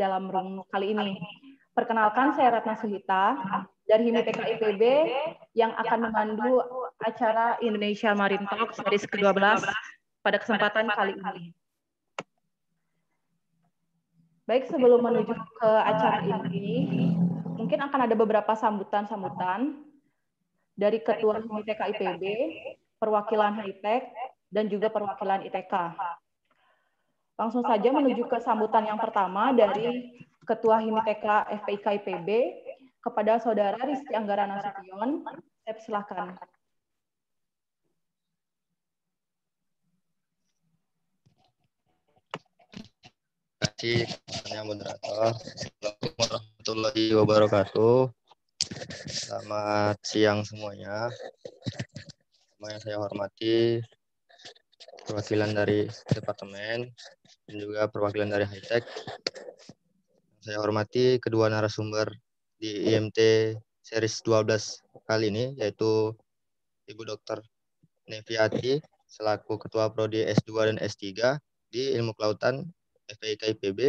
dalam room kali ini. Perkenalkan, saya Ratna Suhita dari HIMITK IPB yang akan memandu acara Indonesia Marine Talk series ke-12 pada kesempatan kali ini. Baik, sebelum menuju ke acara ini, mungkin akan ada beberapa sambutan-sambutan dari Ketua HIMITK IPB, perwakilan HITEK, dan juga perwakilan ITK. E Langsung saja menuju ke sambutan yang pertama dari Ketua Himiteka FPIK IPB kepada Saudara Rizky Anggara Nasution. silakan. Terima kasih moderator. Assalamualaikum warahmatullahi wabarakatuh. Selamat siang semuanya. Semuanya saya hormati, perwakilan dari departemen dan juga perwakilan dari high tech. Saya hormati kedua narasumber di IMT series 12 kali ini yaitu Ibu Dr. Neviati selaku Ketua Prodi S2 dan S3 di Ilmu Kelautan FPIK IPB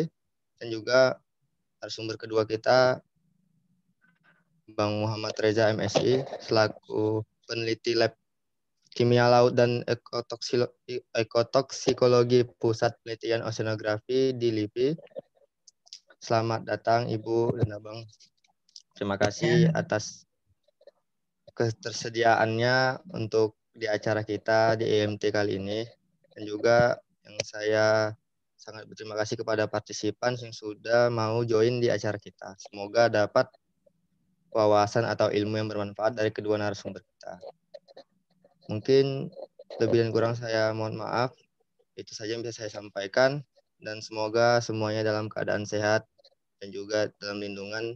dan juga narasumber kedua kita Bang Muhammad Reza MSI selaku peneliti lab Kimia Laut dan Ekotoksikologi Pusat Penelitian Oceanografi di LIPI. Selamat datang Ibu dan Abang. Terima kasih atas ketersediaannya untuk di acara kita di EMT kali ini dan juga yang saya sangat berterima kasih kepada partisipan yang sudah mau join di acara kita. Semoga dapat wawasan atau ilmu yang bermanfaat dari kedua narasumber kita. Mungkin lebih dan kurang saya mohon maaf. Itu saja yang bisa saya sampaikan dan semoga semuanya dalam keadaan sehat dan juga dalam lindungan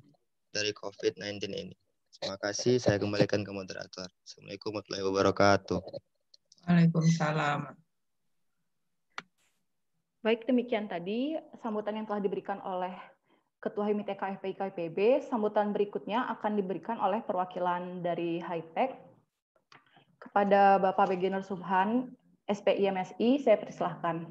dari COVID-19 ini. Terima kasih, saya kembalikan ke moderator. Assalamualaikum warahmatullahi wabarakatuh. Waalaikumsalam. Baik, demikian tadi sambutan yang telah diberikan oleh Ketua HIMIT e KFPI KIPB. Sambutan berikutnya akan diberikan oleh perwakilan dari HITEK, kepada Bapak Beginner Subhan, SPIMSI, saya persilahkan.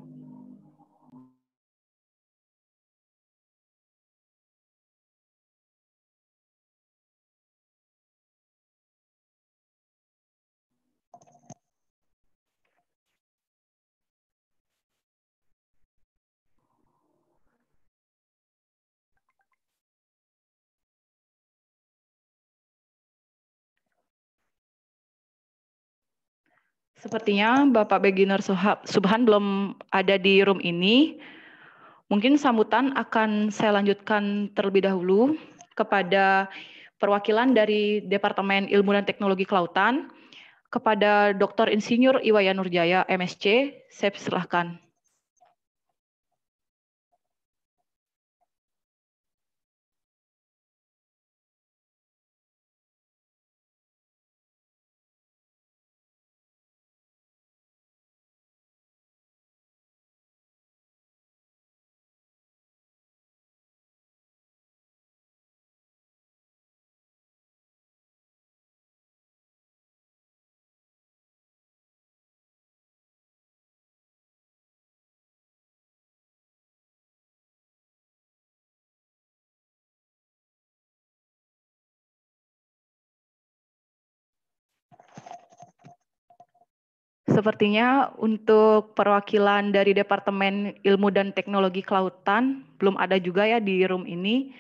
Sepertinya Bapak Beginner Subhan belum ada di room ini. Mungkin sambutan akan saya lanjutkan terlebih dahulu kepada perwakilan dari Departemen Ilmu dan Teknologi Kelautan kepada Dr. Insinyur Iwayan Nurjaya, MSC. Saya silahkan. Sepertinya untuk perwakilan dari Departemen Ilmu dan Teknologi Kelautan belum ada juga ya di room ini.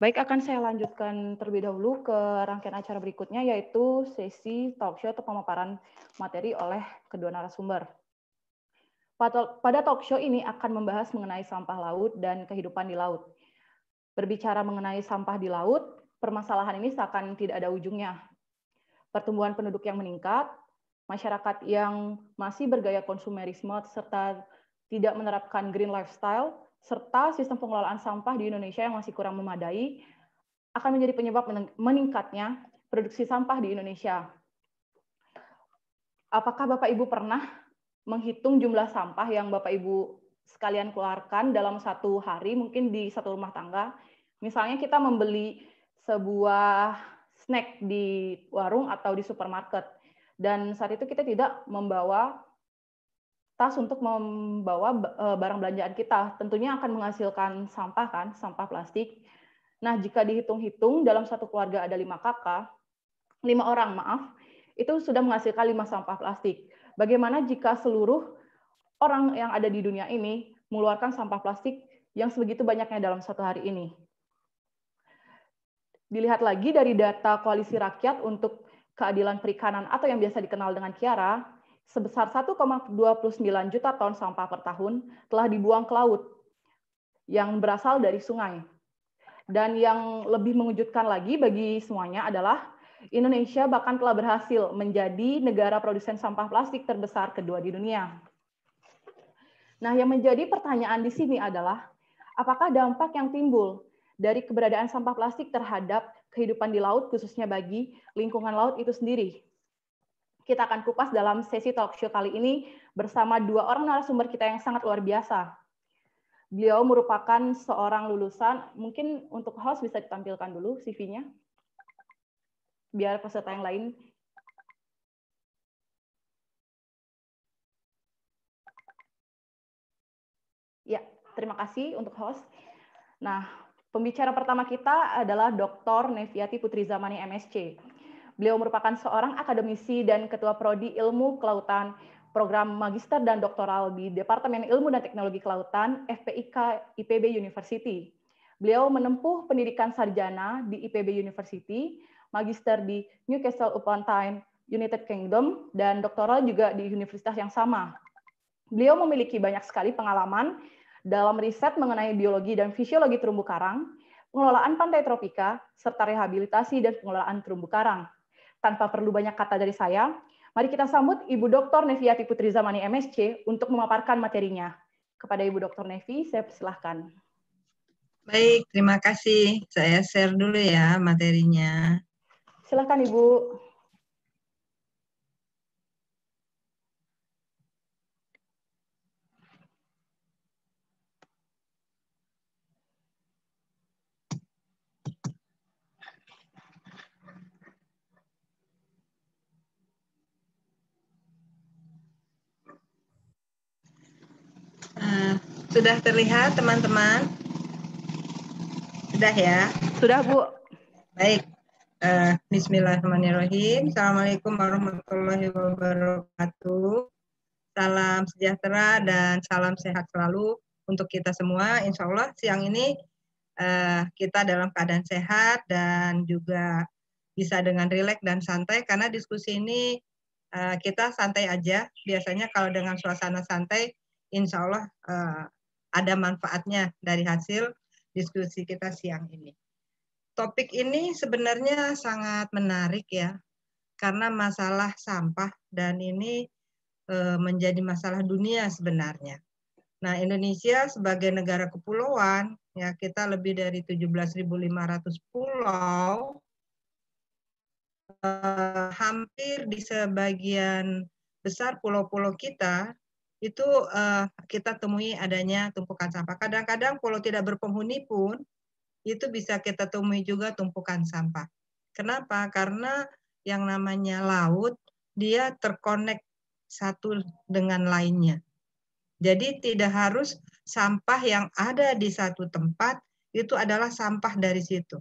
Baik, akan saya lanjutkan terlebih dahulu ke rangkaian acara berikutnya yaitu sesi talk show atau pemaparan materi oleh kedua narasumber. Pada talk show ini akan membahas mengenai sampah laut dan kehidupan di laut. Berbicara mengenai sampah di laut, permasalahan ini seakan tidak ada ujungnya. Pertumbuhan penduduk yang meningkat, masyarakat yang masih bergaya konsumerisme serta tidak menerapkan green lifestyle, serta sistem pengelolaan sampah di Indonesia yang masih kurang memadai, akan menjadi penyebab meningkatnya produksi sampah di Indonesia. Apakah Bapak Ibu pernah menghitung jumlah sampah yang Bapak Ibu sekalian keluarkan dalam satu hari, mungkin di satu rumah tangga? Misalnya kita membeli sebuah snack di warung atau di supermarket dan saat itu kita tidak membawa tas untuk membawa eh, barang belanjaan kita. Tentunya akan menghasilkan sampah kan, sampah plastik. Nah, jika dihitung-hitung dalam satu keluarga ada lima kakak, lima orang maaf, itu sudah menghasilkan lima sampah plastik. Bagaimana jika seluruh orang yang ada di dunia ini mengeluarkan sampah plastik yang sebegitu banyaknya dalam satu hari ini? Dilihat lagi dari data Koalisi Rakyat untuk keadilan perikanan atau yang biasa dikenal dengan Kiara, sebesar 1,29 juta ton sampah per tahun telah dibuang ke laut yang berasal dari sungai. Dan yang lebih mengejutkan lagi bagi semuanya adalah Indonesia bahkan telah berhasil menjadi negara produsen sampah plastik terbesar kedua di dunia. Nah, yang menjadi pertanyaan di sini adalah apakah dampak yang timbul dari keberadaan sampah plastik terhadap kehidupan di laut, khususnya bagi lingkungan laut itu sendiri. Kita akan kupas dalam sesi talk show kali ini bersama dua orang narasumber kita yang sangat luar biasa. Beliau merupakan seorang lulusan, mungkin untuk host bisa ditampilkan dulu CV-nya, biar peserta yang lain Ya, terima kasih untuk host. Nah, Pembicara pertama kita adalah Dr. Neviati Putri Zamani MSC. Beliau merupakan seorang akademisi dan ketua prodi Ilmu Kelautan, program magister dan doktoral di Departemen Ilmu dan Teknologi Kelautan FPIK IPB University. Beliau menempuh pendidikan sarjana di IPB University, magister di Newcastle upon Tyne, United Kingdom, dan doktoral juga di universitas yang sama. Beliau memiliki banyak sekali pengalaman dalam riset mengenai biologi dan fisiologi terumbu karang, pengelolaan pantai tropika, serta rehabilitasi dan pengelolaan terumbu karang. Tanpa perlu banyak kata dari saya, mari kita sambut Ibu Dr. Neviati Putri Zamani MSC untuk memaparkan materinya. Kepada Ibu Dr. Nevi, saya persilahkan. Baik, terima kasih. Saya share dulu ya materinya. Silahkan Ibu. Sudah terlihat teman-teman? Sudah ya? Sudah Bu. Baik. Uh, Bismillahirrahmanirrahim. Assalamualaikum warahmatullahi wabarakatuh. Salam sejahtera dan salam sehat selalu untuk kita semua. Insya Allah siang ini uh, kita dalam keadaan sehat dan juga bisa dengan rileks dan santai karena diskusi ini uh, kita santai aja. Biasanya kalau dengan suasana santai, insya Allah uh, ada manfaatnya dari hasil diskusi kita siang ini. Topik ini sebenarnya sangat menarik ya, karena masalah sampah dan ini e, menjadi masalah dunia sebenarnya. Nah, Indonesia sebagai negara kepulauan, ya kita lebih dari 17.500 pulau, e, hampir di sebagian besar pulau-pulau kita itu uh, kita temui adanya tumpukan sampah. Kadang-kadang kalau tidak berpenghuni pun itu bisa kita temui juga tumpukan sampah. Kenapa? Karena yang namanya laut dia terkonek satu dengan lainnya. Jadi tidak harus sampah yang ada di satu tempat itu adalah sampah dari situ.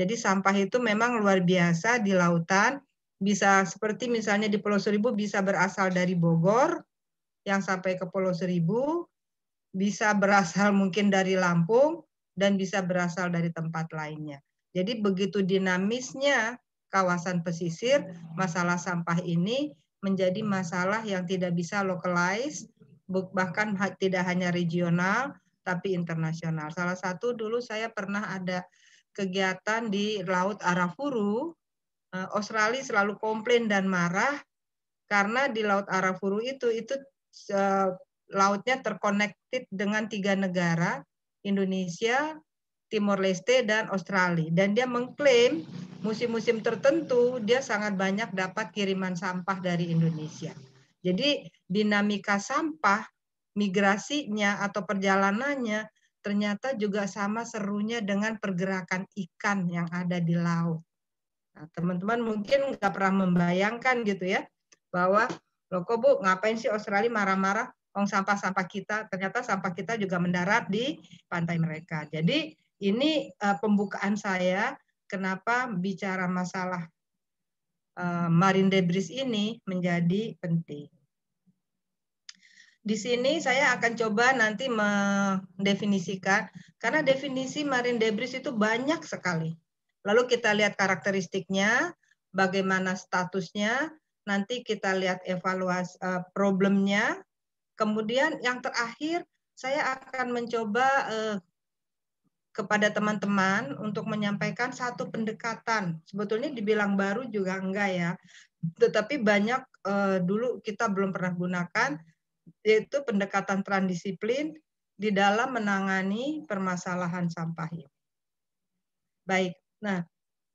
Jadi sampah itu memang luar biasa di lautan, bisa seperti misalnya di Pulau Seribu bisa berasal dari Bogor, yang sampai ke Pulau Seribu, bisa berasal mungkin dari Lampung, dan bisa berasal dari tempat lainnya. Jadi begitu dinamisnya kawasan pesisir, masalah sampah ini menjadi masalah yang tidak bisa localize, bahkan tidak hanya regional, tapi internasional. Salah satu dulu saya pernah ada kegiatan di Laut Arafuru, eh, Australia selalu komplain dan marah karena di Laut Arafuru itu itu lautnya terkonektif dengan tiga negara, Indonesia, Timor Leste, dan Australia. Dan dia mengklaim musim-musim tertentu dia sangat banyak dapat kiriman sampah dari Indonesia. Jadi dinamika sampah, migrasinya atau perjalanannya ternyata juga sama serunya dengan pergerakan ikan yang ada di laut. nah, teman -teman mungkin nggak pernah membayangkan gitu ya, bahwa Loh kok Bu, ngapain sih Australia marah-marah Wong oh, sampah-sampah kita, ternyata sampah kita juga mendarat di pantai mereka. Jadi ini uh, pembukaan saya kenapa bicara masalah uh, marine debris ini menjadi penting. Di sini saya akan coba nanti mendefinisikan karena definisi marine debris itu banyak sekali. Lalu kita lihat karakteristiknya, bagaimana statusnya, nanti kita lihat evaluasi uh, problemnya. Kemudian yang terakhir saya akan mencoba uh, kepada teman-teman untuk menyampaikan satu pendekatan. Sebetulnya dibilang baru juga enggak ya, tetapi banyak uh, dulu kita belum pernah gunakan yaitu pendekatan transdisiplin di dalam menangani permasalahan sampah ini. Baik. Nah,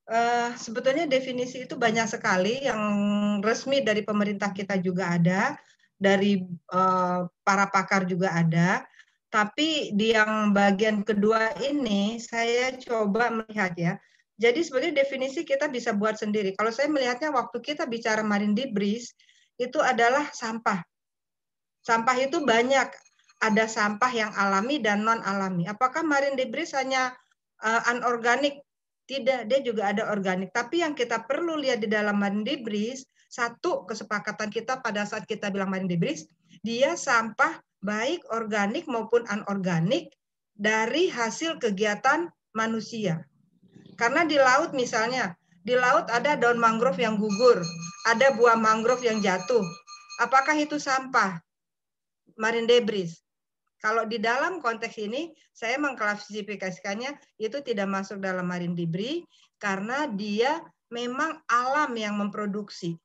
Uh, sebetulnya definisi itu banyak sekali yang resmi dari pemerintah kita juga ada, dari uh, para pakar juga ada. Tapi di yang bagian kedua ini saya coba melihat ya. Jadi sebenarnya definisi kita bisa buat sendiri. Kalau saya melihatnya waktu kita bicara marine debris itu adalah sampah. Sampah itu banyak. Ada sampah yang alami dan non alami. Apakah marine debris hanya uh, anorganik tidak, dia juga ada organik. Tapi yang kita perlu lihat di dalam Mandibris, satu kesepakatan kita pada saat kita bilang Mandibris, dia sampah baik organik maupun anorganik dari hasil kegiatan manusia. Karena di laut misalnya, di laut ada daun mangrove yang gugur, ada buah mangrove yang jatuh. Apakah itu sampah? Marine debris. Kalau di dalam konteks ini, saya mengklasifikasikannya itu tidak masuk dalam marine debris karena dia memang alam yang memproduksi.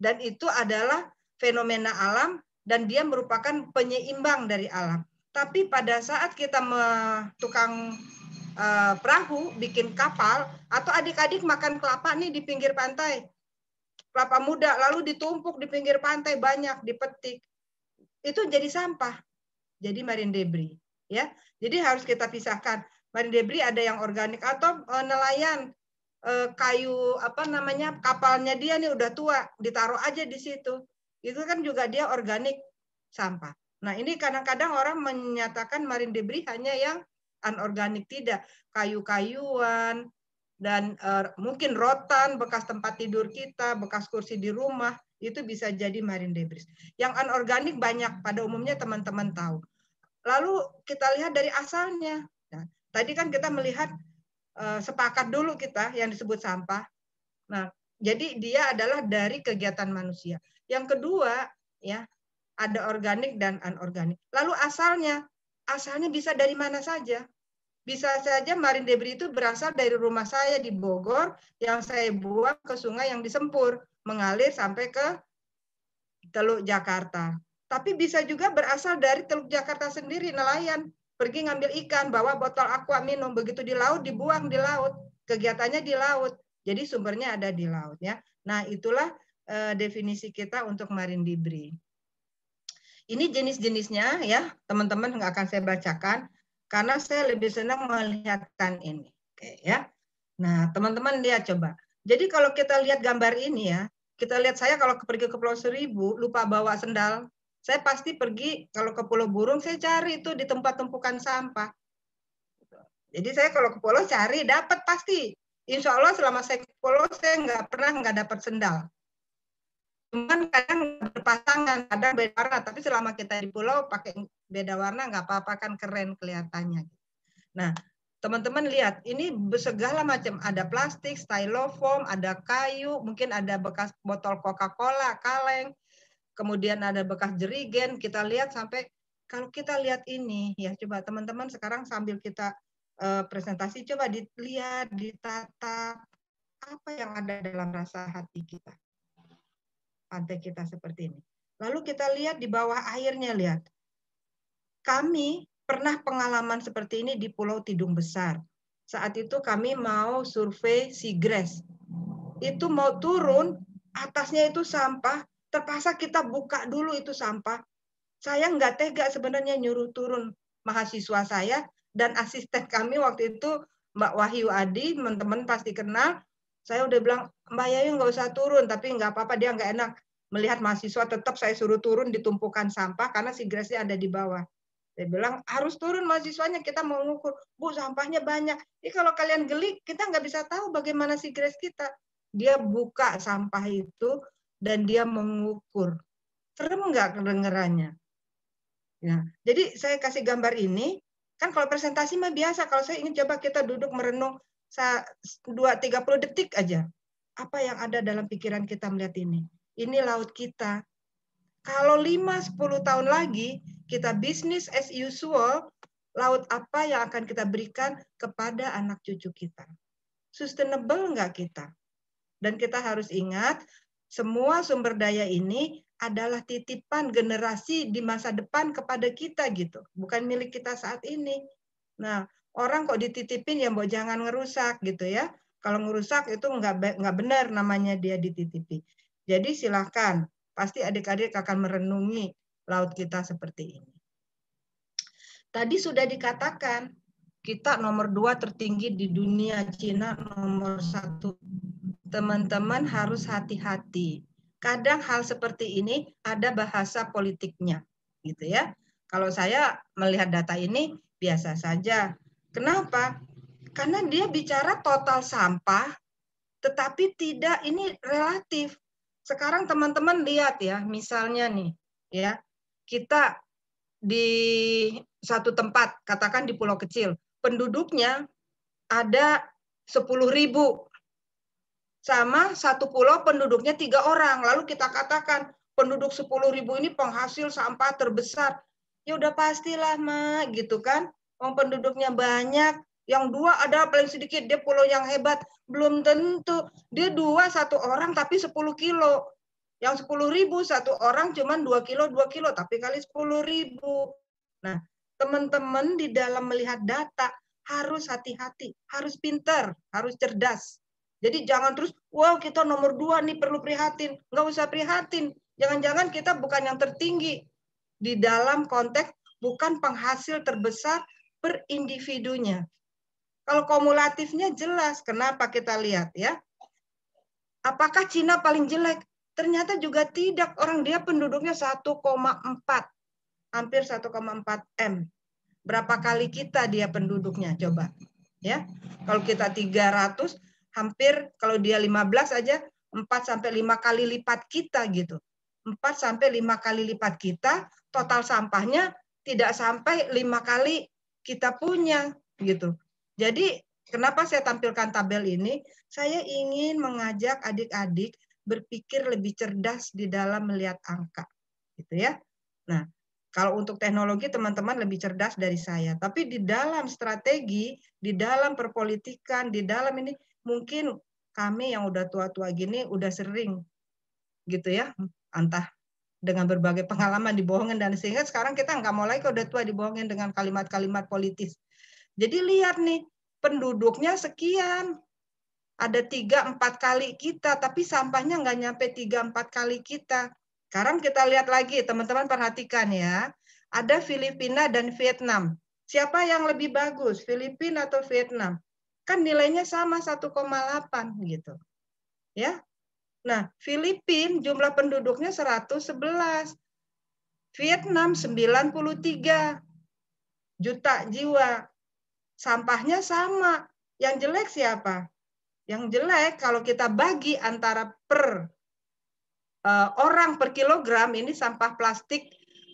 Dan itu adalah fenomena alam dan dia merupakan penyeimbang dari alam. Tapi pada saat kita tukang e, perahu bikin kapal atau adik-adik makan kelapa nih di pinggir pantai. Kelapa muda lalu ditumpuk di pinggir pantai banyak dipetik. Itu jadi sampah jadi marine debris ya. Jadi harus kita pisahkan. Marine debris ada yang organik atau uh, nelayan uh, kayu apa namanya kapalnya dia nih udah tua ditaruh aja di situ. Itu kan juga dia organik sampah. Nah, ini kadang-kadang orang menyatakan marine debris hanya yang anorganik tidak, kayu-kayuan dan uh, mungkin rotan bekas tempat tidur kita, bekas kursi di rumah itu bisa jadi marine debris. Yang anorganik banyak pada umumnya teman-teman tahu. Lalu kita lihat dari asalnya. Nah, tadi kan kita melihat eh, sepakat dulu kita yang disebut sampah. Nah, jadi dia adalah dari kegiatan manusia. Yang kedua, ya, ada organik dan anorganik. Lalu asalnya, asalnya bisa dari mana saja. Bisa saja marine debris itu berasal dari rumah saya di Bogor yang saya buang ke sungai yang disempur mengalir sampai ke Teluk Jakarta. Tapi bisa juga berasal dari Teluk Jakarta sendiri nelayan pergi ngambil ikan, bawa botol aqua minum, begitu di laut dibuang di laut, kegiatannya di laut. Jadi sumbernya ada di laut ya. Nah, itulah e, definisi kita untuk marine debris. Ini jenis-jenisnya ya, teman-teman nggak akan saya bacakan karena saya lebih senang melihatkan ini. Oke ya. Nah, teman-teman lihat coba. Jadi kalau kita lihat gambar ini ya, kita lihat saya kalau pergi ke Pulau Seribu lupa bawa sendal, saya pasti pergi kalau ke Pulau Burung saya cari itu di tempat tumpukan sampah. Jadi saya kalau ke Pulau cari dapat pasti. Insya Allah selama saya ke Pulau saya nggak pernah nggak dapat sendal. Cuman kadang berpasangan, kadang beda warna. Tapi selama kita di pulau pakai beda warna nggak apa-apa kan keren kelihatannya. Nah teman-teman lihat ini segala macam ada plastik, styrofoam, ada kayu, mungkin ada bekas botol Coca-Cola, kaleng, kemudian ada bekas jerigen. Kita lihat sampai kalau kita lihat ini ya coba teman-teman sekarang sambil kita uh, presentasi coba dilihat, ditata apa yang ada dalam rasa hati kita. Pantai kita seperti ini. Lalu kita lihat di bawah airnya lihat. Kami pernah pengalaman seperti ini di Pulau Tidung Besar. Saat itu kami mau survei Sigres. Itu mau turun, atasnya itu sampah, terpaksa kita buka dulu itu sampah. Saya nggak tega sebenarnya nyuruh turun mahasiswa saya dan asisten kami waktu itu Mbak Wahyu Adi, teman-teman pasti kenal. Saya udah bilang, Mbak Yayu nggak usah turun, tapi nggak apa-apa, dia nggak enak. Melihat mahasiswa tetap saya suruh turun ditumpukan sampah karena si Grace ada di bawah saya bilang harus turun mahasiswanya kita mau ngukur. Bu sampahnya banyak. Ini kalau kalian gelik kita nggak bisa tahu bagaimana si Grace kita. Dia buka sampah itu dan dia mengukur. Serem nggak kedengerannya? Ya. Jadi saya kasih gambar ini. Kan kalau presentasi mah biasa. Kalau saya ingin coba kita duduk merenung 2-30 detik aja. Apa yang ada dalam pikiran kita melihat ini? Ini laut kita, kalau 5-10 tahun lagi, kita bisnis as usual, laut apa yang akan kita berikan kepada anak cucu kita? Sustainable nggak kita? Dan kita harus ingat, semua sumber daya ini adalah titipan generasi di masa depan kepada kita gitu, bukan milik kita saat ini. Nah, orang kok dititipin ya, mau jangan ngerusak gitu ya. Kalau ngerusak itu nggak nggak benar namanya dia dititipi. Jadi silahkan Pasti adik-adik akan merenungi laut kita seperti ini. Tadi sudah dikatakan, kita nomor dua tertinggi di dunia, Cina nomor satu. Teman-teman harus hati-hati. Kadang hal seperti ini ada bahasa politiknya, gitu ya. Kalau saya melihat data ini biasa saja. Kenapa? Karena dia bicara total sampah, tetapi tidak ini relatif sekarang teman-teman lihat ya, misalnya nih, ya kita di satu tempat, katakan di pulau kecil, penduduknya ada sepuluh ribu, sama satu pulau penduduknya tiga orang. Lalu kita katakan penduduk sepuluh ribu ini penghasil sampah terbesar. Ya udah pastilah, mah gitu kan. om penduduknya banyak, yang dua ada paling sedikit dia pulau yang hebat belum tentu dia dua satu orang tapi 10 kilo yang sepuluh ribu satu orang cuman dua kilo dua kilo tapi kali sepuluh ribu nah teman-teman di dalam melihat data harus hati-hati harus pinter harus cerdas jadi jangan terus wow kita nomor dua nih perlu prihatin nggak usah prihatin jangan-jangan kita bukan yang tertinggi di dalam konteks bukan penghasil terbesar per individunya kalau kumulatifnya jelas, kenapa kita lihat ya? Apakah Cina paling jelek? Ternyata juga tidak. Orang dia penduduknya 1,4. Hampir 1,4 M. Berapa kali kita dia penduduknya? Coba. ya. Kalau kita 300, hampir kalau dia 15 aja 4 sampai 5 kali lipat kita gitu. 4 sampai 5 kali lipat kita, total sampahnya tidak sampai 5 kali kita punya gitu jadi kenapa saya tampilkan tabel ini? Saya ingin mengajak adik-adik berpikir lebih cerdas di dalam melihat angka, gitu ya. Nah, kalau untuk teknologi teman-teman lebih cerdas dari saya, tapi di dalam strategi, di dalam perpolitikan, di dalam ini mungkin kami yang udah tua-tua gini udah sering gitu ya, entah dengan berbagai pengalaman dibohongin dan sehingga sekarang kita nggak mau lagi udah tua dibohongin dengan kalimat-kalimat politis jadi lihat nih, penduduknya sekian. Ada tiga empat kali kita, tapi sampahnya nggak nyampe tiga empat kali kita. Sekarang kita lihat lagi, teman-teman perhatikan ya. Ada Filipina dan Vietnam. Siapa yang lebih bagus, Filipina atau Vietnam? Kan nilainya sama 1,8 gitu. Ya, Nah, Filipin jumlah penduduknya 111. Vietnam 93 juta jiwa sampahnya sama. Yang jelek siapa? Yang jelek kalau kita bagi antara per uh, orang per kilogram ini sampah plastik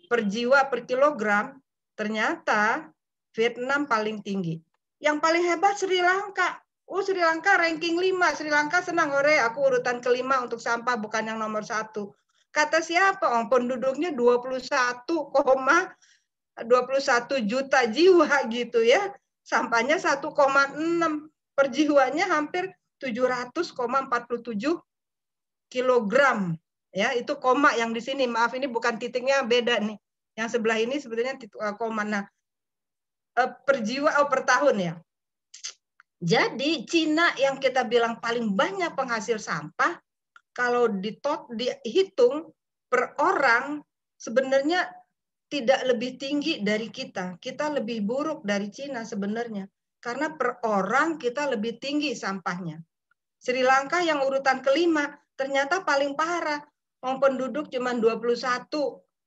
per jiwa per kilogram, ternyata Vietnam paling tinggi. Yang paling hebat Sri Lanka. Oh Sri Lanka ranking 5. Sri Lanka senang, ore aku urutan kelima untuk sampah bukan yang nomor satu. Kata siapa? Oh, penduduknya 21, 21 juta jiwa gitu ya sampahnya 1,6 per jiwanya hampir 700,47 kilogram ya itu koma yang di sini maaf ini bukan titiknya beda nih yang sebelah ini sebetulnya titik eh, koma nah uh, eh, per jiwa oh per tahun ya jadi Cina yang kita bilang paling banyak penghasil sampah kalau ditot dihitung per orang sebenarnya tidak lebih tinggi dari kita. Kita lebih buruk dari Cina sebenarnya. Karena per orang kita lebih tinggi sampahnya. Sri Lanka yang urutan kelima ternyata paling parah. Orang penduduk cuma 21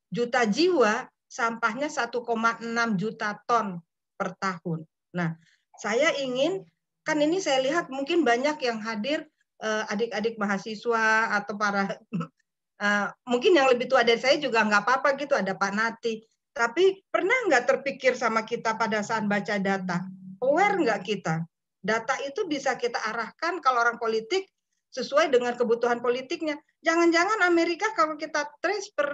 juta jiwa, sampahnya 1,6 juta ton per tahun. Nah, saya ingin, kan ini saya lihat mungkin banyak yang hadir eh, adik-adik mahasiswa atau para Uh, mungkin yang lebih tua dari saya juga nggak apa-apa gitu ada Pak Nati. Tapi pernah nggak terpikir sama kita pada saat baca data? Aware nggak kita? Data itu bisa kita arahkan kalau orang politik sesuai dengan kebutuhan politiknya. Jangan-jangan Amerika kalau kita trace per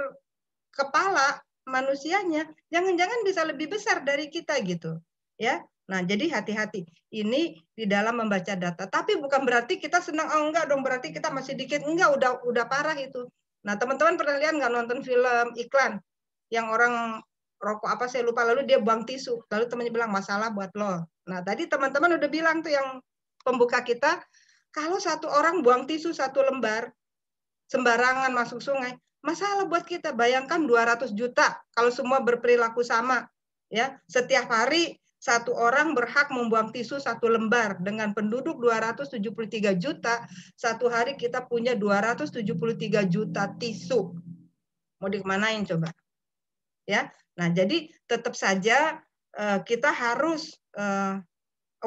kepala manusianya, jangan-jangan bisa lebih besar dari kita gitu. Ya, Nah, jadi hati-hati. Ini di dalam membaca data. Tapi bukan berarti kita senang, oh enggak dong, berarti kita masih dikit. Enggak, udah udah parah itu. Nah, teman-teman pernah lihat nggak nonton film iklan yang orang rokok apa saya lupa lalu dia buang tisu lalu temannya bilang masalah buat lo. Nah tadi teman-teman udah bilang tuh yang pembuka kita kalau satu orang buang tisu satu lembar sembarangan masuk sungai masalah buat kita bayangkan 200 juta kalau semua berperilaku sama ya setiap hari satu orang berhak membuang tisu satu lembar. Dengan penduduk 273 juta, satu hari kita punya 273 juta tisu. Mau dikemanain coba? Ya, nah jadi tetap saja eh, kita harus eh,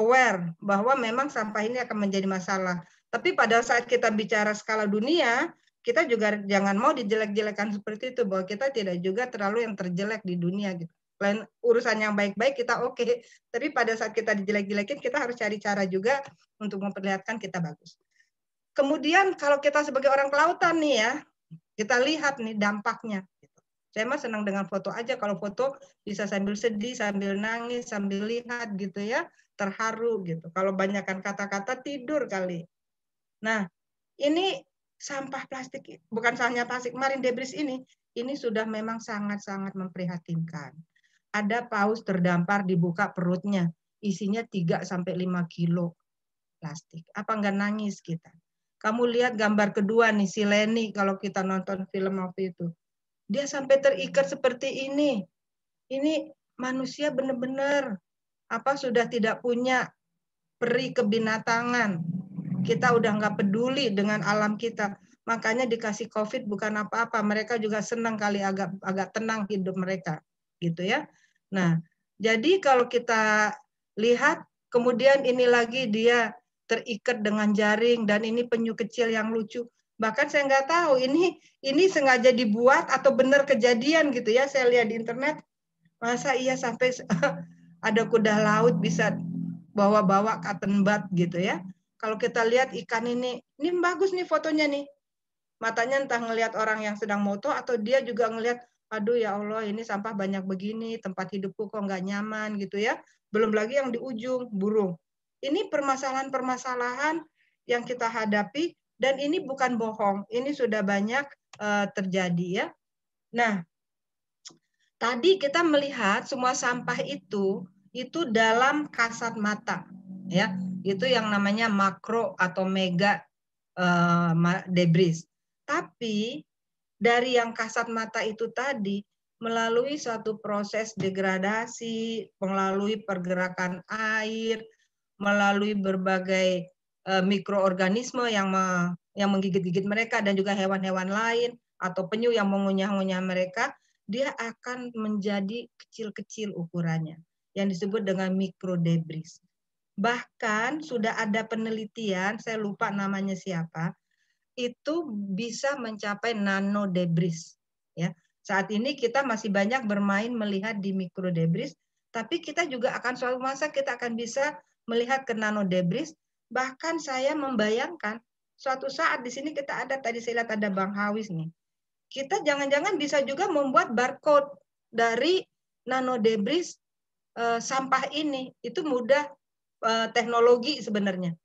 aware bahwa memang sampah ini akan menjadi masalah. Tapi pada saat kita bicara skala dunia, kita juga jangan mau dijelek-jelekan seperti itu bahwa kita tidak juga terlalu yang terjelek di dunia gitu lain urusan yang baik-baik kita oke, okay. tapi pada saat kita dijelek-jelekin kita harus cari cara juga untuk memperlihatkan kita bagus. Kemudian kalau kita sebagai orang kelautan nih ya, kita lihat nih dampaknya. Saya mah senang dengan foto aja. Kalau foto bisa sambil sedih, sambil nangis, sambil lihat gitu ya, terharu gitu. Kalau banyakkan kata-kata tidur kali. Nah, ini sampah plastik, bukan hanya plastik, marine debris ini, ini sudah memang sangat-sangat memprihatinkan ada paus terdampar dibuka perutnya, isinya 3 sampai 5 kilo plastik. Apa enggak nangis kita? Kamu lihat gambar kedua nih si Leni kalau kita nonton film waktu itu. Dia sampai terikat seperti ini. Ini manusia benar-benar apa sudah tidak punya peri kebinatangan. Kita udah nggak peduli dengan alam kita. Makanya dikasih COVID bukan apa-apa. Mereka juga senang kali agak agak tenang hidup mereka gitu ya. Nah, jadi kalau kita lihat kemudian ini lagi dia terikat dengan jaring dan ini penyu kecil yang lucu. Bahkan saya nggak tahu ini ini sengaja dibuat atau benar kejadian gitu ya. Saya lihat di internet masa iya sampai ada kuda laut bisa bawa-bawa cotton bud gitu ya. Kalau kita lihat ikan ini, ini bagus nih fotonya nih. Matanya entah ngelihat orang yang sedang moto atau dia juga ngelihat aduh ya Allah ini sampah banyak begini, tempat hidupku kok nggak nyaman gitu ya. Belum lagi yang di ujung, burung. Ini permasalahan-permasalahan yang kita hadapi dan ini bukan bohong, ini sudah banyak uh, terjadi ya. Nah, tadi kita melihat semua sampah itu itu dalam kasat mata ya. Itu yang namanya makro atau mega uh, debris. Tapi dari yang kasat mata itu tadi melalui suatu proses degradasi, melalui pergerakan air, melalui berbagai uh, mikroorganisme yang me, yang menggigit-gigit mereka dan juga hewan-hewan lain atau penyu yang mengunyah unyah mereka, dia akan menjadi kecil-kecil ukurannya yang disebut dengan mikrodebris. Bahkan sudah ada penelitian, saya lupa namanya siapa, itu bisa mencapai nano debris. Ya, saat ini kita masih banyak bermain melihat di mikro debris, tapi kita juga akan suatu masa kita akan bisa melihat ke nano debris. Bahkan saya membayangkan suatu saat di sini kita ada tadi saya lihat ada Bang Hawis nih. Kita jangan-jangan bisa juga membuat barcode dari nano debris e, sampah ini. Itu mudah e, teknologi sebenarnya.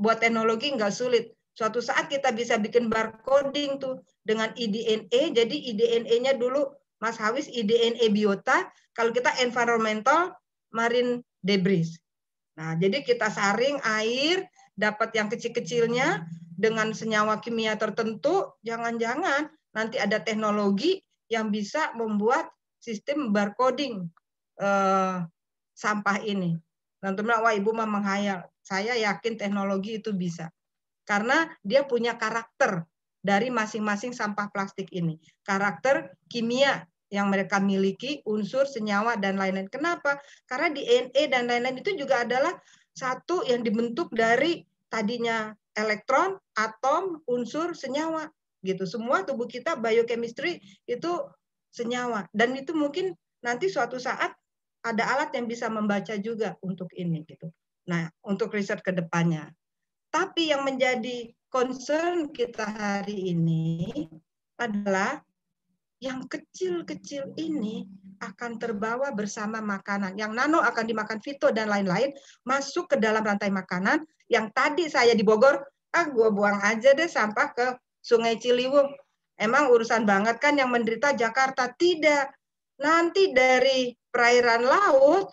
Buat teknologi nggak sulit Suatu saat kita bisa bikin barcoding tuh dengan IDNA. E e. Jadi idne nya dulu Mas Hawis IDNA e biota, kalau kita environmental marine debris. Nah, jadi kita saring air, dapat yang kecil-kecilnya dengan senyawa kimia tertentu, jangan-jangan nanti ada teknologi yang bisa membuat sistem barcoding eh, sampah ini. Tentunya, wah ibu mah menghayal. Saya yakin teknologi itu bisa karena dia punya karakter dari masing-masing sampah plastik ini. Karakter kimia yang mereka miliki, unsur, senyawa, dan lain-lain. Kenapa? Karena DNA e dan lain-lain itu juga adalah satu yang dibentuk dari tadinya elektron, atom, unsur, senyawa. gitu. Semua tubuh kita biochemistry itu senyawa. Dan itu mungkin nanti suatu saat ada alat yang bisa membaca juga untuk ini. gitu. Nah, untuk riset ke depannya. Tapi yang menjadi concern kita hari ini adalah yang kecil-kecil ini akan terbawa bersama makanan. Yang nano akan dimakan fito dan lain-lain masuk ke dalam rantai makanan. Yang tadi saya di Bogor, ah gue buang aja deh sampah ke Sungai Ciliwung. Emang urusan banget kan yang menderita Jakarta? Tidak. Nanti dari perairan laut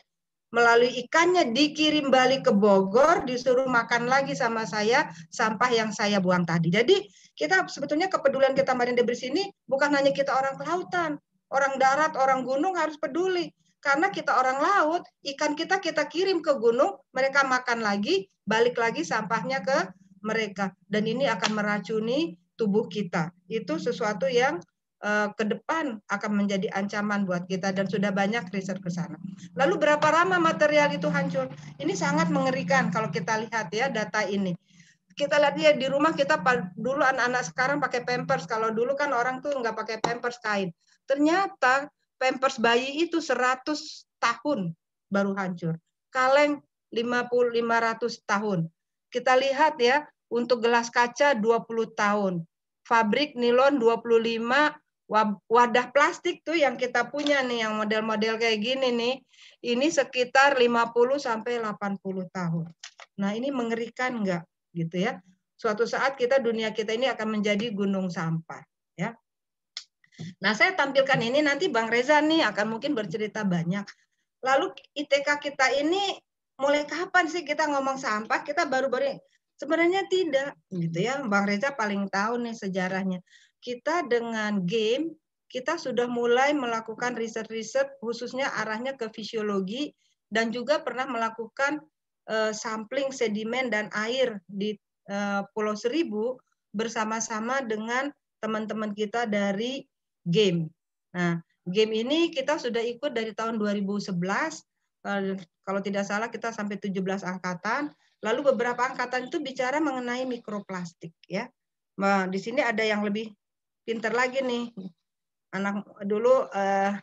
melalui ikannya dikirim balik ke Bogor, disuruh makan lagi sama saya sampah yang saya buang tadi. Jadi kita sebetulnya kepedulian kita Marine Debris ini bukan hanya kita orang kelautan, orang darat, orang gunung harus peduli. Karena kita orang laut, ikan kita kita kirim ke gunung, mereka makan lagi, balik lagi sampahnya ke mereka. Dan ini akan meracuni tubuh kita. Itu sesuatu yang uh, ke depan akan menjadi ancaman buat kita dan sudah banyak riset ke sana. Lalu berapa lama material itu hancur? Ini sangat mengerikan kalau kita lihat ya data ini. Kita lihat ya di rumah kita dulu anak-anak sekarang pakai pampers. Kalau dulu kan orang tuh nggak pakai pampers kain. Ternyata pampers bayi itu 100 tahun baru hancur. Kaleng 50 500 tahun. Kita lihat ya untuk gelas kaca 20 tahun, fabrik nilon 25, wadah plastik tuh yang kita punya nih yang model-model kayak gini nih ini sekitar 50 sampai 80 tahun. Nah, ini mengerikan enggak gitu ya. Suatu saat kita dunia kita ini akan menjadi gunung sampah ya. Nah, saya tampilkan ini nanti Bang Reza nih akan mungkin bercerita banyak. Lalu ITK kita ini mulai kapan sih kita ngomong sampah? Kita baru-baru Sebenarnya tidak, gitu ya. Bang Reza paling tahu nih sejarahnya kita dengan game kita sudah mulai melakukan riset-riset khususnya arahnya ke fisiologi dan juga pernah melakukan uh, sampling sedimen dan air di uh, Pulau Seribu bersama-sama dengan teman-teman kita dari game. Nah, game ini kita sudah ikut dari tahun 2011 eh, kalau tidak salah kita sampai 17 angkatan. Lalu beberapa angkatan itu bicara mengenai mikroplastik ya. Nah, di sini ada yang lebih pinter lagi nih. Anak dulu eh,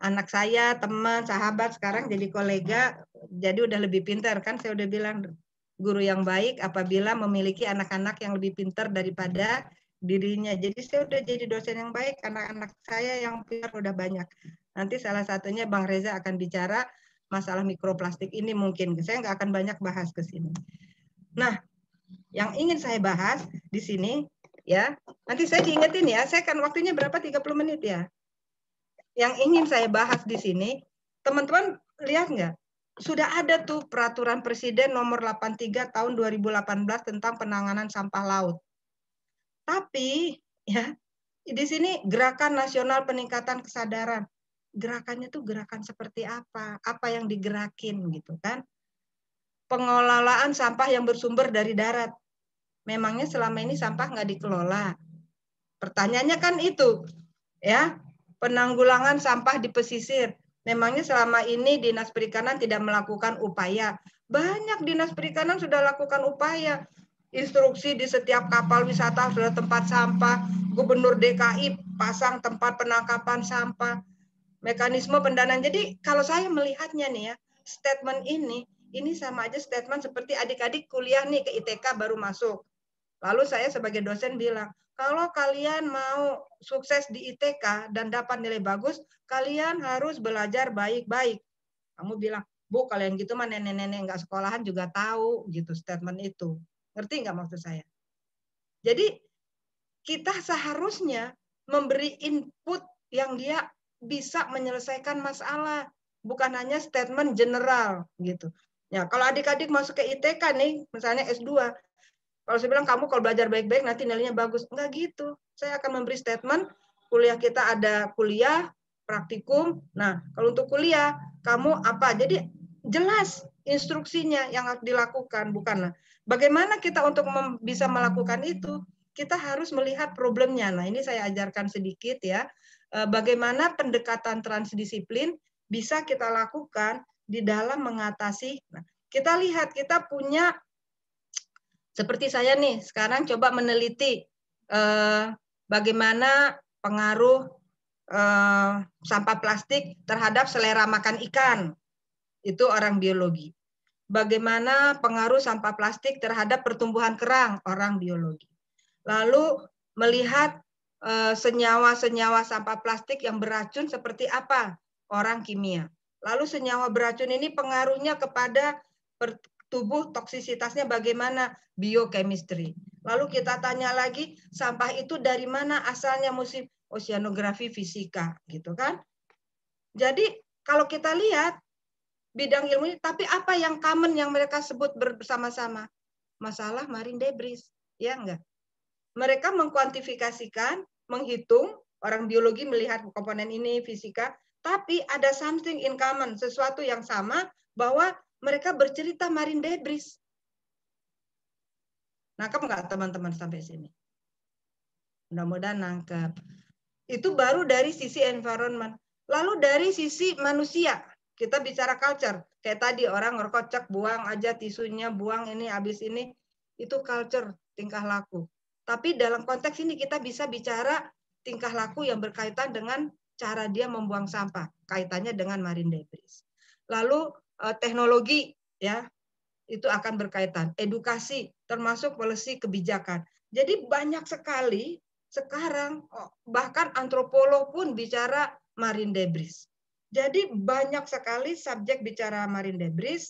anak saya, teman, sahabat sekarang jadi kolega, jadi udah lebih pinter kan saya udah bilang guru yang baik apabila memiliki anak-anak yang lebih pinter daripada dirinya. Jadi saya udah jadi dosen yang baik, anak-anak saya yang pintar udah banyak. Nanti salah satunya Bang Reza akan bicara masalah mikroplastik ini mungkin. Saya nggak akan banyak bahas ke sini. Nah, yang ingin saya bahas di sini ya. Nanti saya diingetin ya, saya kan waktunya berapa 30 menit ya. Yang ingin saya bahas di sini, teman-teman lihat nggak? Sudah ada tuh peraturan presiden nomor 83 tahun 2018 tentang penanganan sampah laut. Tapi ya, di sini gerakan nasional peningkatan kesadaran. Gerakannya tuh gerakan seperti apa? Apa yang digerakin gitu kan? Pengelolaan sampah yang bersumber dari darat memangnya selama ini sampah nggak dikelola? Pertanyaannya kan itu, ya penanggulangan sampah di pesisir. Memangnya selama ini dinas perikanan tidak melakukan upaya. Banyak dinas perikanan sudah lakukan upaya. Instruksi di setiap kapal wisata sudah tempat sampah. Gubernur DKI pasang tempat penangkapan sampah. Mekanisme pendanaan. Jadi kalau saya melihatnya nih ya, statement ini, ini sama aja statement seperti adik-adik kuliah nih ke ITK baru masuk Lalu saya sebagai dosen bilang, kalau kalian mau sukses di ITK dan dapat nilai bagus, kalian harus belajar baik-baik. Kamu bilang, Bu, kalian gitu mah nenek-nenek nggak sekolahan juga tahu gitu statement itu. Ngerti nggak maksud saya? Jadi kita seharusnya memberi input yang dia bisa menyelesaikan masalah, bukan hanya statement general gitu. Ya, kalau adik-adik masuk ke ITK nih, misalnya S2, kalau saya bilang kamu kalau belajar baik-baik nanti nilainya bagus, enggak gitu. Saya akan memberi statement kuliah kita ada kuliah, praktikum. Nah, kalau untuk kuliah kamu apa? Jadi jelas instruksinya yang dilakukan bukanlah bagaimana kita untuk bisa melakukan itu kita harus melihat problemnya. Nah, ini saya ajarkan sedikit ya. Eh, bagaimana pendekatan transdisiplin bisa kita lakukan di dalam mengatasi. Nah, kita lihat kita punya seperti saya nih, sekarang coba meneliti eh, bagaimana pengaruh eh, sampah plastik terhadap selera makan ikan. Itu orang biologi. Bagaimana pengaruh sampah plastik terhadap pertumbuhan kerang, orang biologi. Lalu melihat eh, senyawa-senyawa sampah plastik yang beracun seperti apa orang kimia. Lalu senyawa beracun ini pengaruhnya kepada tubuh toksisitasnya bagaimana biochemistry. Lalu kita tanya lagi sampah itu dari mana asalnya musim oceanografi fisika gitu kan. Jadi kalau kita lihat bidang ilmu ini tapi apa yang common yang mereka sebut bersama-sama? Masalah marine debris, ya enggak? Mereka mengkuantifikasikan, menghitung, orang biologi melihat komponen ini fisika, tapi ada something in common, sesuatu yang sama bahwa mereka bercerita Marin Debris. Nangkap nggak teman-teman sampai sini? Mudah-mudahan nangkep. Itu baru dari sisi environment. Lalu dari sisi manusia, kita bicara culture. Kayak tadi orang ngerkocek, buang aja tisunya, buang ini, habis ini. Itu culture, tingkah laku. Tapi dalam konteks ini kita bisa bicara tingkah laku yang berkaitan dengan cara dia membuang sampah, kaitannya dengan marine debris. Lalu Eh, teknologi ya itu akan berkaitan edukasi termasuk polisi kebijakan. Jadi banyak sekali sekarang oh, bahkan antropolog pun bicara marine debris. Jadi banyak sekali subjek bicara marine debris,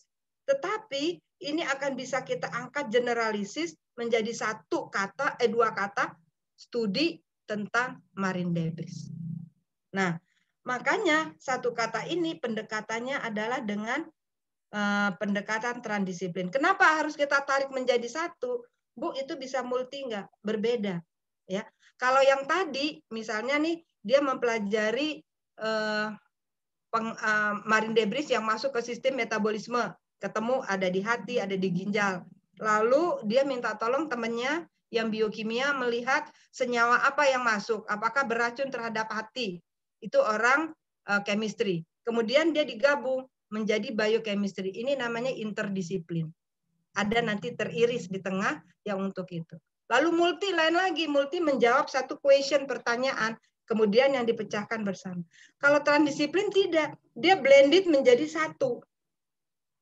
tetapi ini akan bisa kita angkat generalisis menjadi satu kata eh dua kata studi tentang marine debris. Nah, makanya satu kata ini pendekatannya adalah dengan Eh, pendekatan transdisiplin. Kenapa harus kita tarik menjadi satu? Bu, itu bisa multi nggak? Berbeda. ya. Kalau yang tadi, misalnya nih, dia mempelajari eh, peng, eh, marine debris yang masuk ke sistem metabolisme. Ketemu ada di hati, ada di ginjal. Lalu dia minta tolong temannya yang biokimia melihat senyawa apa yang masuk, apakah beracun terhadap hati. Itu orang eh, chemistry. Kemudian dia digabung, menjadi biochemistry. Ini namanya interdisiplin. Ada nanti teriris di tengah yang untuk itu. Lalu multi lain lagi, multi menjawab satu question pertanyaan, kemudian yang dipecahkan bersama. Kalau transdisiplin tidak, dia blended menjadi satu.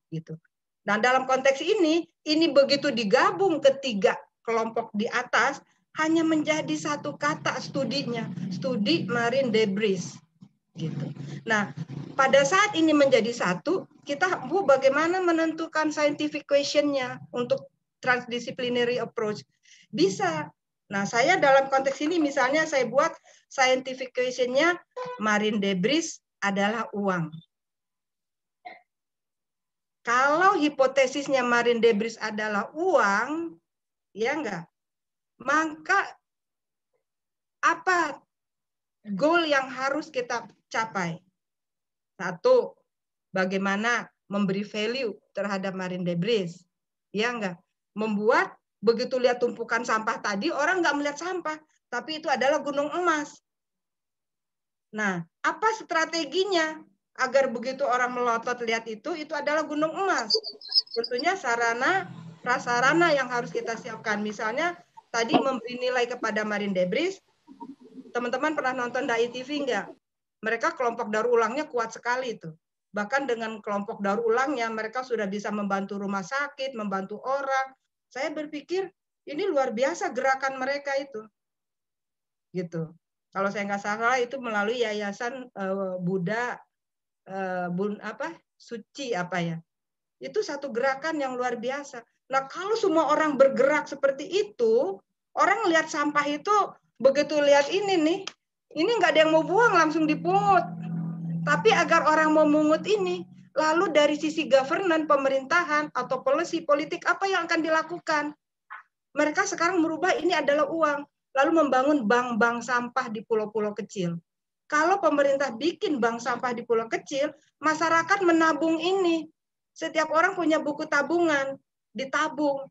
Gitu. dan dalam konteks ini, ini begitu digabung ketiga kelompok di atas hanya menjadi satu kata studinya, studi marine debris Gitu. Nah, pada saat ini menjadi satu, kita bu bagaimana menentukan scientific questionnya untuk transdisciplinary approach? Bisa. Nah, saya dalam konteks ini misalnya saya buat scientific questionnya marine debris adalah uang. Kalau hipotesisnya marine debris adalah uang, ya enggak? Maka apa goal yang harus kita capai. Satu, bagaimana memberi value terhadap marine debris. Ya enggak? Membuat begitu lihat tumpukan sampah tadi, orang enggak melihat sampah. Tapi itu adalah gunung emas. Nah, apa strateginya agar begitu orang melotot lihat itu, itu adalah gunung emas. Tentunya sarana, prasarana yang harus kita siapkan. Misalnya tadi memberi nilai kepada marine debris, teman-teman pernah nonton DAI TV enggak? mereka kelompok daur ulangnya kuat sekali itu. Bahkan dengan kelompok daur ulangnya mereka sudah bisa membantu rumah sakit, membantu orang. Saya berpikir ini luar biasa gerakan mereka itu. Gitu. Kalau saya nggak salah itu melalui Yayasan eh, Buddha eh, Bun apa? Suci apa ya? Itu satu gerakan yang luar biasa. Nah, kalau semua orang bergerak seperti itu, orang lihat sampah itu begitu lihat ini nih, ini nggak ada yang mau buang langsung dipungut. Tapi agar orang mau mungut ini, lalu dari sisi governance pemerintahan atau policy politik apa yang akan dilakukan? Mereka sekarang merubah ini adalah uang, lalu membangun bank-bank sampah di pulau-pulau kecil. Kalau pemerintah bikin bank sampah di pulau kecil, masyarakat menabung ini. Setiap orang punya buku tabungan, ditabung.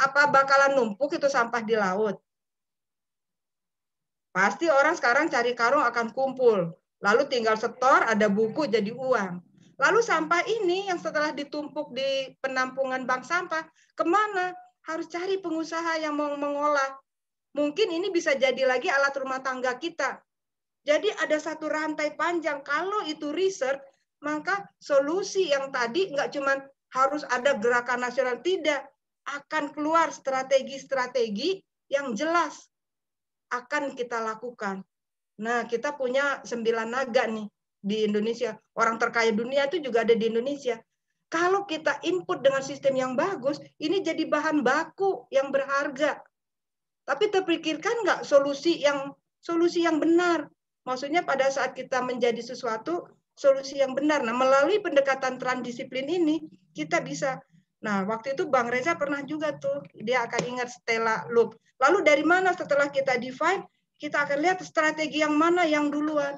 Apa bakalan numpuk itu sampah di laut? Pasti orang sekarang cari karung akan kumpul, lalu tinggal setor, ada buku jadi uang. Lalu sampah ini yang setelah ditumpuk di penampungan bank sampah, kemana? Harus cari pengusaha yang mau mengolah. Mungkin ini bisa jadi lagi alat rumah tangga kita. Jadi ada satu rantai panjang. Kalau itu riset, maka solusi yang tadi nggak cuma harus ada gerakan nasional, tidak. Akan keluar strategi-strategi yang jelas akan kita lakukan. Nah, kita punya sembilan naga nih di Indonesia. Orang terkaya dunia itu juga ada di Indonesia. Kalau kita input dengan sistem yang bagus, ini jadi bahan baku yang berharga. Tapi terpikirkan nggak solusi yang solusi yang benar? Maksudnya pada saat kita menjadi sesuatu, solusi yang benar. Nah, melalui pendekatan transdisiplin ini, kita bisa Nah, waktu itu Bang Reza pernah juga tuh, dia akan ingat Stella Loop. Lalu dari mana setelah kita define, kita akan lihat strategi yang mana yang duluan.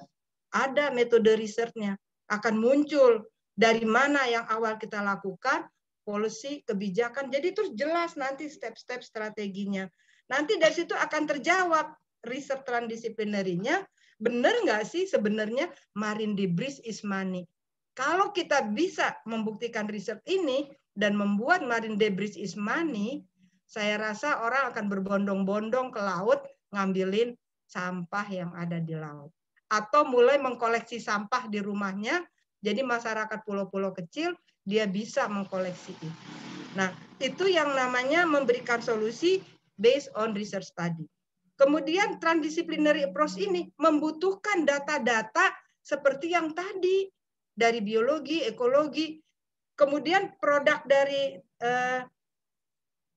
Ada metode risetnya, akan muncul dari mana yang awal kita lakukan, polisi kebijakan. Jadi terus jelas nanti step-step strateginya. Nanti dari situ akan terjawab riset transdisiplinernya, benar nggak sih sebenarnya marine debris is money. Kalau kita bisa membuktikan riset ini, dan membuat marine debris is money, saya rasa orang akan berbondong-bondong ke laut ngambilin sampah yang ada di laut. Atau mulai mengkoleksi sampah di rumahnya, jadi masyarakat pulau-pulau kecil dia bisa mengkoleksi itu. Nah, itu yang namanya memberikan solusi based on research study. Kemudian transdisciplinary approach ini membutuhkan data-data seperti yang tadi dari biologi, ekologi, kemudian produk dari eh,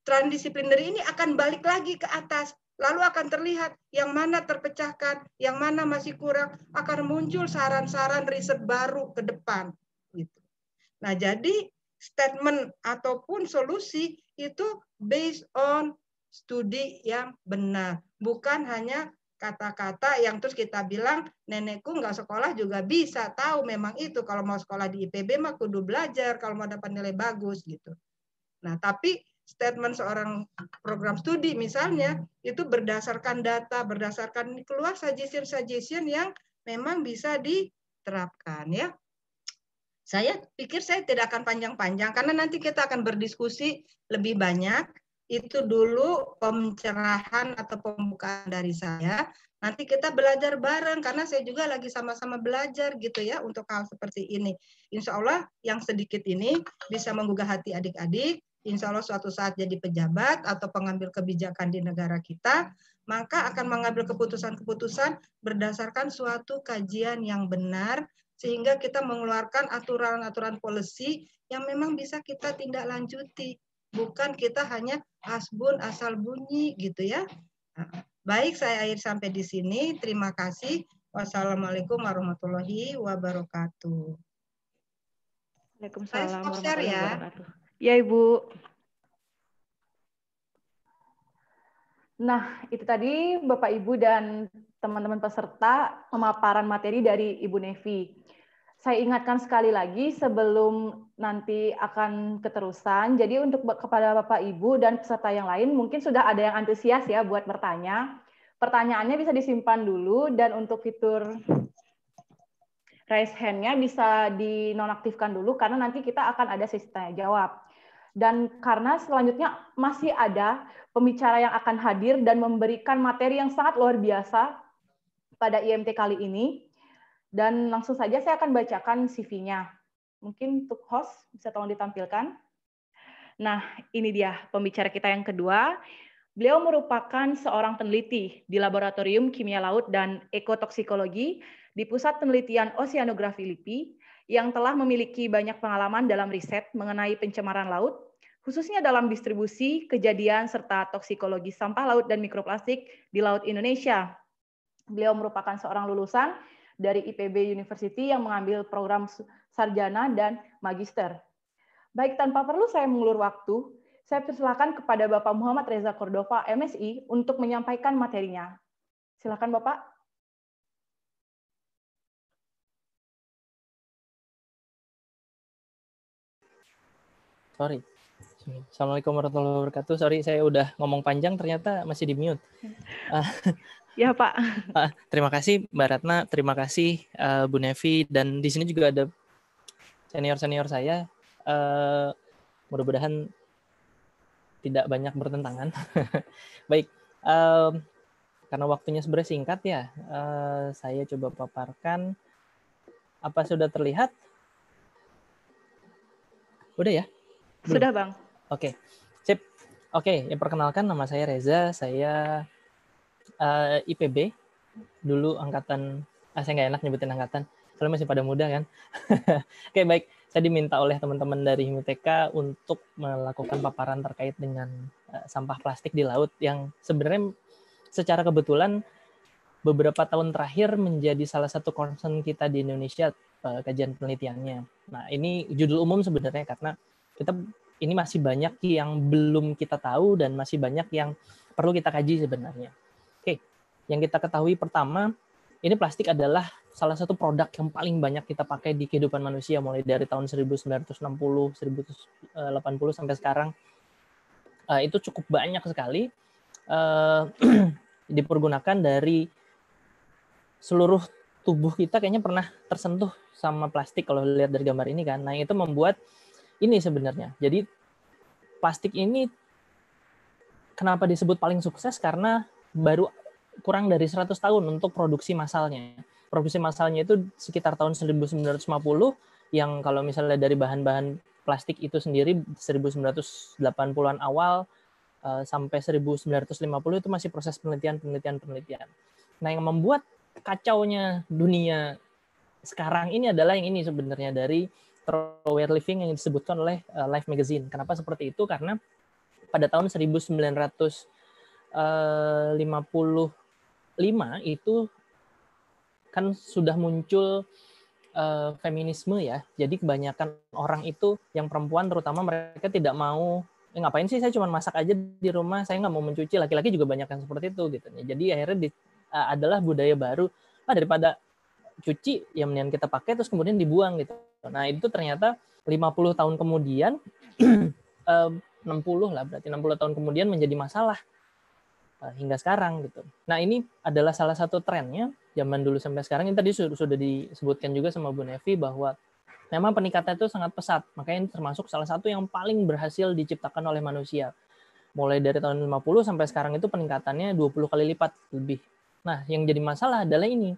transdisipliner ini akan balik lagi ke atas lalu akan terlihat yang mana terpecahkan, yang mana masih kurang, akan muncul saran-saran riset baru ke depan. Gitu. Nah, jadi statement ataupun solusi itu based on studi yang benar, bukan hanya kata-kata yang terus kita bilang nenekku nggak sekolah juga bisa tahu memang itu kalau mau sekolah di IPB mah kudu belajar kalau mau dapat nilai bagus gitu. Nah tapi statement seorang program studi misalnya itu berdasarkan data berdasarkan keluar suggestion-suggestion yang memang bisa diterapkan ya. Saya pikir saya tidak akan panjang-panjang karena nanti kita akan berdiskusi lebih banyak itu dulu pencerahan atau pembukaan dari saya. Nanti kita belajar bareng karena saya juga lagi sama-sama belajar gitu ya untuk hal seperti ini. Insya Allah yang sedikit ini bisa menggugah hati adik-adik. Insya Allah suatu saat jadi pejabat atau pengambil kebijakan di negara kita, maka akan mengambil keputusan-keputusan berdasarkan suatu kajian yang benar sehingga kita mengeluarkan aturan-aturan polisi yang memang bisa kita tindak lanjuti bukan kita hanya asbun asal bunyi gitu ya. Nah, baik saya akhir sampai di sini. Terima kasih. Wassalamualaikum warahmatullahi wabarakatuh. Waalaikumsalam saya stop ya. Ya Ibu. Nah, itu tadi Bapak Ibu dan teman-teman peserta pemaparan materi dari Ibu Nevi. Saya ingatkan sekali lagi sebelum nanti akan keterusan. Jadi untuk kepada Bapak Ibu dan peserta yang lain mungkin sudah ada yang antusias ya buat bertanya. Pertanyaannya bisa disimpan dulu dan untuk fitur raise hand-nya bisa dinonaktifkan dulu karena nanti kita akan ada sesi tanya jawab. Dan karena selanjutnya masih ada pembicara yang akan hadir dan memberikan materi yang sangat luar biasa pada IMT kali ini. Dan langsung saja saya akan bacakan CV-nya. Mungkin untuk host bisa tolong ditampilkan. Nah, ini dia pembicara kita yang kedua. Beliau merupakan seorang peneliti di Laboratorium Kimia Laut dan Ekotoksikologi di Pusat Penelitian Oceanografi LIPI yang telah memiliki banyak pengalaman dalam riset mengenai pencemaran laut, khususnya dalam distribusi, kejadian, serta toksikologi sampah laut dan mikroplastik di Laut Indonesia. Beliau merupakan seorang lulusan dari IPB University yang mengambil program sarjana dan magister. Baik, tanpa perlu saya mengulur waktu, saya persilakan kepada Bapak Muhammad Reza Cordova, MSI, untuk menyampaikan materinya. Silakan Bapak. Sorry, Assalamualaikum warahmatullahi wabarakatuh. Sorry, saya udah ngomong panjang, ternyata masih di mute. Ah. ya Pak. Ah, terima kasih Mbak Ratna, terima kasih eh, Bu Nevi, dan di sini juga ada senior-senior saya. Eh, mudah-mudahan tidak banyak bertentangan. Baik, karena waktunya sebenarnya singkat ya, eh, saya coba paparkan. Apa sudah terlihat? Udah ya? Sudah bang. Oke, okay. sip. Oke, okay. yang perkenalkan nama saya Reza, saya uh, eh, IPB, dulu angkatan, ah, saya nggak enak nyebutin angkatan, soalnya masih pada muda kan. Oke, okay, baik. Saya diminta oleh teman-teman dari MITK untuk melakukan paparan terkait dengan uh, sampah plastik di laut yang sebenarnya secara kebetulan beberapa tahun terakhir menjadi salah satu concern kita di Indonesia uh, kajian penelitiannya. Nah, ini judul umum sebenarnya karena kita ini masih banyak yang belum kita tahu dan masih banyak yang perlu kita kaji sebenarnya. Oke, yang kita ketahui pertama, ini plastik adalah salah satu produk yang paling banyak kita pakai di kehidupan manusia mulai dari tahun 1960, 1980 sampai sekarang. Eh, itu cukup banyak sekali eh, dipergunakan dari seluruh tubuh kita kayaknya pernah tersentuh sama plastik kalau lihat dari gambar ini kan. Nah, itu membuat ini sebenarnya. Jadi plastik ini kenapa disebut paling sukses karena baru kurang dari 100 tahun untuk produksi masalnya. Produksi masalnya itu sekitar tahun 1950 yang kalau misalnya dari bahan-bahan plastik itu sendiri 1980-an awal eh, sampai 1950 itu masih proses penelitian penelitian penelitian. Nah yang membuat kacaunya dunia sekarang ini adalah yang ini sebenarnya dari retro living yang disebutkan oleh eh, Life Magazine. Kenapa seperti itu? Karena pada tahun 1955 eh, itu kan sudah muncul uh, feminisme ya. Jadi kebanyakan orang itu yang perempuan terutama mereka tidak mau ya ngapain sih saya cuma masak aja di rumah, saya nggak mau mencuci. Laki-laki juga banyak yang seperti itu gitu. Jadi akhirnya di, uh, adalah budaya baru. Ah, daripada cuci yang mendingan kita pakai terus kemudian dibuang gitu nah itu ternyata 50 tahun kemudian 60 lah berarti 60 tahun kemudian menjadi masalah eh, hingga sekarang gitu. Nah ini adalah salah satu trennya zaman dulu sampai sekarang. Ini tadi sudah disebutkan juga sama Bu Nevi bahwa memang peningkatan itu sangat pesat. Makanya ini termasuk salah satu yang paling berhasil diciptakan oleh manusia. Mulai dari tahun 50 sampai sekarang itu peningkatannya 20 kali lipat lebih. Nah, yang jadi masalah adalah ini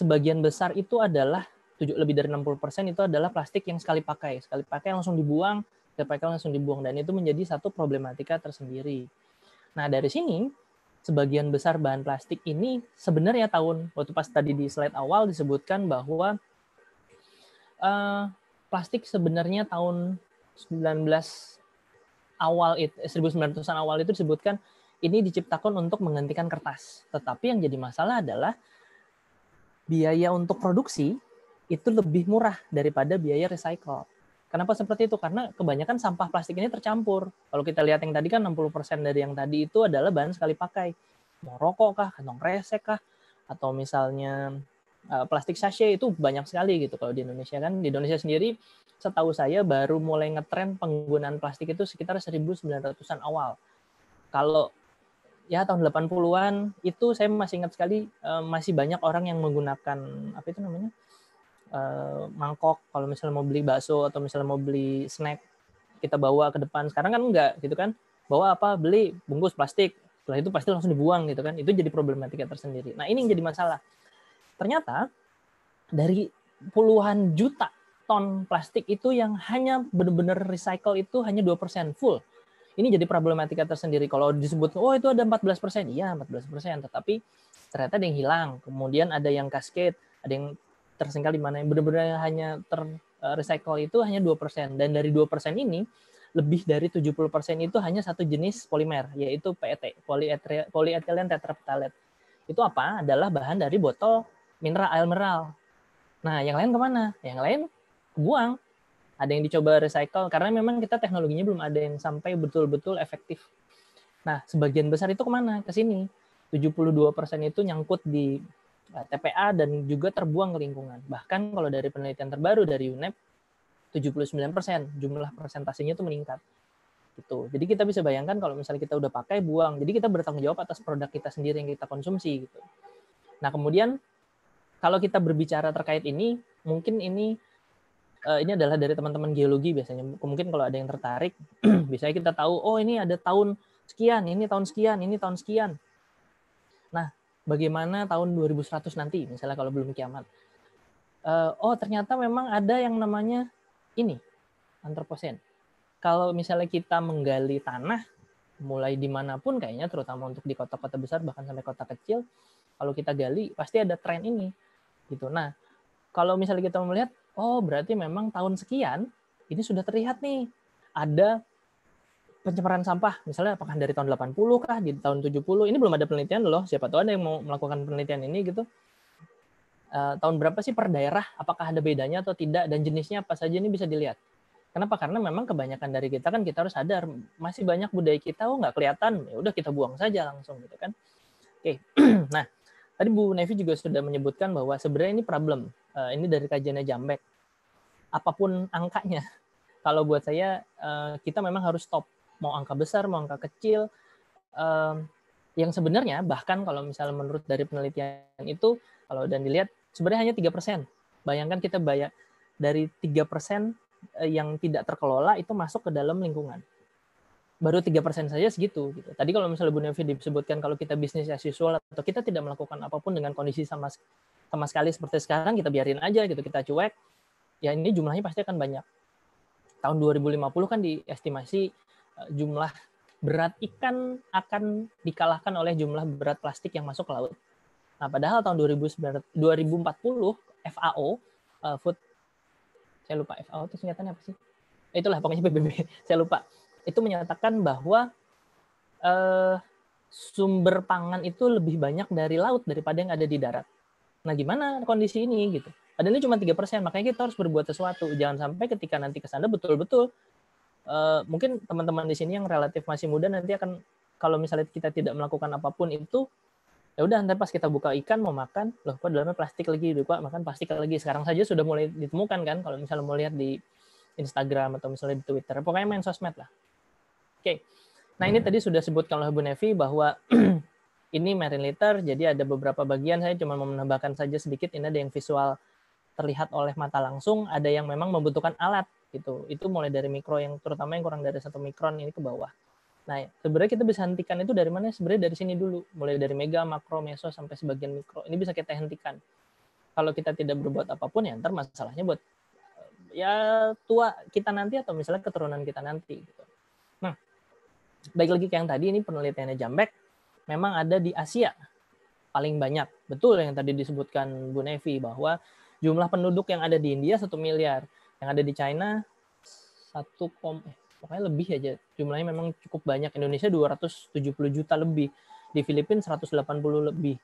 sebagian besar itu adalah tujuh lebih dari 60% itu adalah plastik yang sekali pakai. Sekali pakai langsung dibuang, sekali pakai langsung dibuang. Dan itu menjadi satu problematika tersendiri. Nah, dari sini, sebagian besar bahan plastik ini sebenarnya tahun, waktu pas tadi di slide awal disebutkan bahwa uh, plastik sebenarnya tahun 19 awal, itu eh, 1900-an awal itu disebutkan ini diciptakan untuk menggantikan kertas. Tetapi yang jadi masalah adalah biaya untuk produksi itu lebih murah daripada biaya recycle. Kenapa seperti itu? Karena kebanyakan sampah plastik ini tercampur. Kalau kita lihat yang tadi kan 60% dari yang tadi itu adalah bahan sekali pakai. Mau rokok kah, kantong resek kah, atau misalnya eh, plastik sachet itu banyak sekali gitu kalau di Indonesia kan di Indonesia sendiri setahu saya baru mulai ngetren penggunaan plastik itu sekitar 1900-an awal. Kalau ya tahun 80-an itu saya masih ingat sekali uh, masih banyak orang yang menggunakan apa itu namanya uh, mangkok kalau misalnya mau beli bakso atau misalnya mau beli snack kita bawa ke depan sekarang kan enggak gitu kan bawa apa beli bungkus plastik setelah itu pasti langsung dibuang gitu kan itu jadi problematika tersendiri nah ini yang jadi masalah ternyata dari puluhan juta ton plastik itu yang hanya benar-benar recycle itu hanya 2% full ini jadi problematika tersendiri kalau disebut oh itu ada 14%. Iya, 14%, tetapi ternyata ada yang hilang. Kemudian ada yang cascade, ada yang tersingkal di mana yang benar-benar hanya ter eh, recycle itu hanya 2% dan dari 2% ini lebih dari 70% itu hanya satu jenis polimer yaitu PET, polyethylene tetraphthalate. Itu apa? Adalah bahan dari botol mineral air mineral. Nah, yang lain kemana? Yang lain buang ada yang dicoba recycle karena memang kita teknologinya belum ada yang sampai betul-betul efektif. Nah, sebagian besar itu kemana? Ke sini. 72% itu nyangkut di eh, TPA dan juga terbuang ke lingkungan. Bahkan kalau dari penelitian terbaru dari UNEP, 79% jumlah persentasenya itu meningkat. Gitu. Jadi kita bisa bayangkan kalau misalnya kita udah pakai, buang. Jadi kita bertanggung jawab atas produk kita sendiri yang kita konsumsi. gitu. Nah, kemudian kalau kita berbicara terkait ini, mungkin ini uh, ini adalah dari teman-teman geologi biasanya. Mungkin kalau ada yang tertarik, biasanya kita tahu, oh ini ada tahun sekian, ini tahun sekian, ini tahun sekian. Nah, bagaimana tahun 2100 nanti, misalnya kalau belum kiamat. Uh, oh ternyata memang ada yang namanya ini, antroposen. Kalau misalnya kita menggali tanah, mulai dimanapun kayaknya, terutama untuk di kota-kota besar, bahkan sampai kota kecil, kalau kita gali, pasti ada tren ini. gitu. Nah, kalau misalnya kita melihat oh berarti memang tahun sekian ini sudah terlihat nih ada pencemaran sampah misalnya apakah dari tahun 80 kah di tahun 70 ini belum ada penelitian loh siapa tahu ada yang mau melakukan penelitian ini gitu uh, tahun berapa sih per daerah apakah ada bedanya atau tidak dan jenisnya apa saja ini bisa dilihat kenapa karena memang kebanyakan dari kita kan kita harus sadar masih banyak budaya kita oh nggak kelihatan ya udah kita buang saja langsung gitu kan oke okay. nah Tadi Bu Nevi juga sudah menyebutkan bahwa sebenarnya ini problem. Uh, ini dari kajiannya Jambek. Apapun angkanya, kalau buat saya uh, kita memang harus stop. Mau angka besar, mau angka kecil. Uh, yang sebenarnya bahkan kalau misalnya menurut dari penelitian itu, kalau dan dilihat sebenarnya hanya tiga persen. Bayangkan kita bayar dari tiga persen eh, yang tidak terkelola itu masuk ke dalam lingkungan baru tiga persen saja segitu. Gitu. Tadi kalau misalnya Bu Nevi disebutkan kalau kita bisnis as usual atau kita tidak melakukan apapun dengan kondisi sama sama sekali seperti sekarang kita biarin aja gitu kita cuek, ya ini jumlahnya pasti akan banyak. Tahun 2050 kan diestimasi eh, jumlah berat ikan akan dikalahkan oleh jumlah berat plastik yang masuk ke laut. Nah, padahal tahun 2040 FAO eh, Food saya lupa FAO itu singkatannya apa sih? Itulah pokoknya PBB. saya lupa itu menyatakan bahwa uh, sumber pangan itu lebih banyak dari laut daripada yang ada di darat. Nah, gimana kondisi ini gitu? Padahal ini cuma tiga persen, makanya kita harus berbuat sesuatu. Jangan sampai ketika nanti ke sana betul-betul Uh, mungkin teman-teman di sini yang relatif masih muda nanti akan kalau misalnya kita tidak melakukan apapun itu ya udah nanti pas kita buka ikan mau makan loh kok dalamnya plastik lagi loh kok makan plastik lagi sekarang saja sudah mulai ditemukan kan kalau misalnya mau lihat di Instagram atau misalnya di Twitter pokoknya main sosmed lah Oke. Nah, ini hmm. tadi sudah sebutkan oleh Bu Nevi bahwa ini marine litter, jadi ada beberapa bagian saya cuma menambahkan saja sedikit ini ada yang visual terlihat oleh mata langsung, ada yang memang membutuhkan alat gitu. Itu mulai dari mikro yang terutama yang kurang dari satu mikron ini ke bawah. Nah, sebenarnya kita bisa hentikan itu dari mana? Sebenarnya dari sini dulu, mulai dari mega, makro, meso sampai sebagian mikro. Ini bisa kita hentikan. Kalau kita tidak berbuat apapun ya ntar masalahnya buat ya tua kita nanti atau misalnya keturunan kita nanti gitu baik lagi ke yang tadi ini penelitiannya Jambek memang ada di Asia paling banyak. Betul yang tadi disebutkan Bu Nevi bahwa jumlah penduduk yang ada di India satu miliar, yang ada di China satu kom eh, pokoknya lebih aja. Jumlahnya memang cukup banyak. Indonesia 270 juta lebih, di Filipina 180 lebih.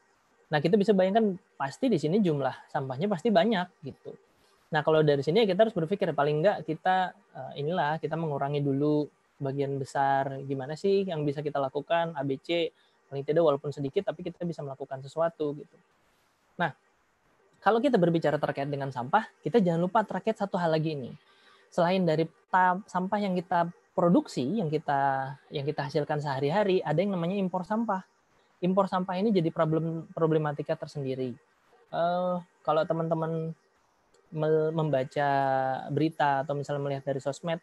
Nah, kita bisa bayangkan pasti di sini jumlah sampahnya pasti banyak gitu. Nah, kalau dari sini ya kita harus berpikir paling enggak kita eh, inilah kita mengurangi dulu bagian besar gimana sih yang bisa kita lakukan ABC paling tidak walaupun sedikit tapi kita bisa melakukan sesuatu gitu. Nah, kalau kita berbicara terkait dengan sampah, kita jangan lupa terkait satu hal lagi ini. Selain dari sampah yang kita produksi, yang kita yang kita hasilkan sehari-hari, ada yang namanya impor sampah. Impor sampah ini jadi problem problematika tersendiri. Uh, kalau teman-teman membaca berita atau misalnya melihat dari sosmed,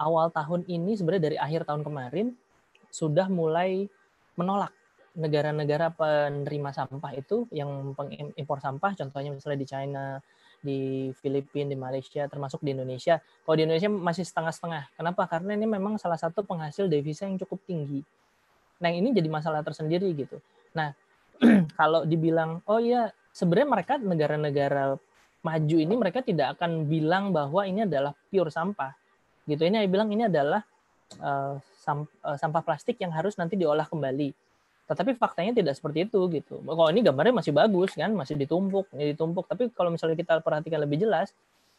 awal tahun ini sebenarnya dari akhir tahun kemarin sudah mulai menolak negara-negara penerima sampah itu yang pengimpor sampah contohnya misalnya di China, di Filipina, di Malaysia termasuk di Indonesia. Kalau di Indonesia masih setengah-setengah. Kenapa? Karena ini memang salah satu penghasil devisa yang cukup tinggi. Nah, ini jadi masalah tersendiri gitu. Nah, kalau dibilang oh iya sebenarnya mereka negara-negara maju ini mereka tidak akan bilang bahwa ini adalah pure sampah gitu ini saya bilang ini adalah uh, sampah plastik yang harus nanti diolah kembali tetapi faktanya tidak seperti itu gitu kalau ini gambarnya masih bagus kan masih ditumpuk ini ditumpuk tapi kalau misalnya kita perhatikan lebih jelas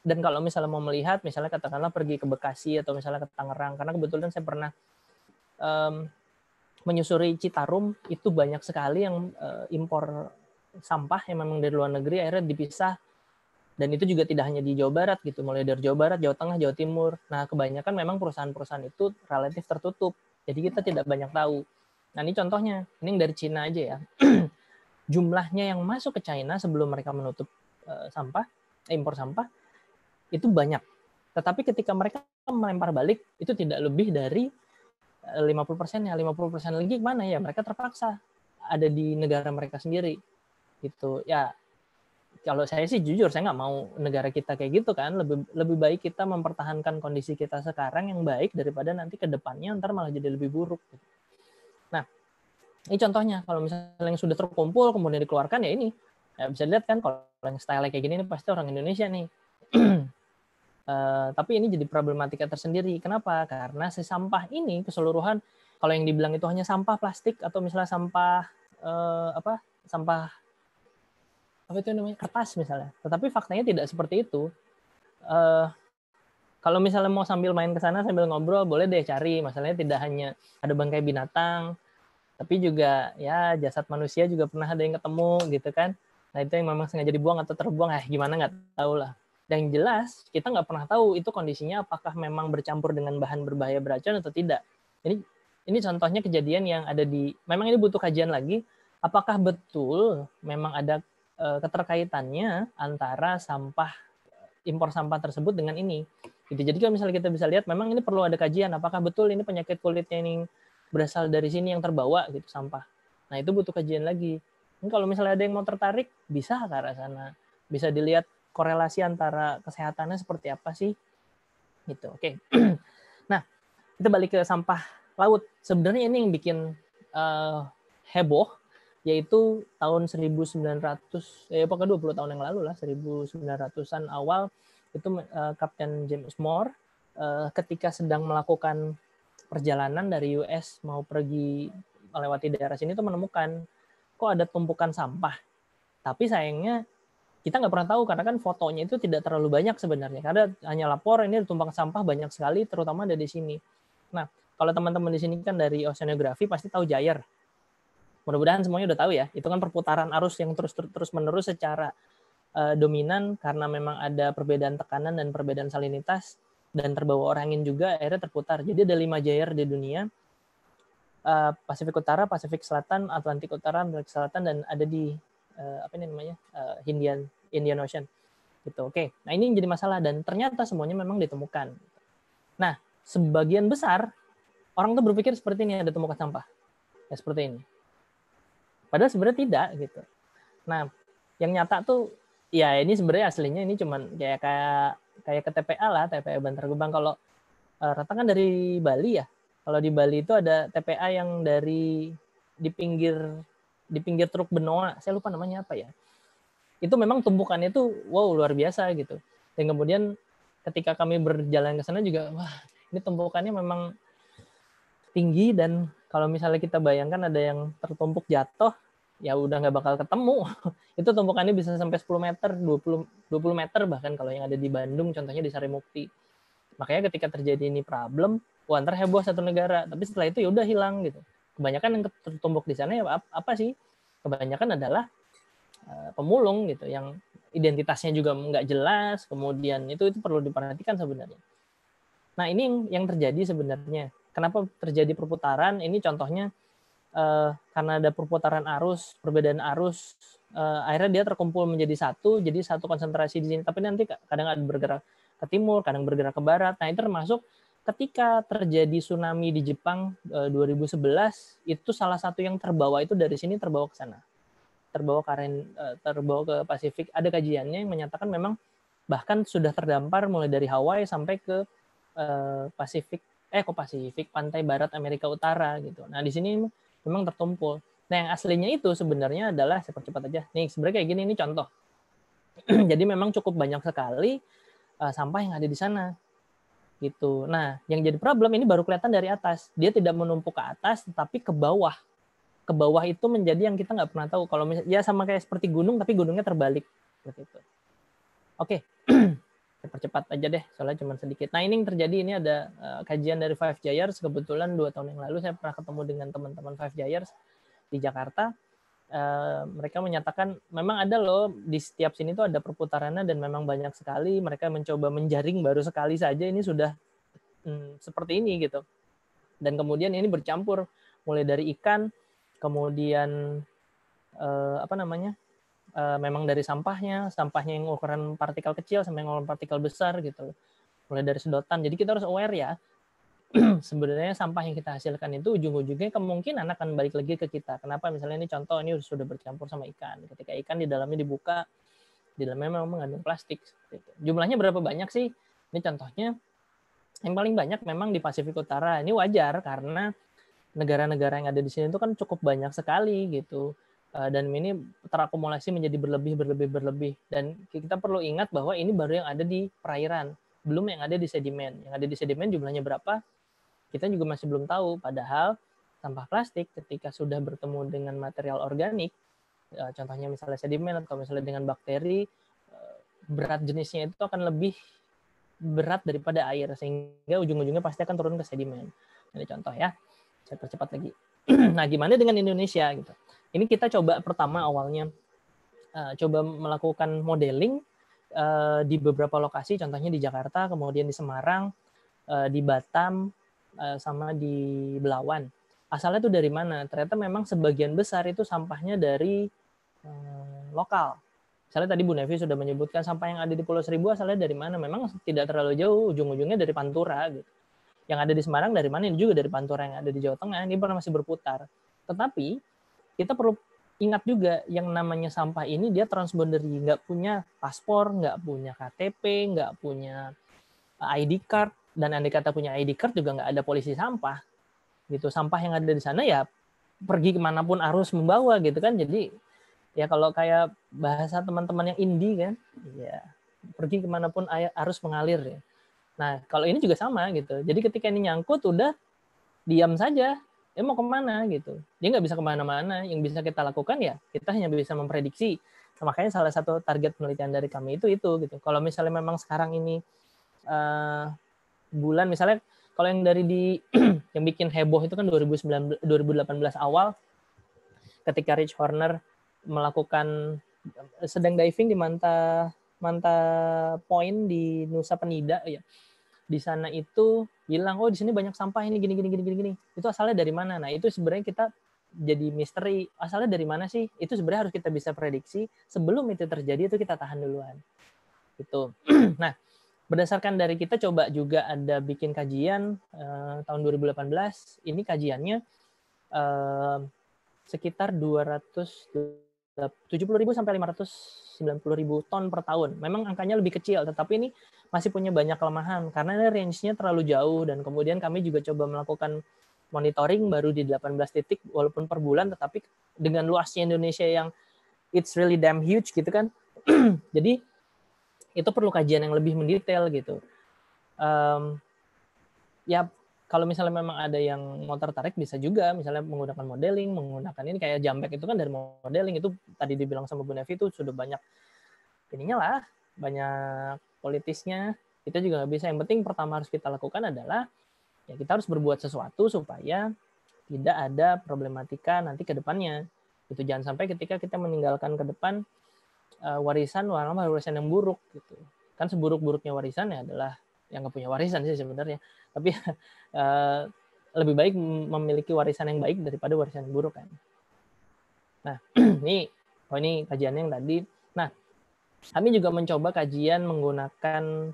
dan kalau misalnya mau melihat misalnya katakanlah pergi ke Bekasi atau misalnya ke Tangerang karena kebetulan saya pernah um, menyusuri Citarum itu banyak sekali yang uh, impor sampah yang memang dari luar negeri akhirnya dipisah dan itu juga tidak hanya di Jawa Barat gitu mulai dari Jawa Barat Jawa Tengah Jawa Timur nah kebanyakan memang perusahaan-perusahaan itu relatif tertutup jadi kita tidak banyak tahu nah ini contohnya ini dari Cina aja ya jumlahnya yang masuk ke China sebelum mereka menutup uh, sampah eh, impor sampah itu banyak tetapi ketika mereka melempar balik itu tidak lebih dari 50 ya 50 persen lagi mana ya mereka terpaksa ada di negara mereka sendiri gitu ya kalau saya sih jujur saya nggak mau negara kita kayak gitu kan lebih lebih baik kita mempertahankan kondisi kita sekarang yang baik daripada nanti ke depannya ntar malah jadi lebih buruk nah ini contohnya kalau misalnya yang sudah terkumpul kemudian dikeluarkan ya ini ya bisa dilihat kan kalau yang style kayak gini ini pasti orang Indonesia nih Uh, tapi ini jadi problematika tersendiri. Kenapa? Karena si sampah ini keseluruhan, kalau yang dibilang itu hanya sampah plastik atau misalnya sampah uh, apa, sampah apa itu namanya kertas misalnya. Tetapi faktanya tidak seperti itu. Uh, kalau misalnya mau sambil main ke sana sambil ngobrol boleh deh cari. Masalahnya tidak hanya ada bangkai binatang, tapi juga ya jasad manusia juga pernah ada yang ketemu gitu kan. Nah itu yang memang sengaja dibuang atau terbuang, eh gimana nggak tahu lah. Dan yang jelas kita nggak pernah tahu itu kondisinya apakah memang bercampur dengan bahan berbahaya beracun atau tidak. Ini ini contohnya kejadian yang ada di, memang ini butuh kajian lagi. Apakah betul memang ada Eh, keterkaitannya antara sampah impor sampah tersebut dengan ini. Gitu. Jadi kalau misalnya kita bisa lihat, memang ini perlu ada kajian apakah betul ini penyakit kulitnya ini berasal dari sini yang terbawa gitu sampah. Nah itu butuh kajian lagi. Ini kalau misalnya ada yang mau tertarik, bisa ke arah sana. Bisa dilihat korelasi antara kesehatannya seperti apa sih, gitu. Oke. Okay. nah kita balik ke sampah laut. Sebenarnya ini yang bikin uh, heboh yaitu tahun 1900 ya eh, pokoknya 20 tahun yang lalu lah 1900-an awal itu uh, Kapten James Moore uh, ketika sedang melakukan perjalanan dari US mau pergi melewati daerah sini itu menemukan kok ada tumpukan sampah. Tapi sayangnya kita nggak pernah tahu karena kan fotonya itu tidak terlalu banyak sebenarnya. Karena hanya lapor ini tumpang sampah banyak sekali terutama ada di sini. Nah, kalau teman-teman di sini kan dari oceanografi pasti tahu Jayer mudah-mudahan semuanya udah tahu ya itu kan perputaran arus yang terus terus menerus secara uh, dominan karena memang ada perbedaan tekanan dan perbedaan salinitas dan terbawa orang angin juga akhirnya terputar jadi ada lima jayer di dunia uh, Pasifik Utara Pasifik Selatan Atlantik Utara Atlantik Selatan dan ada di uh, apa ini namanya uh, Indian Indian Ocean gitu oke nah ini yang jadi masalah dan ternyata semuanya memang ditemukan nah sebagian besar orang tuh berpikir seperti ini ada temukan sampah ya seperti ini Padahal sebenarnya tidak gitu. Nah, yang nyata tuh ya ini sebenarnya aslinya ini cuman kayak kayak kayak ke TPA lah, TPA Bantar Gebang kalau uh, Rata kan dari Bali ya. Kalau di Bali itu ada TPA yang dari di pinggir di pinggir truk benoa, saya lupa namanya apa ya. Itu memang tumpukannya itu wow luar biasa gitu. Dan kemudian ketika kami berjalan ke sana juga wah ini tumpukannya memang tinggi dan kalau misalnya kita bayangkan ada yang tertumpuk jatuh ya udah nggak bakal ketemu. itu tumpukannya bisa sampai 10 meter, 20 20 meter bahkan kalau yang ada di Bandung contohnya di Sarimukti Makanya ketika terjadi ini problem, wah ntar heboh satu negara, tapi setelah itu ya udah hilang gitu. Kebanyakan yang tertumpuk di sana ya apa, sih? Kebanyakan adalah eh, pemulung gitu yang identitasnya juga nggak jelas, kemudian itu itu perlu diperhatikan sebenarnya. Nah, ini yang terjadi sebenarnya. Kenapa terjadi perputaran? Ini contohnya uh, karena ada perputaran arus, perbedaan arus, uh, akhirnya dia terkumpul menjadi satu, jadi satu konsentrasi di sini. Tapi nanti kadang ada bergerak ke timur, kadang bergerak ke barat. Nah, itu termasuk ketika terjadi tsunami di Jepang uh, eh, 2011, itu salah satu yang terbawa itu dari sini terbawa ke sana. Terbawa ke uh, terbawa ke Pasifik. Ada kajiannya yang menyatakan memang bahkan sudah terdampar mulai dari Hawaii sampai ke uh, Pasifik eh kok Pasifik, pantai barat Amerika Utara gitu. Nah, di sini memang tertumpul. Nah, yang aslinya itu sebenarnya adalah cepat-cepat aja. Nih, sebenarnya kayak gini ini contoh. Jadi memang cukup banyak sekali uh, sampah yang ada di sana. Gitu. Nah, yang jadi problem ini baru kelihatan dari atas. Dia tidak menumpuk ke atas tetapi ke bawah. Ke bawah itu menjadi yang kita nggak pernah tahu. Kalau misalnya ya sama kayak seperti gunung tapi gunungnya terbalik seperti Oke. Okay. percepat aja deh soalnya cuma sedikit. Nah ini yang terjadi ini ada eh, kajian dari Five Jayers kebetulan dua tahun yang lalu saya pernah ketemu dengan teman-teman Five Jayers di Jakarta. Eh, mereka menyatakan memang ada loh di setiap sini tuh ada perputarannya dan memang banyak sekali mereka mencoba menjaring baru sekali saja ini sudah hmm, seperti ini gitu. Dan kemudian ini bercampur mulai dari ikan kemudian eh, apa namanya uh, memang dari sampahnya, sampahnya yang ukuran partikel kecil sampai yang ukuran partikel besar gitu. Mulai dari sedotan. Jadi kita harus aware ya. sebenarnya sampah yang kita hasilkan itu ujung-ujungnya kemungkinan akan balik lagi ke kita. Kenapa? Misalnya ini contoh ini sudah bercampur sama ikan. Ketika ikan di dalamnya dibuka, di dalamnya memang mengandung plastik. Jumlahnya berapa banyak sih? Ini contohnya yang paling banyak memang di Pasifik Utara. Ini wajar karena negara-negara yang ada di sini itu kan cukup banyak sekali gitu Eh, dan ini terakumulasi menjadi berlebih berlebih berlebih dan kita perlu ingat bahwa ini baru yang ada di perairan belum yang ada di sedimen yang ada di sedimen jumlahnya berapa kita juga masih belum tahu padahal sampah plastik ketika sudah bertemu dengan material organik eh, contohnya misalnya sedimen atau misalnya dengan bakteri eh, berat jenisnya itu akan lebih berat daripada air sehingga ujung-ujungnya pasti akan turun ke sedimen ini contoh ya saya percepat lagi nah gimana dengan Indonesia gitu ini kita coba pertama awalnya uh, coba melakukan modeling uh, di beberapa lokasi, contohnya di Jakarta, kemudian di Semarang, uh, di Batam, uh, sama di Belawan. Asalnya itu dari mana? Ternyata memang sebagian besar itu sampahnya dari uh, lokal. Misalnya tadi Bu Nevi sudah menyebutkan sampah yang ada di Pulau Seribu asalnya dari mana? Memang tidak terlalu jauh, ujung-ujungnya dari Pantura gitu yang ada di Semarang dari mana ini juga dari Pantura yang ada di Jawa Tengah ini pernah masih berputar. Tetapi kita perlu ingat juga yang namanya sampah ini dia transboundary, nggak punya paspor, nggak punya KTP, nggak punya eh, ID card, dan andai kata punya ID card juga nggak ada polisi sampah. Gitu, sampah yang ada di sana ya pergi kemanapun arus membawa gitu kan. Jadi ya kalau kayak bahasa teman-teman yang indie kan, ya pergi kemanapun arus mengalir ya. Nah kalau ini juga sama gitu. Jadi ketika ini nyangkut udah diam saja ya mau kemana gitu dia nggak bisa kemana-mana yang bisa kita lakukan ya kita hanya bisa memprediksi nah, makanya salah satu target penelitian dari kami itu itu gitu kalau misalnya memang sekarang ini uh, bulan misalnya kalau yang dari di yang bikin heboh itu kan 2019 2018 awal ketika Rich Horner melakukan eh, sedang diving di Manta Manta Point di Nusa Penida ya di sana itu bilang oh di sini banyak sampah ini gini gini gini gini gini itu asalnya dari mana nah itu sebenarnya kita jadi misteri asalnya dari mana sih itu sebenarnya harus kita bisa prediksi sebelum itu terjadi itu kita tahan duluan gitu nah berdasarkan dari kita coba juga ada bikin kajian eh, tahun 2018 ini kajiannya eh, sekitar 200 70.000 sampai ribu ton per tahun. Memang angkanya lebih kecil, tetapi ini masih punya banyak kelemahan karena ini range-nya terlalu jauh dan kemudian kami juga coba melakukan monitoring baru di 18 titik walaupun per bulan tetapi dengan luasnya Indonesia yang it's really damn huge gitu kan. Jadi itu perlu kajian yang lebih mendetail gitu. Um, ya kalau misalnya memang ada yang mau tertarik bisa juga misalnya menggunakan modeling, menggunakan ini kayak jambek itu kan dari modeling itu tadi dibilang sama Bu Nevi itu sudah banyak ininya lah, banyak politisnya. Kita juga nggak bisa. Yang penting pertama harus kita lakukan adalah ya kita harus berbuat sesuatu supaya tidak ada problematika nanti ke depannya. Itu jangan sampai ketika kita meninggalkan ke depan eh, warisan warisan yang buruk gitu. Kan seburuk-buruknya warisan ya adalah yang nggak punya warisan sih sebenarnya tapi uh, lebih baik memiliki warisan yang baik daripada warisan yang buruk kan nah ini oh ini kajiannya yang tadi nah kami juga mencoba kajian menggunakan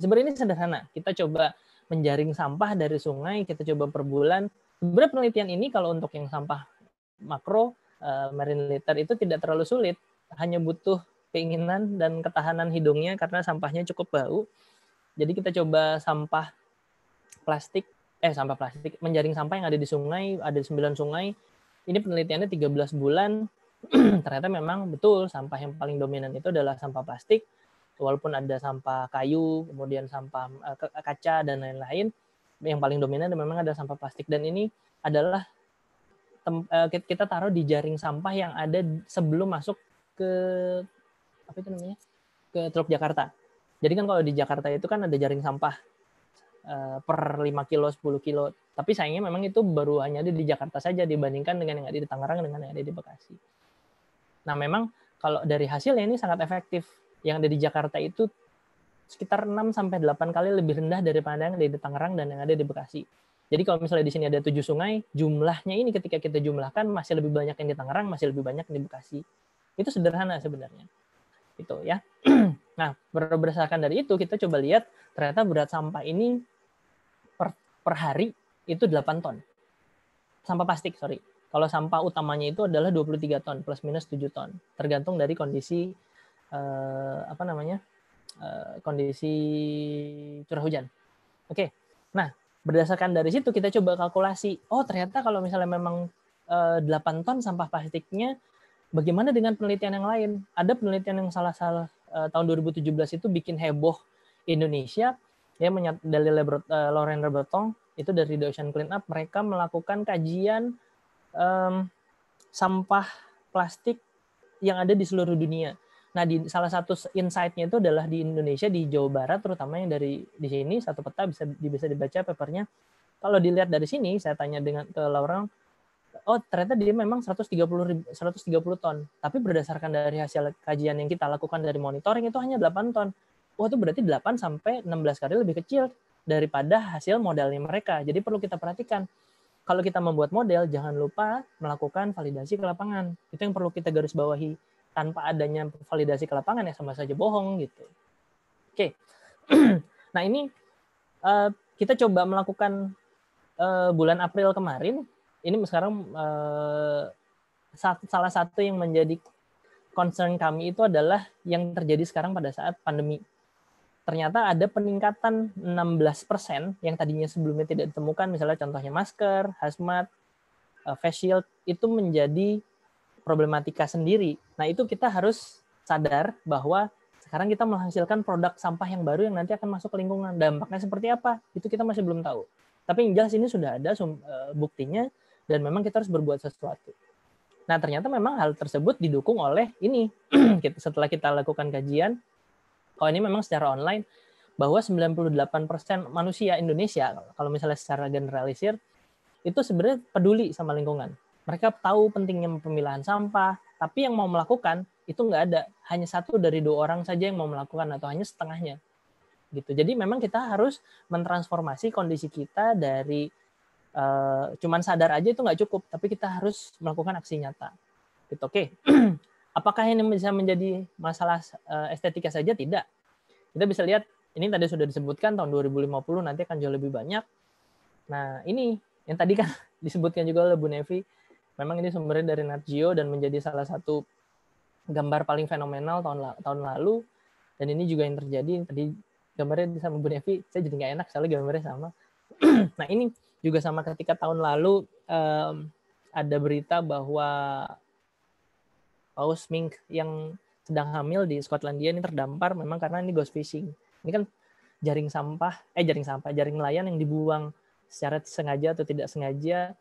sebenarnya ini sederhana kita coba menjaring sampah dari sungai kita coba per bulan sebenarnya penelitian ini kalau untuk yang sampah makro uh, marine litter itu tidak terlalu sulit hanya butuh keinginan dan ketahanan hidungnya karena sampahnya cukup bau jadi kita coba sampah plastik eh sampah plastik, menjaring sampah yang ada di sungai, ada di 9 sungai. Ini penelitiannya 13 bulan. Ternyata memang betul sampah yang paling dominan itu adalah sampah plastik. Walaupun ada sampah kayu, kemudian sampah eh, kaca dan lain-lain, yang paling dominan memang ada sampah plastik dan ini adalah eh, kita taruh di jaring sampah yang ada sebelum masuk ke apa itu namanya? ke Teluk Jakarta. Jadi kan kalau di Jakarta itu kan ada jaring sampah eh, per 5 kilo, 10 kilo. Tapi sayangnya memang itu baru hanya ada di Jakarta saja dibandingkan dengan yang ada di Tangerang dengan yang ada di Bekasi. Nah memang kalau dari hasilnya ini sangat efektif. Yang ada di Jakarta itu sekitar 6 8 kali lebih rendah daripada yang ada di Tangerang dan yang ada di Bekasi. Jadi kalau misalnya di sini ada tujuh sungai, jumlahnya ini ketika kita jumlahkan masih lebih banyak yang di Tangerang, masih lebih banyak yang di Bekasi. Itu sederhana sebenarnya. Itu ya. Nah, berdasarkan dari itu kita coba lihat ternyata berat sampah ini per, per hari itu 8 ton. Sampah plastik, sorry. Kalau sampah utamanya itu adalah 23 ton plus minus 7 ton, tergantung dari kondisi eh, apa namanya? Eh, kondisi curah hujan. Oke. Nah, berdasarkan dari situ kita coba kalkulasi. Oh, ternyata kalau misalnya memang eh, 8 ton sampah plastiknya bagaimana dengan penelitian yang lain? Ada penelitian yang salah salah uh, tahun 2017 itu bikin heboh Indonesia ya menyat dari Lebert, uh, Lauren Rebetong itu dari The Ocean Cleanup mereka melakukan kajian um, sampah plastik yang ada di seluruh dunia. Nah, di salah satu insight-nya itu adalah di Indonesia di Jawa Barat terutama yang dari di sini satu peta bisa bisa dibaca papernya. Kalau dilihat dari sini, saya tanya dengan ke Lauren oh ternyata dia memang 130 ribu, 130 ton, tapi berdasarkan dari hasil kajian yang kita lakukan dari monitoring itu hanya 8 ton. Wah itu berarti 8 sampai 16 kali lebih kecil daripada hasil modelnya mereka. Jadi perlu kita perhatikan. Kalau kita membuat model, jangan lupa melakukan validasi ke lapangan. Itu yang perlu kita garis bawahi. Tanpa adanya validasi ke lapangan ya sama saja bohong gitu. Oke, nah ini eh, kita coba melakukan eh, bulan April kemarin ini sekarang uh, salah satu yang menjadi concern kami itu adalah yang terjadi sekarang pada saat pandemi. Ternyata ada peningkatan 16% yang tadinya sebelumnya tidak ditemukan, misalnya contohnya masker, hazmat, eh, face shield, itu menjadi problematika sendiri. Nah itu kita harus sadar bahwa sekarang kita menghasilkan produk sampah yang baru yang nanti akan masuk ke lingkungan. Dampaknya seperti apa? Itu kita masih belum tahu. Tapi yang jelas ini sudah ada eh, buktinya dan memang kita harus berbuat sesuatu. Nah, ternyata memang hal tersebut didukung oleh ini. Setelah kita lakukan kajian, oh ini memang secara online, bahwa 98% manusia Indonesia, kalau misalnya secara generalisir, itu sebenarnya peduli sama lingkungan. Mereka tahu pentingnya pemilahan sampah, tapi yang mau melakukan itu nggak ada. Hanya satu dari dua orang saja yang mau melakukan, atau hanya setengahnya. gitu. Jadi memang kita harus mentransformasi kondisi kita dari uh, cuman sadar aja itu nggak cukup, tapi kita harus melakukan aksi nyata. Gitu, oke. Okay. Apakah ini bisa menjadi masalah eh, estetika saja? Tidak. Kita bisa lihat ini tadi sudah disebutkan tahun 2050 nanti akan jauh lebih banyak. Nah, ini yang tadi kan disebutkan juga oleh Bu Nevi, memang ini sumbernya dari Nat Geo dan menjadi salah satu gambar paling fenomenal tahun tahun lalu dan ini juga yang terjadi tadi gambarnya sama Bu Nevi saya jadi nggak enak soalnya gambarnya sama nah ini juga sama ketika tahun lalu um, ada berita bahwa paus mink yang sedang hamil di Skotlandia ini terdampar memang karena ini ghost fishing. Ini kan jaring sampah, eh jaring sampah, jaring nelayan yang dibuang secara sengaja atau tidak sengaja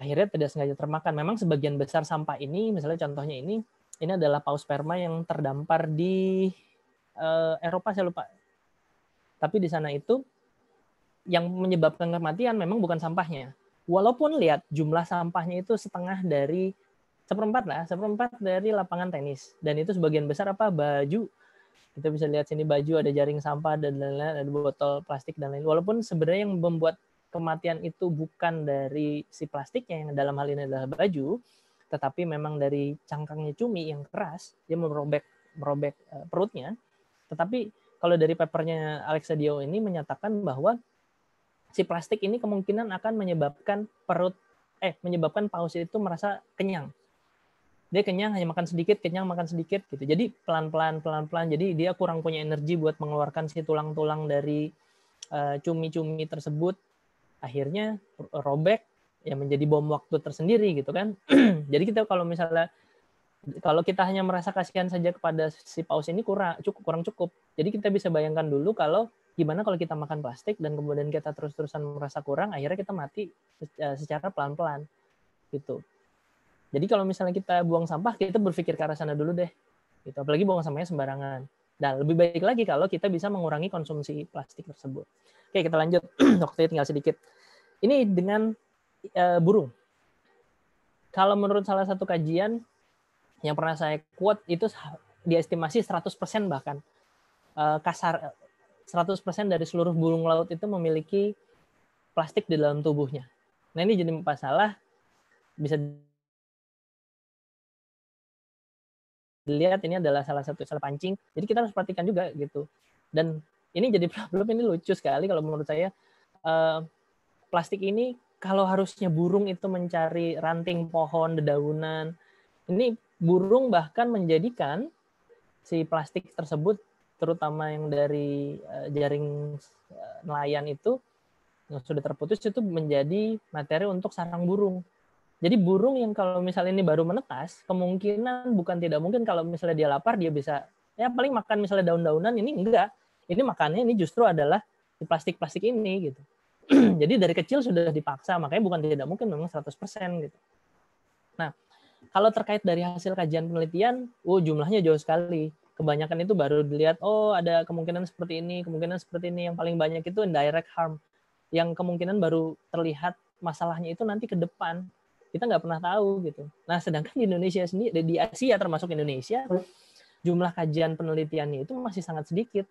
akhirnya tidak sengaja termakan. Memang sebagian besar sampah ini, misalnya contohnya ini, ini adalah paus sperma yang terdampar di uh, Eropa saya lupa. Tapi di sana itu yang menyebabkan kematian memang bukan sampahnya. Walaupun lihat jumlah sampahnya itu setengah dari seperempat lah, seperempat dari lapangan tenis. Dan itu sebagian besar apa? Baju. Kita bisa lihat sini baju ada jaring sampah dan lain-lain, ada botol plastik dan lain. Walaupun sebenarnya yang membuat kematian itu bukan dari si plastiknya yang dalam hal ini adalah baju, tetapi memang dari cangkangnya cumi yang keras dia merobek merobek eh, perutnya. Tetapi kalau dari papernya Alexa Dio ini menyatakan bahwa si plastik ini kemungkinan akan menyebabkan perut eh menyebabkan paus itu merasa kenyang. Dia kenyang hanya makan sedikit, kenyang makan sedikit gitu. Jadi pelan-pelan pelan-pelan jadi dia kurang punya energi buat mengeluarkan si tulang-tulang dari eh, cumi-cumi uh, tersebut. Akhirnya robek ya menjadi bom waktu tersendiri gitu kan. jadi kita kalau misalnya kalau kita hanya merasa kasihan saja kepada si paus ini kurang cukup kurang cukup. Jadi kita bisa bayangkan dulu kalau gimana kalau kita makan plastik dan kemudian kita terus-terusan merasa kurang akhirnya kita mati eh, secara pelan-pelan gitu jadi kalau misalnya kita buang sampah kita berpikir ke arah sana dulu deh gitu apalagi buang sampahnya sembarangan dan nah, lebih baik lagi kalau kita bisa mengurangi konsumsi plastik tersebut oke kita lanjut waktu tinggal sedikit ini dengan uh, burung kalau menurut salah satu kajian yang pernah saya quote itu diestimasi 100% bahkan eh, kasar 100% dari seluruh burung laut itu memiliki plastik di dalam tubuhnya. Nah ini jadi masalah bisa dilihat ini adalah salah satu salah pancing. Jadi kita harus perhatikan juga gitu. Dan ini jadi problem ini lucu sekali kalau menurut saya uh, plastik ini kalau harusnya burung itu mencari ranting pohon, dedaunan, ini burung bahkan menjadikan si plastik tersebut terutama yang dari uh, jaring eh, nelayan itu yang sudah terputus itu menjadi materi untuk sarang burung. Jadi burung yang kalau misalnya ini baru menetas, kemungkinan bukan tidak mungkin kalau misalnya dia lapar dia bisa ya paling makan misalnya daun-daunan ini enggak. Ini makannya ini justru adalah di plastik-plastik ini gitu. Jadi dari kecil sudah dipaksa, makanya bukan tidak mungkin memang 100% gitu. Nah, kalau terkait dari hasil kajian penelitian, oh jumlahnya jauh sekali kebanyakan itu baru dilihat oh ada kemungkinan seperti ini kemungkinan seperti ini yang paling banyak itu indirect harm yang kemungkinan baru terlihat masalahnya itu nanti ke depan kita nggak pernah tahu gitu nah sedangkan di Indonesia sendiri di Asia termasuk Indonesia jumlah kajian penelitiannya itu masih sangat sedikit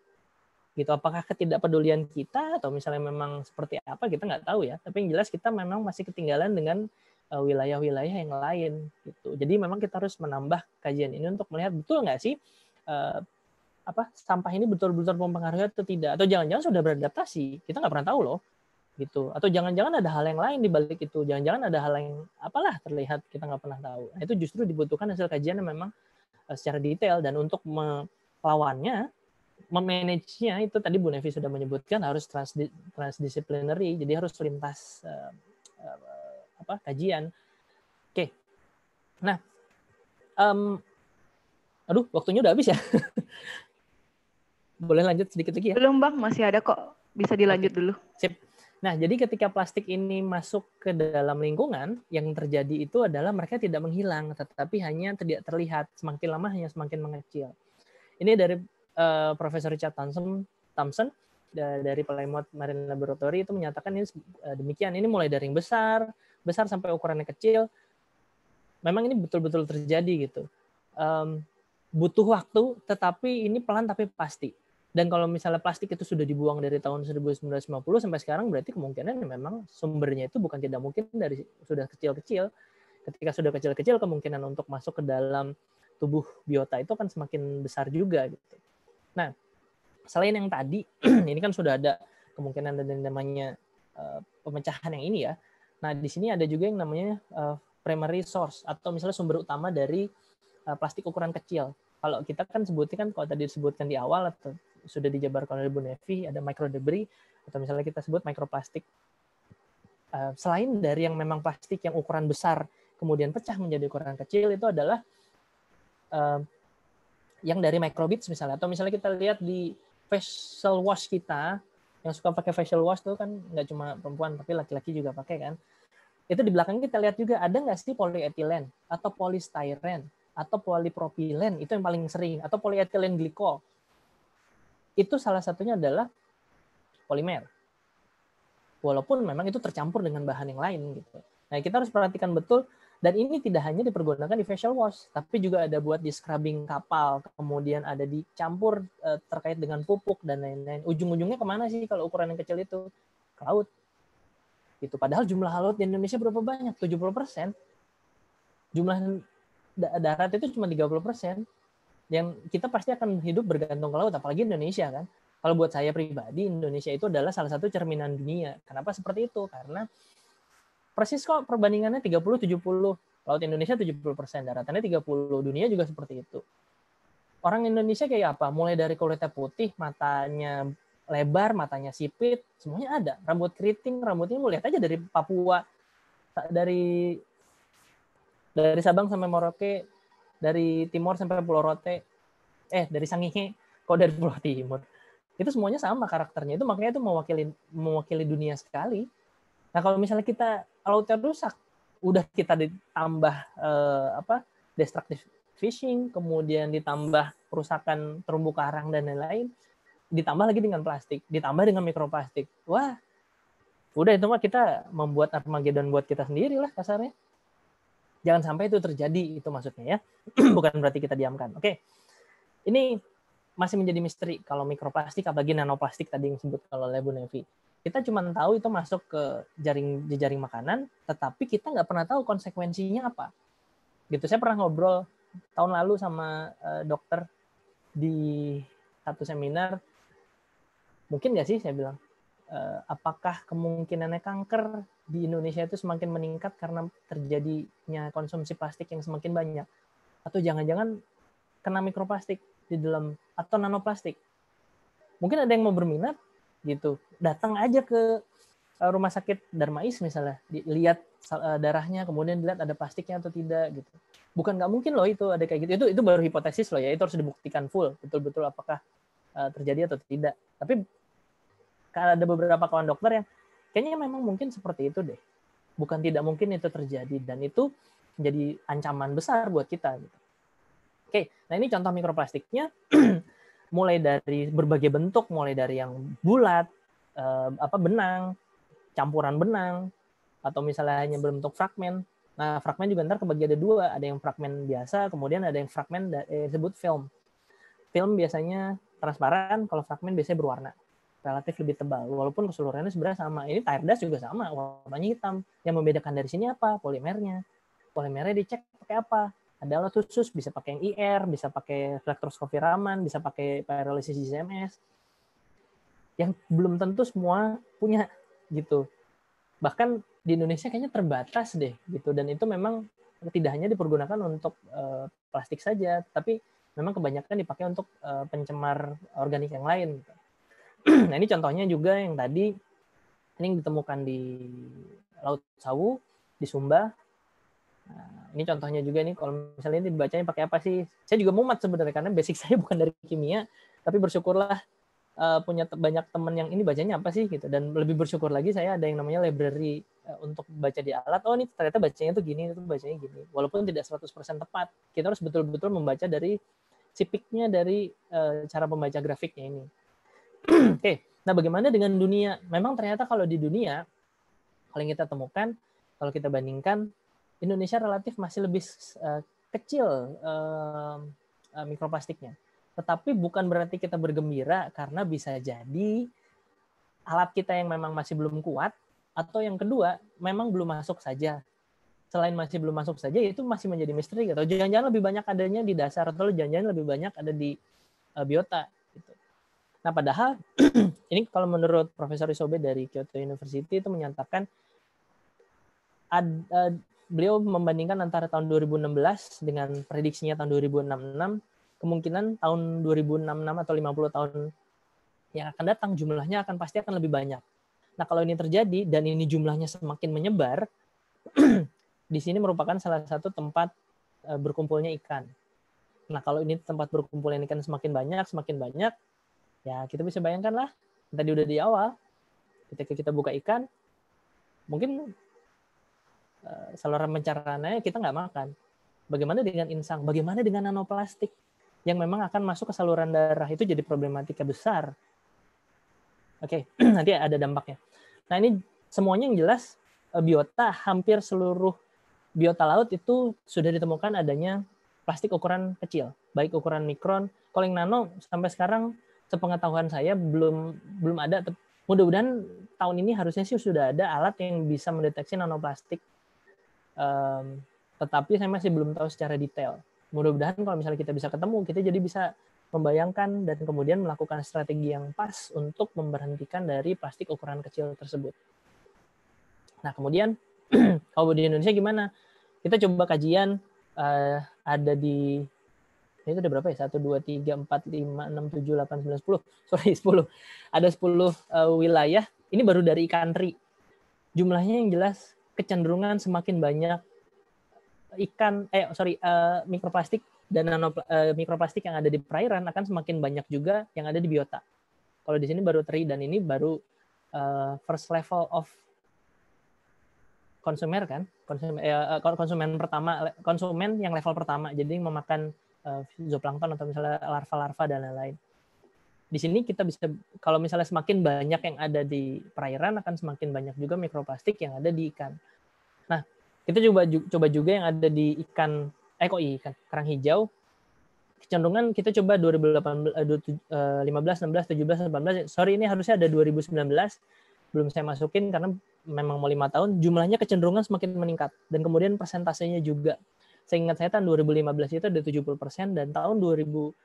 gitu apakah ketidakpedulian kita atau misalnya memang seperti apa kita nggak tahu ya tapi yang jelas kita memang masih ketinggalan dengan eh, wilayah-wilayah yang lain gitu jadi memang kita harus menambah kajian ini untuk melihat betul nggak sih Eh, apa sampah ini betul-betul mempengaruhi atau tidak atau jangan-jangan sudah beradaptasi kita nggak pernah tahu loh gitu atau jangan-jangan ada hal yang lain di balik itu jangan-jangan ada hal yang apalah terlihat kita nggak pernah tahu nah, itu justru dibutuhkan hasil kajian yang memang eh, secara detail dan untuk melawannya memanage-nya itu tadi Bu Nevi sudah menyebutkan harus trans transdisciplinary jadi harus lintas uh, uh, apa kajian oke okay. nah um, Aduh, waktunya udah habis ya. Boleh lanjut sedikit lagi ya? Belum Bang, masih ada kok. Bisa dilanjut dulu. Sip. Nah, jadi ketika plastik ini masuk ke dalam lingkungan, yang terjadi itu adalah mereka tidak menghilang, tetapi hanya tidak terlihat. Semakin lama hanya semakin mengecil. Ini dari uh, Profesor Richard Thompson, Thompson dari Plymouth Marine Laboratory itu menyatakan ini eh, demikian. Ini mulai dari yang besar, besar sampai ukurannya kecil. Memang ini betul-betul terjadi gitu. Um, butuh waktu, tetapi ini pelan tapi pasti. Dan kalau misalnya plastik itu sudah dibuang dari tahun 1950 sampai sekarang, berarti kemungkinan memang sumbernya itu bukan tidak mungkin dari sudah kecil-kecil. Ketika sudah kecil-kecil, kemungkinan untuk masuk ke dalam tubuh biota itu akan semakin besar juga. Gitu. Nah, selain yang tadi, ini kan sudah ada kemungkinan dan namanya eh, pemecahan yang ini ya. Nah, di sini ada juga yang namanya eh, primary source atau misalnya sumber utama dari Eh, plastik ukuran kecil. Kalau kita kan sebutnya kan kalau tadi disebutkan di awal atau sudah dijabarkan oleh Bu Nevi ada micro debris atau misalnya kita sebut mikroplastik. Eh, selain dari yang memang plastik yang ukuran besar kemudian pecah menjadi ukuran kecil itu adalah eh, yang dari microbits misalnya atau misalnya kita lihat di facial wash kita yang suka pakai facial wash tuh kan nggak cuma perempuan tapi laki-laki juga pakai kan itu di belakang kita lihat juga ada nggak sih polyethylene atau polystyrene atau polipropilen itu yang paling sering atau polietilen glikol itu salah satunya adalah polimer walaupun memang itu tercampur dengan bahan yang lain gitu nah kita harus perhatikan betul dan ini tidak hanya dipergunakan di facial wash tapi juga ada buat di scrubbing kapal kemudian ada dicampur eh, terkait dengan pupuk dan lain-lain ujung-ujungnya kemana sih kalau ukuran yang kecil itu ke laut itu padahal jumlah laut di Indonesia berapa banyak 70 persen jumlah darat itu cuma 30%. Yang kita pasti akan hidup bergantung ke laut, apalagi Indonesia kan. Kalau buat saya pribadi, Indonesia itu adalah salah satu cerminan dunia. Kenapa seperti itu? Karena persis kok perbandingannya 30-70. Laut Indonesia 70%, daratannya 30. Dunia juga seperti itu. Orang Indonesia kayak apa? Mulai dari kulitnya putih, matanya lebar, matanya sipit, semuanya ada. Rambut keriting, rambutnya ini lihat aja dari Papua, dari dari Sabang sampai Merauke dari Timor sampai Pulau Rote eh dari Sangihe kok dari Pulau Timur itu semuanya sama karakternya itu makanya itu mewakili mewakili dunia sekali nah kalau misalnya kita lautnya rusak udah kita ditambah eh, apa destructive fishing kemudian ditambah kerusakan terumbu karang dan lain-lain ditambah lagi dengan plastik ditambah dengan mikroplastik wah udah itu mah kita membuat armageddon buat kita sendiri lah kasarnya Jangan sampai itu terjadi, itu maksudnya ya. Bukan berarti kita diamkan. Oke. Okay. Ini masih menjadi misteri kalau mikroplastik apalagi nanoplastik tadi yang disebut kalau Bu Nevi. Kita cuma tahu itu masuk ke jaring jejaring makanan, tetapi kita nggak pernah tahu konsekuensinya apa. Gitu. Saya pernah ngobrol tahun lalu sama uh, dokter di satu seminar. Mungkin nggak sih saya bilang Eh, apakah kemungkinannya kanker di Indonesia itu semakin meningkat karena terjadinya konsumsi plastik yang semakin banyak atau jangan-jangan kena mikroplastik di dalam atau nanoplastik mungkin ada yang mau berminat gitu datang aja ke eh, rumah sakit Darmais misalnya lihat eh, darahnya kemudian dilihat ada plastiknya atau tidak gitu bukan nggak mungkin loh itu ada kayak gitu itu itu baru hipotesis loh ya itu harus dibuktikan full betul-betul apakah terjadi atau tidak tapi ada beberapa kawan dokter yang kayaknya memang mungkin seperti itu deh. Bukan tidak mungkin itu terjadi dan itu menjadi ancaman besar buat kita. Gitu. Oke, nah ini contoh mikroplastiknya mulai dari berbagai bentuk, mulai dari yang bulat, eh, apa benang, campuran benang, atau misalnya hanya berbentuk fragmen. Nah, fragmen juga ntar kebagi ada dua, ada yang fragmen biasa, kemudian ada yang fragmen eh, disebut film. Film biasanya transparan, kalau fragmen biasanya berwarna relatif lebih tebal walaupun keseluruhannya sebenarnya sama ini tire dust juga sama warnanya hitam yang membedakan dari sini apa polimernya polimernya dicek pakai apa ada alat khusus bisa pakai yang IR e bisa pakai spektroskopi Raman bisa pakai pyrolysis GCMS yang belum tentu semua punya gitu bahkan di Indonesia kayaknya terbatas deh gitu dan itu memang tidak hanya dipergunakan untuk uh, plastik saja tapi memang kebanyakan dipakai untuk uh, pencemar organik yang lain gitu nah ini contohnya juga yang tadi ini ditemukan di Laut Sawu, di Sumba. Nah, ini contohnya juga nih kalau misalnya ini dibacanya pakai apa sih? Saya juga mumat sebenarnya karena basic saya bukan dari kimia, tapi bersyukurlah uh, punya banyak teman yang ini bacanya apa sih gitu dan lebih bersyukur lagi saya ada yang namanya library eh, untuk baca di alat oh ini ternyata bacanya tuh gini itu bacanya gini walaupun tidak 100% tepat kita harus betul-betul membaca dari sipiknya dari uh, cara membaca grafiknya ini Oke, eh, okay. nah bagaimana dengan dunia? Memang ternyata kalau di dunia, kalau yang kita temukan, kalau kita bandingkan, Indonesia relatif masih lebih uh, kecil uh, uh, mikroplastiknya. Tetapi bukan berarti kita bergembira karena bisa jadi alat kita yang memang masih belum kuat, atau yang kedua memang belum masuk saja. Selain masih belum masuk saja, itu masih menjadi misteri gitu. Jangan-jangan lebih banyak adanya di dasar atau jangan-jangan lebih banyak ada di uh, biota. Gitu. Nah, padahal ini kalau menurut Profesor Isobe dari Kyoto University itu menyatakan ad, ad, eh, beliau membandingkan antara tahun 2016 dengan prediksinya tahun 2066, kemungkinan tahun 2066 atau 50 tahun yang akan datang jumlahnya akan pasti akan lebih banyak. Nah, kalau ini terjadi dan ini jumlahnya semakin menyebar, di sini merupakan salah satu tempat eh, berkumpulnya ikan. Nah, kalau ini tempat berkumpulnya ikan semakin banyak, semakin banyak, Ya, kita bisa bayangkan lah, tadi udah di awal, ketika kita buka ikan, mungkin uh, saluran pencernaannya kita nggak makan. Bagaimana dengan insang? Bagaimana dengan nanoplastik yang memang akan masuk ke saluran darah itu jadi problematika besar. Oke, okay. nanti ada dampaknya. Nah ini semuanya yang jelas eh, biota hampir seluruh biota laut itu sudah ditemukan adanya plastik ukuran kecil, baik ukuran mikron, kalau nano sampai sekarang sepengetahuan saya belum belum ada mudah-mudahan tahun ini harusnya sih sudah ada alat yang bisa mendeteksi nanoplastik um, tetapi saya masih belum tahu secara detail mudah-mudahan kalau misalnya kita bisa ketemu kita jadi bisa membayangkan dan kemudian melakukan strategi yang pas untuk memberhentikan dari plastik ukuran kecil tersebut. Nah kemudian kalau di Indonesia gimana? Kita coba kajian uh, ada di itu ada berapa ya? 1, 2, 3, 4, 5, 6, 7, 8, 9, 10. Sorry, 10. Ada 10 uh, eh, wilayah. Ini baru dari country. Jumlahnya yang jelas kecenderungan semakin banyak ikan, eh sorry, uh, mikroplastik dan nano, uh, mikroplastik yang ada di perairan akan semakin banyak juga yang ada di biota. Kalau di sini baru teri dan ini baru uh, first level of konsumer kan konsumen eh, konsumen pertama konsumen yang level pertama jadi memakan Eh, zooplankton atau misalnya larva-larva dan lain-lain. Di sini kita bisa kalau misalnya semakin banyak yang ada di perairan akan semakin banyak juga mikroplastik yang ada di ikan. Nah, kita coba coba juga yang ada di ikan eh kok iya, ikan kerang hijau kecenderungan kita coba 2018 15 16 17 18 sorry ini harusnya ada 2019 belum saya masukin karena memang mau lima tahun jumlahnya kecenderungan semakin meningkat dan kemudian persentasenya juga Seingat saya tahun 2015 itu ada 70% persen dan tahun 2019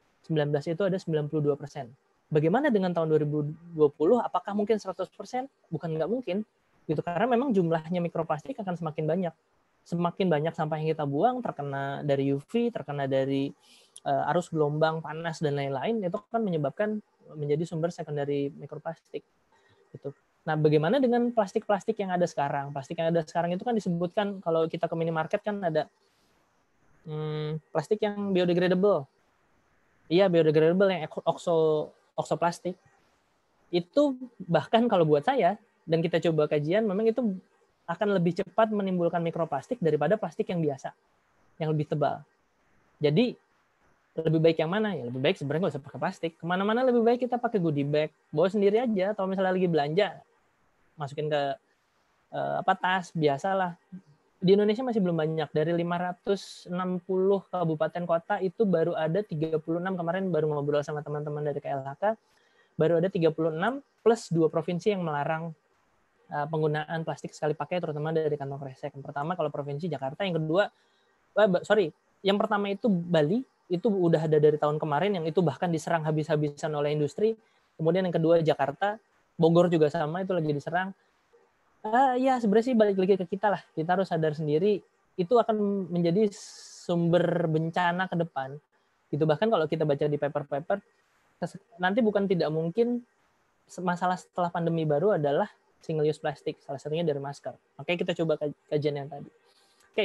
itu ada 92%. persen. Bagaimana dengan tahun 2020? Apakah mungkin 100%? persen? Bukan nggak mungkin. Gitu. Karena memang jumlahnya mikroplastik akan semakin banyak. Semakin banyak sampah yang kita buang terkena dari UV, terkena dari uh, arus gelombang, panas, dan lain-lain, itu kan menyebabkan menjadi sumber secondary mikroplastik. Gitu. Nah, bagaimana dengan plastik-plastik yang ada sekarang? Plastik yang ada sekarang itu kan disebutkan kalau kita ke minimarket kan ada hmm, plastik yang biodegradable. Iya, biodegradable yang okso oksoplastik. Itu bahkan kalau buat saya dan kita coba kajian memang itu akan lebih cepat menimbulkan mikroplastik daripada plastik yang biasa, yang lebih tebal. Jadi lebih baik yang mana ya? Lebih baik sebenarnya nggak usah pakai plastik. Kemana-mana lebih baik kita pakai goodie bag, bawa sendiri aja. Atau misalnya lagi belanja, masukin ke eh, apa tas biasalah di Indonesia masih belum banyak. Dari 560 kabupaten kota itu baru ada 36 kemarin baru ngobrol sama teman-teman dari KLHK, baru ada 36 plus dua provinsi yang melarang eh, penggunaan plastik sekali pakai terutama dari kantong kresek. Yang pertama kalau provinsi Jakarta, yang kedua eh, sorry, yang pertama itu Bali itu udah ada dari tahun kemarin yang itu bahkan diserang habis-habisan oleh industri. Kemudian yang kedua Jakarta, Bogor juga sama itu lagi diserang uh, ya sebenarnya sih balik lagi ke kita lah kita harus sadar sendiri itu akan menjadi sumber bencana ke depan gitu bahkan kalau kita baca di paper-paper nanti bukan tidak mungkin masalah setelah pandemi baru adalah single use plastik salah satunya dari masker oke kita coba kajian yang tadi oke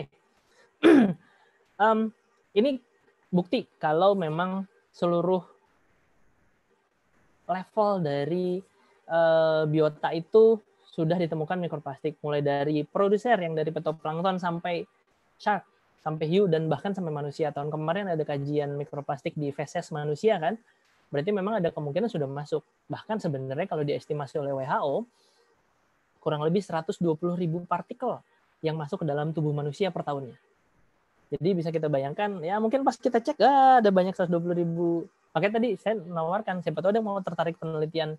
um, ini bukti kalau memang seluruh level dari uh, biota itu sudah ditemukan mikroplastik mulai dari produser yang dari petoplankton sampai shark, sampai hiu dan bahkan sampai manusia. Tahun kemarin ada kajian mikroplastik di feses manusia kan. Berarti memang ada kemungkinan sudah masuk. Bahkan sebenarnya kalau diestimasi oleh WHO kurang lebih 120 ribu partikel yang masuk ke dalam tubuh manusia per tahunnya. Jadi bisa kita bayangkan, ya mungkin pas kita cek, ah, ada banyak 120 ribu. Makanya tadi saya menawarkan, siapa tahu ada yang mau tertarik penelitian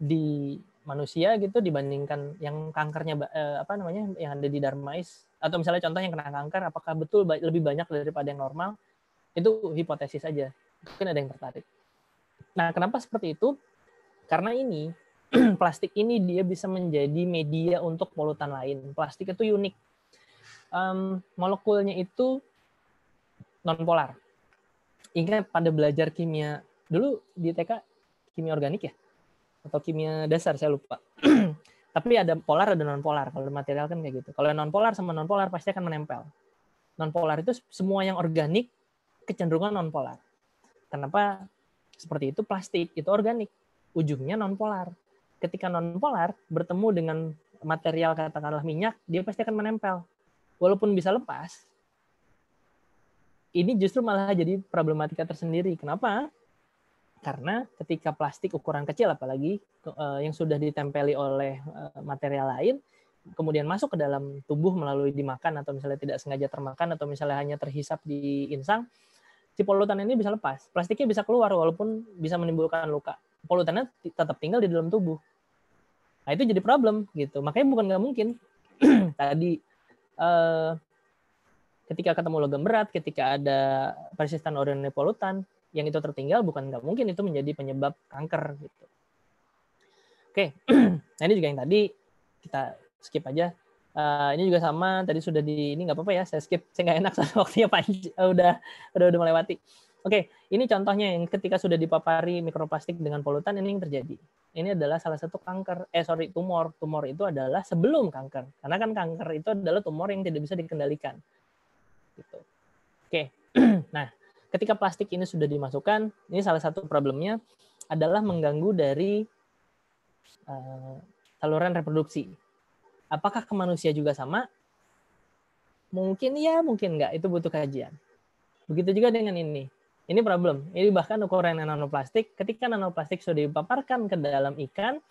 di manusia gitu dibandingkan yang kankernya eh, apa namanya yang ada di Darmais atau misalnya contoh yang kena kanker apakah betul lebih banyak daripada yang normal itu hipotesis aja mungkin ada yang tertarik nah kenapa seperti itu karena ini plastik ini dia bisa menjadi media untuk polutan lain plastik itu unik um, molekulnya itu nonpolar ingat pada belajar kimia dulu di TK kimia organik ya atau kimia dasar saya lupa tapi ada polar ada non polar kalau material kan kayak gitu kalau non polar sama non polar pasti akan menempel non polar itu semua yang organik kecenderungan non polar kenapa seperti itu plastik itu organik ujungnya non polar ketika non polar bertemu dengan material katakanlah minyak dia pasti akan menempel walaupun bisa lepas ini justru malah jadi problematika tersendiri kenapa karena ketika plastik ukuran kecil apalagi eh, yang sudah ditempeli oleh eh, material lain kemudian masuk ke dalam tubuh melalui dimakan atau misalnya tidak sengaja termakan atau misalnya hanya terhisap di insang, si polutan ini bisa lepas. Plastiknya bisa keluar walaupun bisa menimbulkan luka. Polutannya tetap tinggal di dalam tubuh. Nah, itu jadi problem gitu. Makanya bukan nggak mungkin tadi eh, ketika ketemu logam berat, ketika ada persisten oranye polutan, yang itu tertinggal bukan nggak mungkin itu menjadi penyebab kanker gitu. Oke, nah ini juga yang tadi kita skip aja. Uh, ini juga sama tadi sudah di ini nggak apa-apa ya saya skip saya nggak enak saat waktunya panjang eh, udah udah udah melewati. Oke, ini contohnya yang ketika sudah dipapari mikroplastik dengan polutan ini yang terjadi. Ini adalah salah satu kanker, eh sorry tumor. Tumor itu adalah sebelum kanker, karena kan kanker itu adalah tumor yang tidak bisa dikendalikan. Gitu. Oke, nah ketika plastik ini sudah dimasukkan, ini salah satu problemnya adalah mengganggu dari uh, saluran reproduksi. Apakah ke manusia juga sama? Mungkin ya, mungkin enggak. Itu butuh kajian. Begitu juga dengan ini. Ini problem. Ini bahkan ukuran nanoplastik. Ketika nanoplastik sudah dipaparkan ke dalam ikan,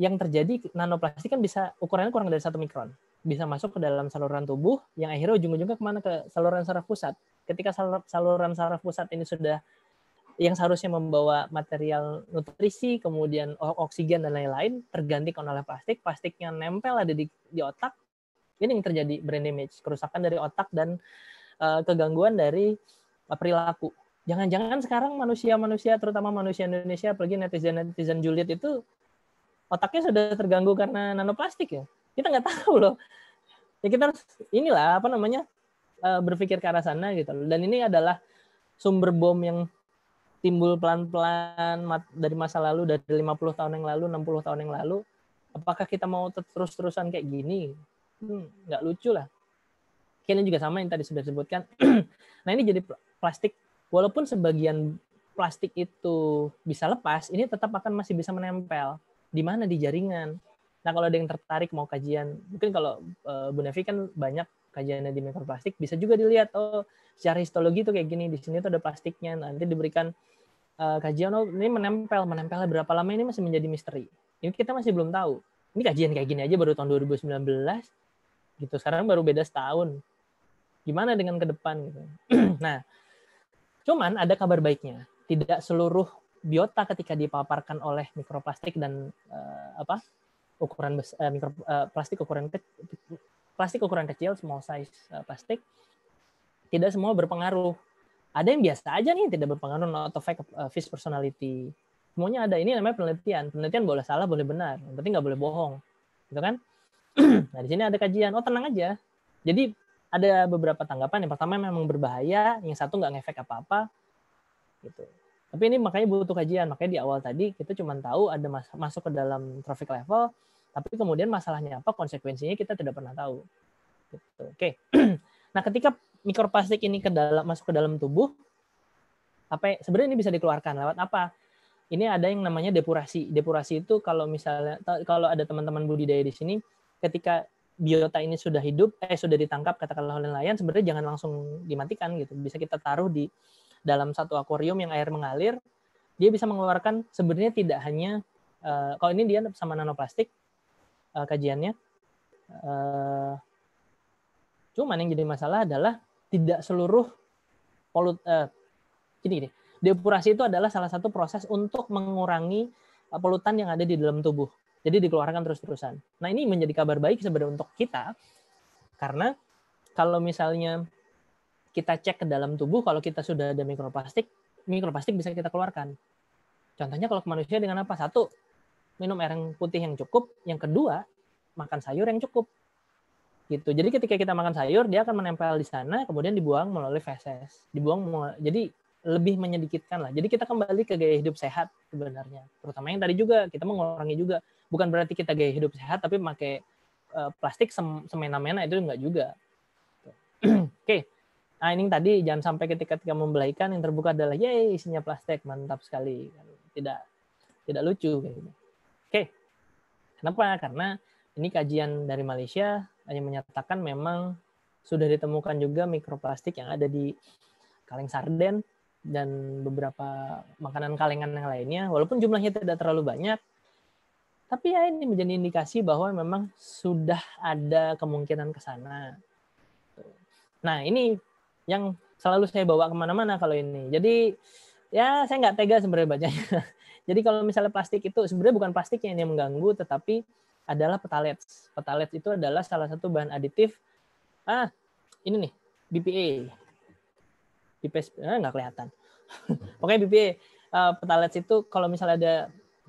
yang terjadi nanoplastik kan bisa ukurannya kurang dari satu mikron bisa masuk ke dalam saluran tubuh yang akhirnya ujung-ujungnya kemana ke saluran saraf pusat ketika saluran saraf pusat ini sudah yang seharusnya membawa material nutrisi, kemudian oksigen dan lain-lain terganti kan oleh plastik, plastik yang nempel ada di, di otak, ini yang terjadi brain damage, kerusakan dari otak dan uh, kegangguan dari eh, perilaku. Jangan-jangan sekarang manusia-manusia, terutama manusia Indonesia, apalagi netizen-netizen Juliet itu otaknya sudah terganggu karena nanoplastik ya. Kita nggak tahu loh. Ya kita harus inilah apa namanya uh, berpikir ke arah sana gitu dan ini adalah sumber bom yang timbul pelan-pelan dari masa lalu dari 50 tahun yang lalu 60 tahun yang lalu apakah kita mau terus-terusan kayak gini hmm, nggak hmm, lucu lah Kayaknya juga sama yang tadi sudah disebutkan nah ini jadi plastik walaupun sebagian plastik itu bisa lepas ini tetap akan masih bisa menempel di mana di jaringan nah kalau ada yang tertarik mau kajian mungkin kalau uh, Bu Nevi kan banyak kajiannya di mikroplastik bisa juga dilihat oh secara histologi itu kayak gini di sini tuh ada plastiknya nah, nanti diberikan uh, kajian oh ini menempel menempel berapa lama ini masih menjadi misteri ini kita masih belum tahu ini kajian kayak gini aja baru tahun 2019 gitu sekarang baru beda setahun gimana dengan ke depan gitu nah cuman ada kabar baiknya tidak seluruh biota ketika dipaparkan oleh mikroplastik dan uh, apa ukuran uh, eh, mikroplastik ukuran kecil plastik ukuran kecil, small size uh, plastik, tidak semua berpengaruh. Ada yang biasa aja nih, tidak berpengaruh, not of uh, fish personality. Semuanya ada. Ini namanya penelitian. Penelitian boleh salah, boleh benar. Yang penting nggak boleh bohong. Gitu kan? nah, di sini ada kajian. Oh, tenang aja. Jadi, ada beberapa tanggapan. Yang pertama memang berbahaya. Yang satu nggak ngefek apa-apa. Gitu. Tapi ini makanya butuh kajian. Makanya di awal tadi kita cuma tahu ada mas masuk ke dalam traffic level, tapi kemudian masalahnya apa, konsekuensinya kita tidak pernah tahu. Gitu. Oke. nah, ketika mikroplastik ini ke dalam masuk ke dalam tubuh, apa ya, sebenarnya ini bisa dikeluarkan lewat apa? Ini ada yang namanya depurasi. Depurasi itu kalau misalnya kalau ada teman-teman budidaya di sini, ketika biota ini sudah hidup, eh sudah ditangkap katakanlah oleh nelayan, sebenarnya jangan langsung dimatikan gitu. Bisa kita taruh di dalam satu akuarium yang air mengalir, dia bisa mengeluarkan sebenarnya tidak hanya uh, kalau ini dia sama nanoplastik, uh, kajiannya. Uh, cuman yang jadi masalah adalah tidak seluruh polut uh, eh, ini gini. Depurasi itu adalah salah satu proses untuk mengurangi polutan yang ada di dalam tubuh. Jadi dikeluarkan terus-terusan. Nah, ini menjadi kabar baik sebenarnya untuk kita karena kalau misalnya kita cek ke dalam tubuh kalau kita sudah ada mikroplastik, mikroplastik bisa kita keluarkan. Contohnya kalau ke manusia dengan apa? Satu, minum air yang putih yang cukup. Yang kedua, makan sayur yang cukup. Gitu. Jadi ketika kita makan sayur, dia akan menempel di sana, kemudian dibuang melalui feses. Dibuang melalui, jadi lebih menyedikitkan lah. Jadi kita kembali ke gaya hidup sehat sebenarnya. Terutama yang tadi juga kita mengurangi juga. Bukan berarti kita gaya hidup sehat tapi pakai eh, plastik sem semena-mena itu enggak juga. Oke. Okay. Nah, ini tadi jangan sampai ketika kita membelaikan yang terbuka adalah yay isinya plastik, mantap sekali. Tidak tidak lucu kayak gitu. Oke. Kenapa? Karena ini kajian dari Malaysia hanya menyatakan memang sudah ditemukan juga mikroplastik yang ada di kaleng sarden dan beberapa makanan kalengan yang lainnya walaupun jumlahnya tidak terlalu banyak tapi ya ini menjadi indikasi bahwa memang sudah ada kemungkinan ke sana. Nah ini yang selalu saya bawa kemana-mana kalau ini. Jadi ya saya nggak tega sebenarnya bacanya. Jadi kalau misalnya plastik itu sebenarnya bukan plastik yang mengganggu, tetapi adalah petalet. Petalet itu adalah salah satu bahan aditif. Ah, ini nih BPA. BPA ah, eh, nggak kelihatan. Pokoknya BPA uh, eh, petalet itu kalau misalnya ada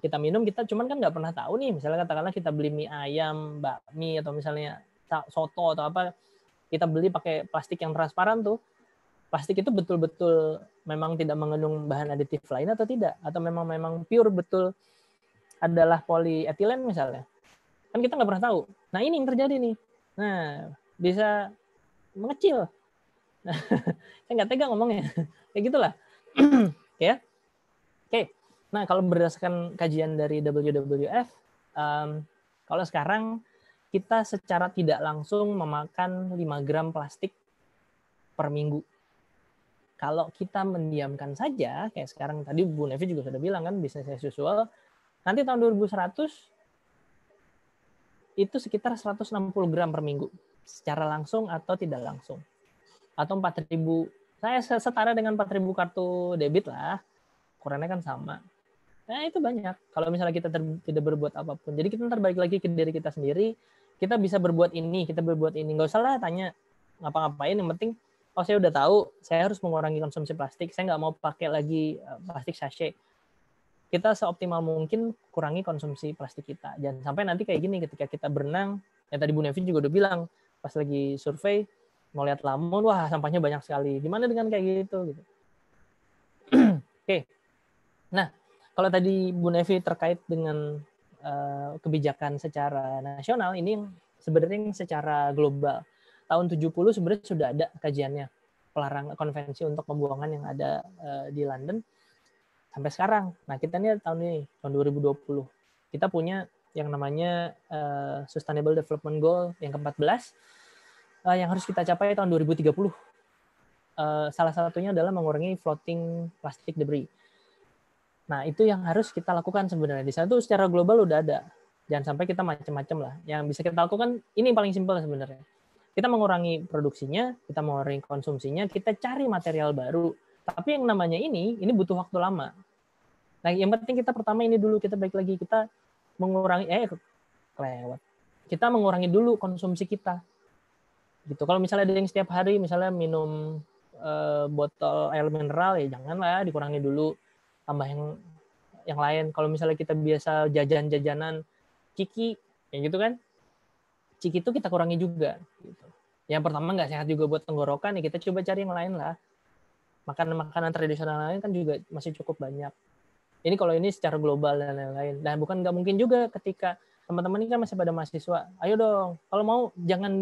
kita minum kita cuman kan nggak pernah tahu nih misalnya katakanlah kita beli mie ayam bakmi atau misalnya soto atau apa kita beli pakai plastik yang transparan tuh plastik itu betul-betul memang tidak mengandung bahan aditif lain atau tidak atau memang memang pure betul adalah polietilen misalnya kan kita nggak pernah tahu nah ini yang terjadi nih nah bisa mengecil nah, saya nggak tega ngomongnya kayak gitulah ya oke okay. nah kalau berdasarkan kajian dari WWF um, kalau sekarang kita secara tidak langsung memakan 5 gram plastik per minggu kalau kita mendiamkan saja, kayak sekarang tadi Bu Nevi juga sudah bilang kan, bisnis as usual, nanti tahun 2100 itu sekitar 160 gram per minggu, secara langsung atau tidak langsung. Atau 4000 saya setara dengan 4000 kartu debit lah ukurannya kan sama nah itu banyak kalau misalnya kita ter, tidak berbuat apapun jadi kita ntar lagi ke diri kita sendiri kita bisa berbuat ini kita berbuat ini nggak usah lah tanya ngapa-ngapain yang penting oh saya udah tahu saya harus mengurangi konsumsi plastik saya nggak mau pakai lagi eh, plastik sachet kita seoptimal mungkin kurangi konsumsi plastik kita jangan sampai nanti kayak gini ketika kita berenang ya tadi Bu Nevin juga udah bilang pas lagi survei mau lihat lamun wah sampahnya banyak sekali gimana dengan kayak gitu gitu oke okay. nah kalau tadi Bu Nevi terkait dengan uh, kebijakan secara nasional ini sebenarnya yang secara global tahun 70 sebenarnya sudah ada kajiannya pelarang konvensi untuk pembuangan yang ada uh, di London sampai sekarang. Nah, kita ini tahun ini tahun 2020. Kita punya yang namanya uh, Sustainable Development Goal yang ke-14 uh, eh, yang harus kita capai tahun 2030. Uh, salah satunya adalah mengurangi floating plastic debris. Nah, itu yang harus kita lakukan sebenarnya. Di sana secara global udah ada. Jangan sampai kita macam-macam lah. Yang bisa kita lakukan ini yang paling simpel sebenarnya kita mengurangi produksinya, kita mengurangi konsumsinya, kita cari material baru. Tapi yang namanya ini, ini butuh waktu lama. Nah, yang penting kita pertama ini dulu kita balik lagi kita mengurangi eh lewat. Kita mengurangi dulu konsumsi kita. Gitu. Kalau misalnya ada yang setiap hari misalnya minum eh, botol air mineral ya janganlah dikurangi dulu tambah yang yang lain. Kalau misalnya kita biasa jajan-jajanan ciki, ya gitu kan. Ciki itu kita kurangi juga gitu yang pertama nggak sehat juga buat tenggorokan ya kita coba cari yang lain lah makanan makanan tradisional lain kan juga masih cukup banyak ini kalau ini secara global dan lain-lain dan nah, bukan nggak mungkin juga ketika teman-teman ini kan masih pada mahasiswa ayo dong kalau mau jangan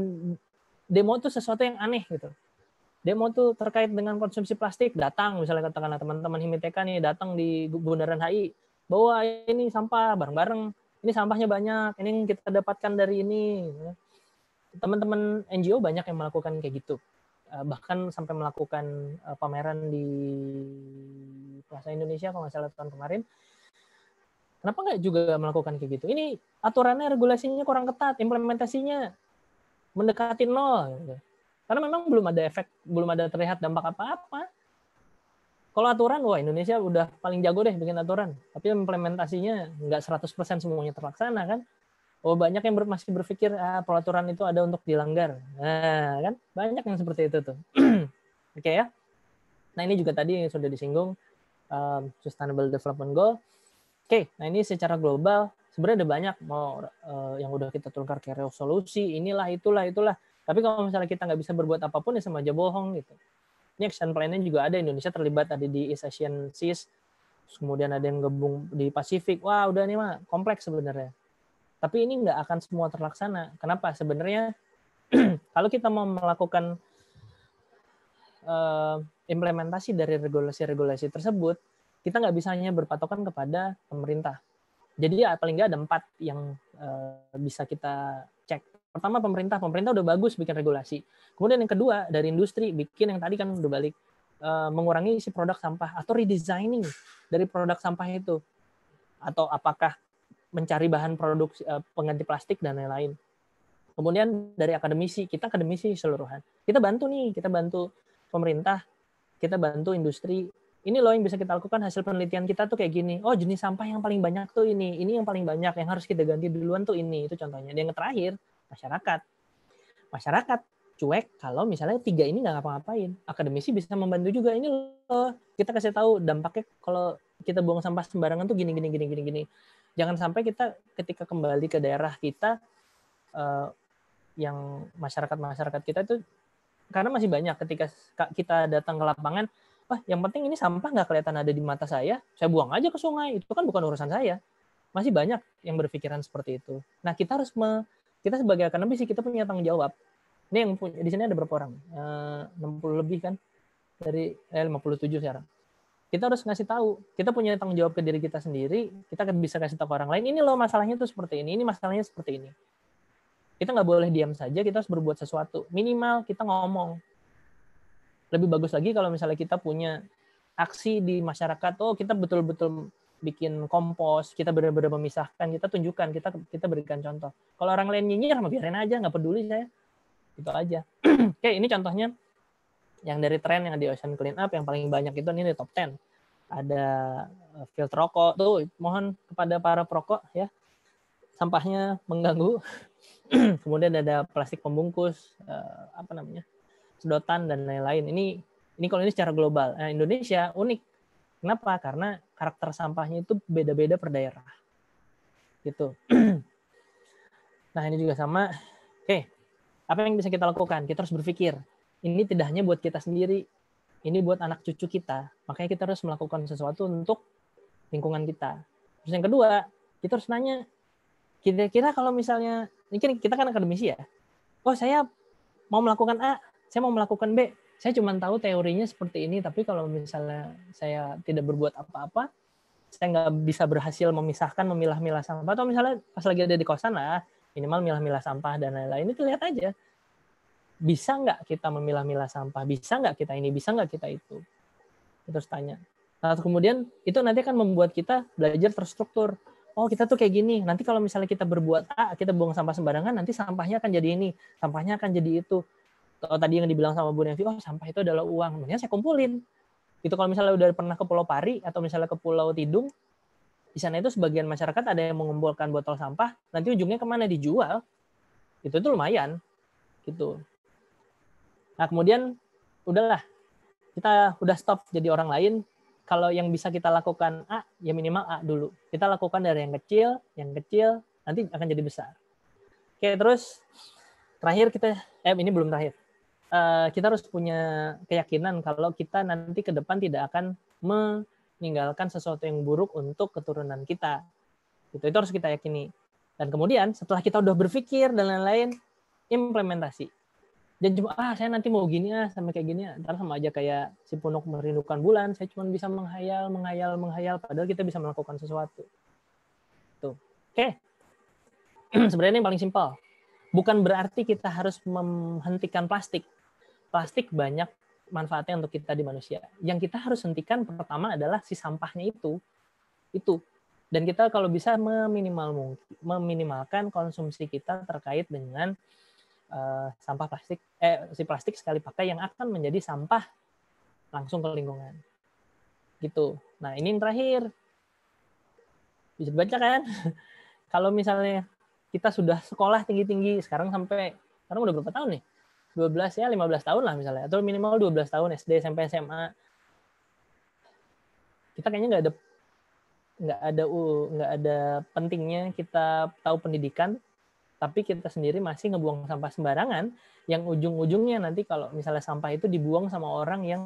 demo tuh sesuatu yang aneh gitu demo tuh terkait dengan konsumsi plastik datang misalnya katakanlah teman-teman Himiteka nih datang di Bundaran HI bawa ini sampah bareng-bareng ini sampahnya banyak ini yang kita dapatkan dari ini teman-teman NGO banyak yang melakukan kayak gitu eh, bahkan sampai melakukan eh, pameran di Plaza Indonesia kalau nggak salah tahun kemarin kenapa nggak juga melakukan kayak gitu ini aturannya regulasinya kurang ketat implementasinya mendekati nol gitu. karena memang belum ada efek belum ada terlihat dampak apa-apa kalau aturan wah Indonesia udah paling jago deh bikin aturan tapi implementasinya nggak 100% semuanya terlaksana kan Oh banyak yang ber, masih berpikir ah, peraturan itu ada untuk dilanggar. Nah kan banyak yang seperti itu tuh. Oke okay, ya. Nah ini juga tadi yang sudah disinggung um, Sustainable Development Goal. Oke, okay, nah ini secara global sebenarnya ada banyak mau uh, yang udah kita tukar ke resolusi inilah itulah itulah. Tapi kalau misalnya kita nggak bisa berbuat apapun ya sama aja bohong gitu. Ini action plan-nya juga ada Indonesia terlibat ada di East Asian Seas, kemudian ada yang gabung di Pasifik. Wah udah nih mah kompleks sebenarnya. Tapi ini nggak akan semua terlaksana. Kenapa? Sebenarnya kalau kita mau melakukan uh, implementasi dari regulasi-regulasi tersebut, kita nggak bisa hanya berpatokan kepada pemerintah. Jadi ya paling nggak ada empat yang uh, bisa kita cek pertama pemerintah pemerintah udah bagus bikin regulasi kemudian yang kedua dari industri bikin yang tadi kan udah balik uh, mengurangi isi produk sampah atau redesigning dari produk sampah itu atau apakah mencari bahan produksi eh, pengganti plastik dan lain-lain. Kemudian dari akademisi, kita akademisi seluruhan. Kita bantu nih, kita bantu pemerintah, kita bantu industri. Ini loh yang bisa kita lakukan hasil penelitian kita tuh kayak gini. Oh jenis sampah yang paling banyak tuh ini, ini yang paling banyak yang harus kita ganti duluan tuh ini. Itu contohnya. Dan yang terakhir masyarakat. Masyarakat cuek kalau misalnya tiga ini nggak ngapa-ngapain. Akademisi bisa membantu juga ini loh. Kita kasih tahu dampaknya kalau kita buang sampah sembarangan tuh gini gini gini gini gini jangan sampai kita ketika kembali ke daerah kita uh, yang masyarakat masyarakat kita itu karena masih banyak ketika kita datang ke lapangan wah yang penting ini sampah nggak kelihatan ada di mata saya saya buang aja ke sungai itu kan bukan urusan saya masih banyak yang berpikiran seperti itu nah kita harus me, kita sebagai akademisi kita punya tanggung jawab ini yang punya, di sini ada berapa orang? Eh, uh, 60 lebih kan dari eh, 57 sekarang kita harus ngasih tahu kita punya tanggung jawab ke diri kita sendiri kita akan bisa kasih tahu ke orang lain ini loh masalahnya tuh seperti ini ini masalahnya seperti ini kita nggak boleh diam saja kita harus berbuat sesuatu minimal kita ngomong lebih bagus lagi kalau misalnya kita punya aksi di masyarakat oh kita betul-betul bikin kompos kita benar-benar memisahkan kita tunjukkan kita kita berikan contoh kalau orang lain nyinyir mah biarin aja nggak peduli saya itu aja oke ini contohnya yang dari tren yang di Ocean Clean Up yang paling banyak itu ini di top 10. Ada eh, filter rokok tuh mohon kepada para perokok ya sampahnya mengganggu. Kemudian ada plastik pembungkus, eh, apa namanya? sedotan dan lain-lain. Ini ini kalau ini secara global. Nah, Indonesia unik. Kenapa? Karena karakter sampahnya itu beda-beda per daerah. Gitu. nah, ini juga sama. Oke. Apa yang bisa kita lakukan? Kita harus berpikir ini tidak hanya buat kita sendiri, ini buat anak cucu kita. Makanya kita harus melakukan sesuatu untuk lingkungan kita. Terus yang kedua, kita harus nanya, kira-kira kalau misalnya, mungkin kan kita kan akademisi ya, oh saya mau melakukan A, saya mau melakukan B, saya cuma tahu teorinya seperti ini, tapi kalau misalnya saya tidak berbuat apa-apa, saya nggak bisa berhasil memisahkan, memilah-milah sampah, atau misalnya pas lagi ada di kosan lah, minimal milah-milah sampah dan lain-lain, itu lihat aja bisa nggak kita memilah-milah sampah? Bisa nggak kita ini? Bisa nggak kita itu? Terus tanya. Lalu nah, kemudian itu nanti akan membuat kita belajar terstruktur. Oh, kita tuh kayak gini. Nanti kalau misalnya kita berbuat A, kita buang sampah sembarangan, nanti sampahnya akan jadi ini, sampahnya akan jadi itu. Kalau tadi yang dibilang sama Bu Nevi, oh sampah itu adalah uang. Makanya saya kumpulin. Itu kalau misalnya udah pernah ke Pulau Pari atau misalnya ke Pulau Tidung, di sana itu sebagian masyarakat ada yang mengumpulkan botol sampah, nanti ujungnya kemana dijual. Itu tuh lumayan. Gitu. Nah, kemudian udahlah kita udah stop jadi orang lain. Kalau yang bisa kita lakukan A, ya minimal A dulu. Kita lakukan dari yang kecil, yang kecil, nanti akan jadi besar. Oke, terus terakhir kita, eh ini belum terakhir. Uh, kita harus punya keyakinan kalau kita nanti ke depan tidak akan meninggalkan sesuatu yang buruk untuk keturunan kita. Itu, itu harus kita yakini. Dan kemudian setelah kita udah berpikir dan lain-lain, implementasi dan cuma ah saya nanti mau gini ah sama kayak gini ah. ntar sama aja kayak si punuk merindukan bulan saya cuma bisa menghayal menghayal menghayal padahal kita bisa melakukan sesuatu tuh oke okay. sebenarnya ini paling simpel bukan berarti kita harus menghentikan plastik plastik banyak manfaatnya untuk kita di manusia yang kita harus hentikan pertama adalah si sampahnya itu itu dan kita kalau bisa meminimal meminimalkan konsumsi kita terkait dengan Eh, sampah plastik eh si plastik sekali pakai yang akan menjadi sampah langsung ke lingkungan gitu nah ini yang terakhir bisa baca kan kalau misalnya kita sudah sekolah tinggi-tinggi sekarang sampai sekarang udah berapa tahun nih 12 ya 15 tahun lah misalnya atau minimal 12 tahun SD SMP SMA kita kayaknya nggak ada nggak ada nggak ada pentingnya kita tahu pendidikan tapi kita sendiri masih ngebuang sampah sembarangan yang ujung-ujungnya nanti kalau misalnya sampah itu dibuang sama orang yang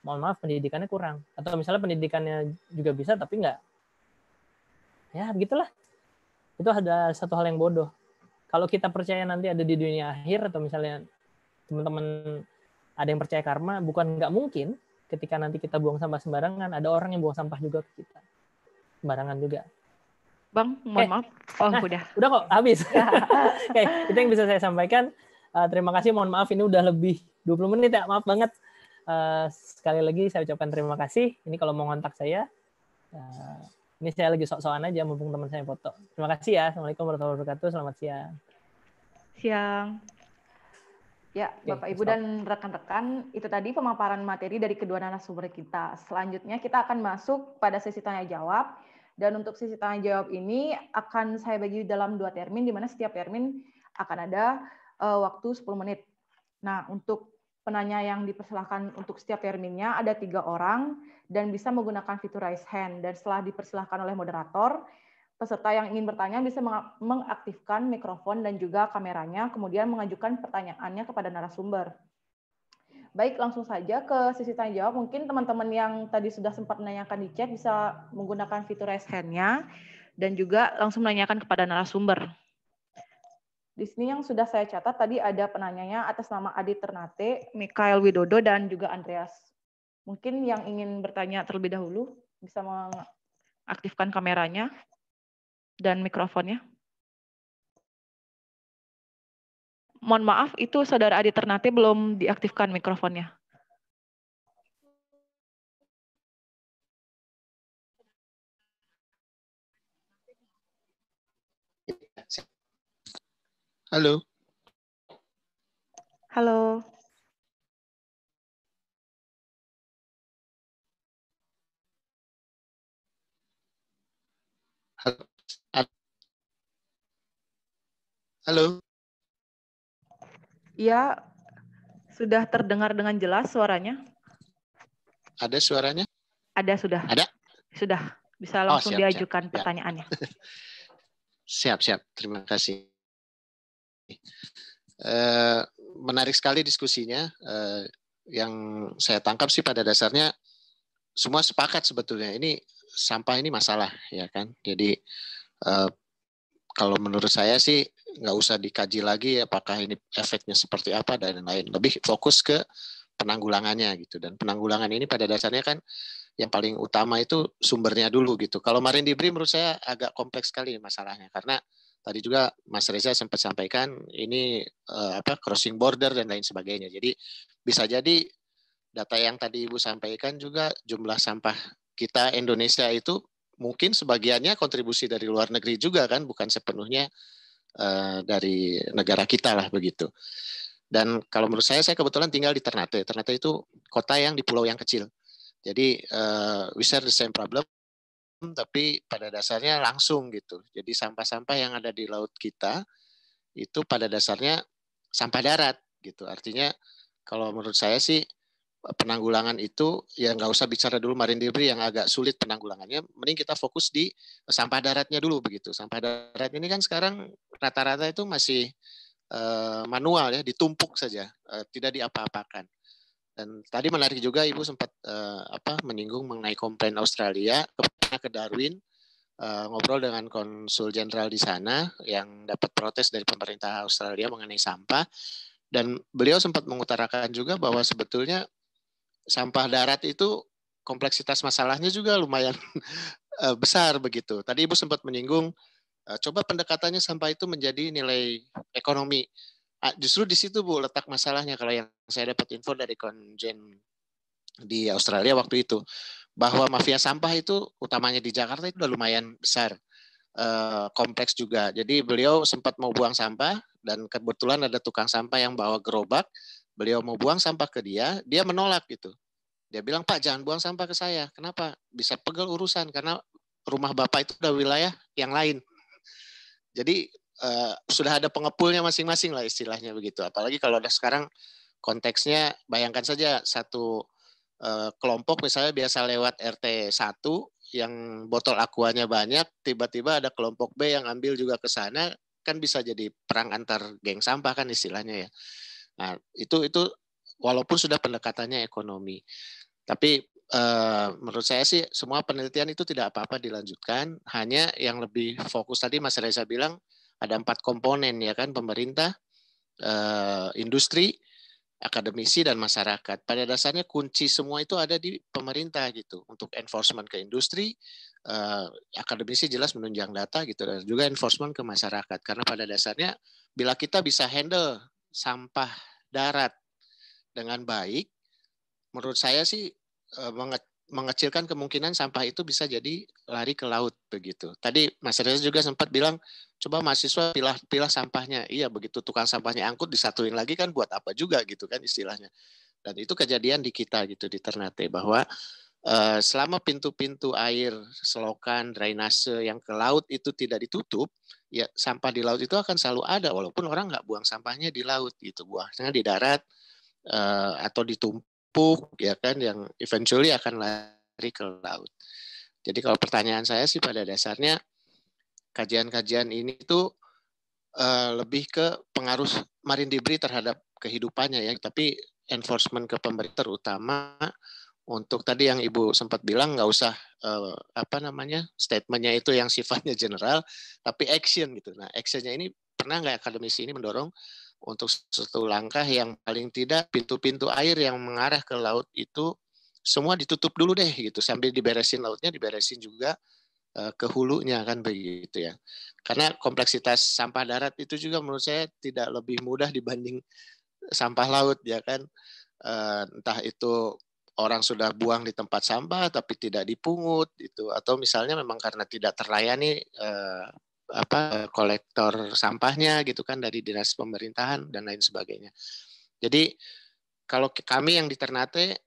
mohon maaf pendidikannya kurang atau misalnya pendidikannya juga bisa tapi nggak ya begitulah itu ada satu hal yang bodoh kalau kita percaya nanti ada di dunia akhir atau misalnya teman-teman ada yang percaya karma bukan nggak mungkin ketika nanti kita buang sampah sembarangan ada orang yang buang sampah juga ke kita sembarangan juga Bang, mohon eh, maaf. Oh, nah, udah. Udah kok, habis. Oke, okay, itu yang bisa saya sampaikan. Uh, terima kasih, mohon maaf ini udah lebih 20 menit ya, maaf banget. Uh, sekali lagi saya ucapkan terima kasih. Ini kalau mau ngontak saya, uh, ini saya lagi sok-sokan aja mumpung teman saya foto. Terima kasih ya. Assalamualaikum warahmatullahi wabarakatuh. Selamat siang. Siang. Ya, okay, Bapak Ibu dan rekan-rekan, itu tadi pemaparan materi dari kedua narasumber kita. Selanjutnya kita akan masuk pada sesi tanya jawab dan untuk sisi tanya jawab ini akan saya bagi dalam dua termin, di mana setiap termin akan ada uh, waktu 10 menit. Nah, untuk penanya yang dipersilahkan untuk setiap terminnya ada tiga orang dan bisa menggunakan fitur raise hand. Dan setelah dipersilahkan oleh moderator, peserta yang ingin bertanya bisa mengaktifkan mikrofon dan juga kameranya, kemudian mengajukan pertanyaannya kepada narasumber. Baik, langsung saja ke sisi tanya jawab. Mungkin teman-teman yang tadi sudah sempat menanyakan di chat bisa menggunakan fitur raise hand-nya dan juga langsung menanyakan kepada narasumber. Di sini yang sudah saya catat tadi ada penanyanya atas nama Adi Ternate, Mikael Widodo, dan juga Andreas. Mungkin yang ingin bertanya terlebih dahulu bisa mengaktifkan kameranya dan mikrofonnya. mohon maaf, itu Saudara Adi Ternate belum diaktifkan mikrofonnya. Halo. Halo. Halo. Halo. Ya sudah terdengar dengan jelas suaranya. Ada suaranya? Ada sudah. Ada. Sudah. Bisa oh, langsung oh, siap, diajukan siap, ya. pertanyaannya. Siap, siap. Terima kasih. Eh, menarik sekali diskusinya. Eh, yang saya tangkap sih pada dasarnya semua sepakat sebetulnya ini sampah ini masalah ya kan. Jadi eh, kalau menurut saya sih nggak usah dikaji lagi apakah ini efeknya seperti apa dan lain-lain. Lebih fokus ke penanggulangannya gitu dan penanggulangan ini pada dasarnya kan yang paling utama itu sumbernya dulu gitu. Kalau Marin BRI menurut saya agak kompleks sekali masalahnya karena tadi juga Mas Reza sempat sampaikan ini uh, apa crossing border dan lain sebagainya. Jadi bisa jadi data yang tadi Ibu sampaikan juga jumlah sampah kita Indonesia itu mungkin sebagiannya kontribusi dari luar negeri juga kan, bukan sepenuhnya uh, dari negara kita lah begitu. Dan kalau menurut saya, saya kebetulan tinggal di Ternate. Ternate itu kota yang di pulau yang kecil. Jadi uh, we share the same problem, tapi pada dasarnya langsung gitu. Jadi sampah-sampah yang ada di laut kita itu pada dasarnya sampah darat gitu. Artinya kalau menurut saya sih penanggulangan itu ya nggak usah bicara dulu marine debris yang agak sulit penanggulangannya mending kita fokus di sampah daratnya dulu begitu sampah darat ini kan sekarang rata-rata itu masih eh, manual ya ditumpuk saja eh, tidak diapa-apakan dan tadi menarik juga ibu sempat eh, apa menyinggung mengenai komplain Australia ke Darwin ngobrol dengan konsul jenderal di sana yang dapat protes dari pemerintah Australia mengenai sampah dan beliau sempat mengutarakan juga bahwa sebetulnya sampah darat itu kompleksitas masalahnya juga lumayan eh, besar begitu. Tadi Ibu sempat menyinggung eh, coba pendekatannya sampah itu menjadi nilai ekonomi. Ah, justru di situ Bu letak masalahnya kalau yang saya dapat info dari konjen di Australia waktu itu bahwa mafia sampah itu utamanya di Jakarta itu udah lumayan besar eh, kompleks juga. Jadi beliau sempat mau buang sampah dan kebetulan ada tukang sampah yang bawa gerobak Beliau mau buang sampah ke dia, dia menolak gitu. Dia bilang, Pak jangan buang sampah ke saya. Kenapa? Bisa pegel urusan karena rumah Bapak itu udah wilayah yang lain. Jadi eh, sudah ada pengepulnya masing-masing lah istilahnya begitu. Apalagi kalau ada sekarang konteksnya bayangkan saja satu eh, kelompok misalnya biasa lewat RT 1 yang botol akuanya banyak, tiba-tiba ada kelompok B yang ambil juga ke sana, kan bisa jadi perang antar geng sampah kan istilahnya ya. Nah, itu itu walaupun sudah pendekatannya ekonomi. Tapi eh, menurut saya sih semua penelitian itu tidak apa-apa dilanjutkan, hanya yang lebih fokus tadi Mas Reza bilang ada empat komponen ya kan pemerintah, eh, industri, akademisi dan masyarakat. Pada dasarnya kunci semua itu ada di pemerintah gitu untuk enforcement ke industri, Uh, akademisi jelas menunjang data gitu dan juga enforcement ke masyarakat karena pada dasarnya bila kita bisa handle sampah darat dengan baik, menurut saya sih eh, mengecilkan kemungkinan sampah itu bisa jadi lari ke laut begitu. Tadi Mas Reza juga sempat bilang coba mahasiswa pilah-pilah sampahnya. Iya begitu tukang sampahnya angkut disatuin lagi kan buat apa juga gitu kan istilahnya. Dan itu kejadian di kita gitu di Ternate bahwa eh, selama pintu-pintu air selokan drainase yang ke laut itu tidak ditutup, ya sampah di laut itu akan selalu ada walaupun orang nggak buang sampahnya di laut gitu buangnya di darat uh, atau ditumpuk ya kan yang eventually akan lari ke laut jadi kalau pertanyaan saya sih pada dasarnya kajian-kajian ini tuh uh, lebih ke pengaruh marine debris terhadap kehidupannya ya tapi enforcement ke pemerintah terutama untuk tadi yang Ibu sempat bilang nggak usah uh, apa namanya statementnya itu yang sifatnya general tapi action gitu. Nah actionnya ini pernah nggak akademisi ini mendorong untuk satu langkah yang paling tidak pintu-pintu air yang mengarah ke laut itu semua ditutup dulu deh gitu sambil diberesin lautnya diberesin juga eh, ke hulunya kan begitu ya. Karena kompleksitas sampah darat itu juga menurut saya tidak lebih mudah dibanding sampah laut ya kan. Eh, entah itu orang sudah buang di tempat sampah tapi tidak dipungut itu atau misalnya memang karena tidak terlayani eh, apa kolektor sampahnya gitu kan dari dinas pemerintahan dan lain sebagainya. Jadi kalau kami yang di Ternate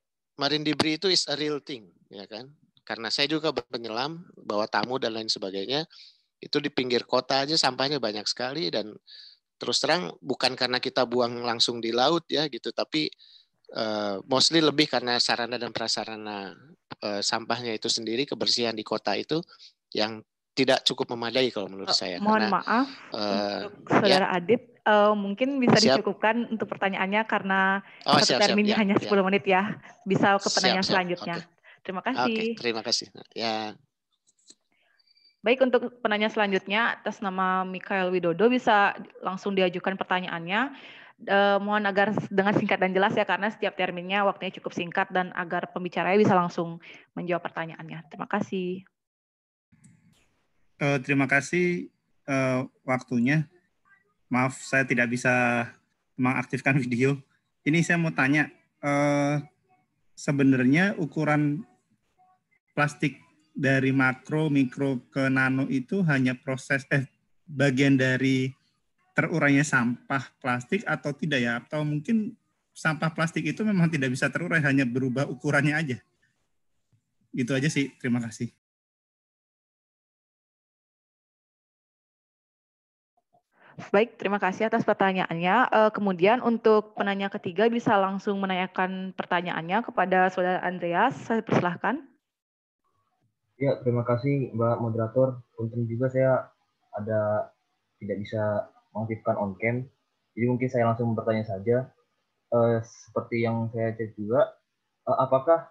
marine debris itu is a real thing ya kan. Karena saya juga penyelam bawa tamu dan lain sebagainya itu di pinggir kota aja sampahnya banyak sekali dan terus terang bukan karena kita buang langsung di laut ya gitu tapi Eh, mostly lebih karena sarana dan prasarana uh, sampahnya itu sendiri kebersihan di kota itu yang tidak cukup memadai kalau menurut oh, saya. mohon karena, maaf uh, untuk ya. saudara ya. Adit, uh, mungkin bisa siap. dicukupkan untuk pertanyaannya karena oh, satu siap, termin siap, ya, hanya ya. sepuluh 10 ya. menit ya. Bisa ke penanya selanjutnya. Okay. Terima kasih. Okay, terima kasih. Ya. Baik untuk penanya selanjutnya atas nama Mikael Widodo bisa langsung diajukan pertanyaannya eh, mohon agar dengan singkat dan jelas ya karena setiap terminnya waktunya cukup singkat dan agar pembicaranya bisa langsung menjawab pertanyaannya. Terima kasih. Uh, terima kasih uh, waktunya. Maaf saya tidak bisa mengaktifkan video. Ini saya mau tanya uh, sebenarnya ukuran plastik dari makro, mikro ke nano itu hanya proses eh bagian dari terurainya sampah plastik atau tidak ya? Atau mungkin sampah plastik itu memang tidak bisa terurai, hanya berubah ukurannya aja. Gitu aja sih. Terima kasih. Baik, terima kasih atas pertanyaannya. Eh, kemudian untuk penanya ketiga bisa langsung menanyakan pertanyaannya kepada Saudara Andreas. Saya persilahkan. Ya, terima kasih Mbak Moderator. Untung juga saya ada tidak bisa mengaktifkan on cam. Jadi mungkin saya langsung bertanya saja, uh, seperti yang saya cek juga, uh, apakah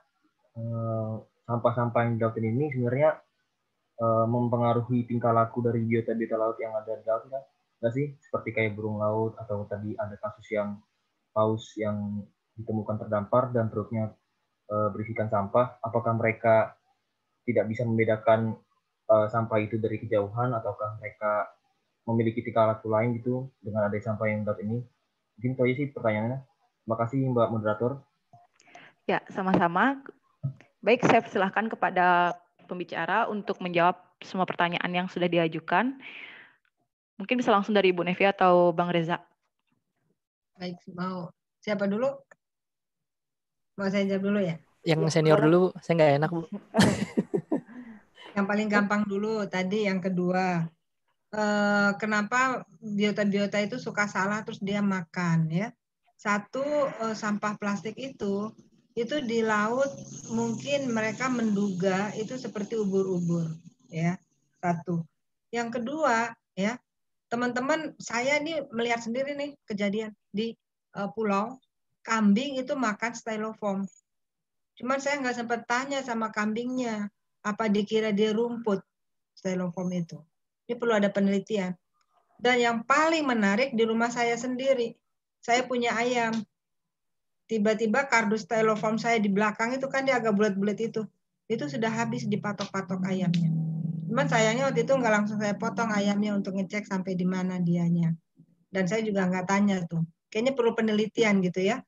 sampah eh, sampah-sampah yang dilakukan ini sebenarnya uh, mempengaruhi tingkah laku dari biota-biota laut yang ada di laut Nggak sih? Seperti kayak burung laut atau tadi ada kasus yang paus yang ditemukan terdampar dan perutnya uh, berisikan sampah. Apakah mereka tidak bisa membedakan uh, sampah itu dari kejauhan ataukah mereka memiliki tiga alat lain gitu dengan ada sampah yang dapat ini. Mungkin itu aja sih pertanyaannya. Terima kasih Mbak Moderator. Ya, sama-sama. Baik, saya silahkan kepada pembicara untuk menjawab semua pertanyaan yang sudah diajukan. Mungkin bisa langsung dari Ibu Nevi atau Bang Reza. Baik, mau siapa dulu? Mau saya jawab dulu ya? Yang senior dulu, saya nggak enak, Bu. yang paling gampang dulu tadi yang kedua Eh, kenapa biota-biota itu suka salah terus dia makan ya. Satu uh, sampah plastik itu itu di laut mungkin mereka menduga itu seperti ubur-ubur ya. Satu. Yang kedua ya, teman-teman saya ini melihat sendiri nih kejadian di uh, pulau kambing itu makan styrofoam. Cuman saya nggak sempat tanya sama kambingnya apa dikira dia rumput styrofoam itu. Ini perlu ada penelitian. Dan yang paling menarik di rumah saya sendiri, saya punya ayam. Tiba-tiba kardus styrofoam saya di belakang itu kan dia agak bulat-bulat itu. Itu sudah habis dipatok-patok ayamnya. Cuman sayangnya waktu itu nggak langsung saya potong ayamnya untuk ngecek sampai di mana dianya. Dan saya juga nggak tanya tuh. Kayaknya perlu penelitian gitu ya.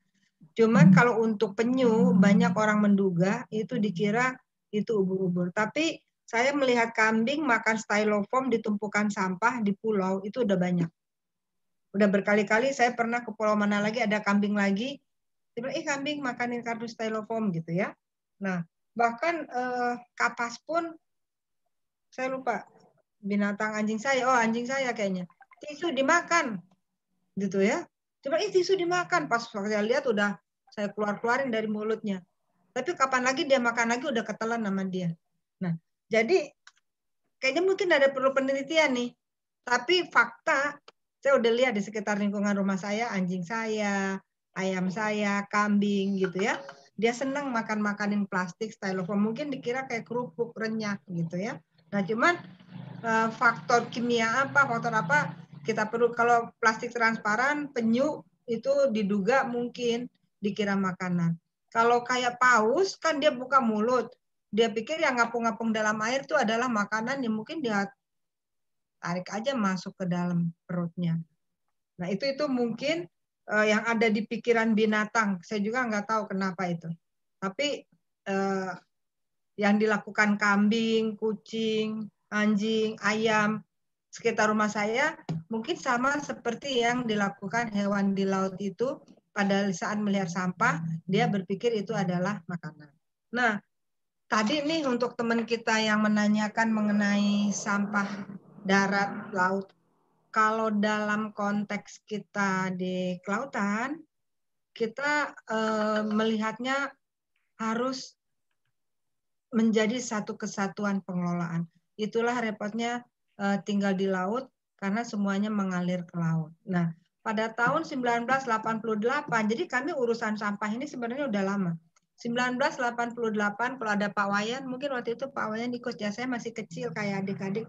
Cuman kalau untuk penyu, banyak orang menduga itu dikira itu ubur-ubur. Tapi saya melihat kambing makan styrofoam ditumpukan sampah di pulau itu udah banyak. Udah berkali-kali saya pernah ke pulau mana lagi ada kambing lagi. tiba ih kambing makanin kardus styrofoam gitu ya. Nah, bahkan eh, kapas pun saya lupa binatang anjing saya. Oh, anjing saya kayaknya. Tisu dimakan. Gitu ya. Cuma eh, tisu dimakan. Pas saya lihat udah saya keluar-keluarin dari mulutnya. Tapi kapan lagi dia makan lagi udah ketelan sama dia. Jadi kayaknya mungkin ada perlu penelitian nih. Tapi fakta saya udah lihat di sekitar lingkungan rumah saya anjing saya, ayam saya, kambing gitu ya. Dia senang makan makanin plastik styrofoam. Mungkin dikira kayak kerupuk renyah gitu ya. Nah cuman eh, faktor kimia apa, faktor apa kita perlu kalau plastik transparan penyu itu diduga mungkin dikira makanan. Kalau kayak paus kan dia buka mulut, dia pikir yang ngapung-ngapung dalam air itu adalah makanan yang mungkin dia tarik aja masuk ke dalam perutnya. Nah itu itu mungkin uh, yang ada di pikiran binatang. Saya juga nggak tahu kenapa itu. Tapi uh, yang dilakukan kambing, kucing, anjing, ayam sekitar rumah saya mungkin sama seperti yang dilakukan hewan di laut itu pada saat melihat sampah dia berpikir itu adalah makanan. Nah Tadi nih untuk teman kita yang menanyakan mengenai sampah darat laut. Kalau dalam konteks kita di kelautan, kita eh, melihatnya harus menjadi satu kesatuan pengelolaan. Itulah repotnya eh, tinggal di laut karena semuanya mengalir ke laut. Nah, pada tahun 1988, jadi kami urusan sampah ini sebenarnya sudah lama 1988 kalau ada Pak Wayan, mungkin waktu itu Pak Wayan ikut ya, saya masih kecil kayak adik-adik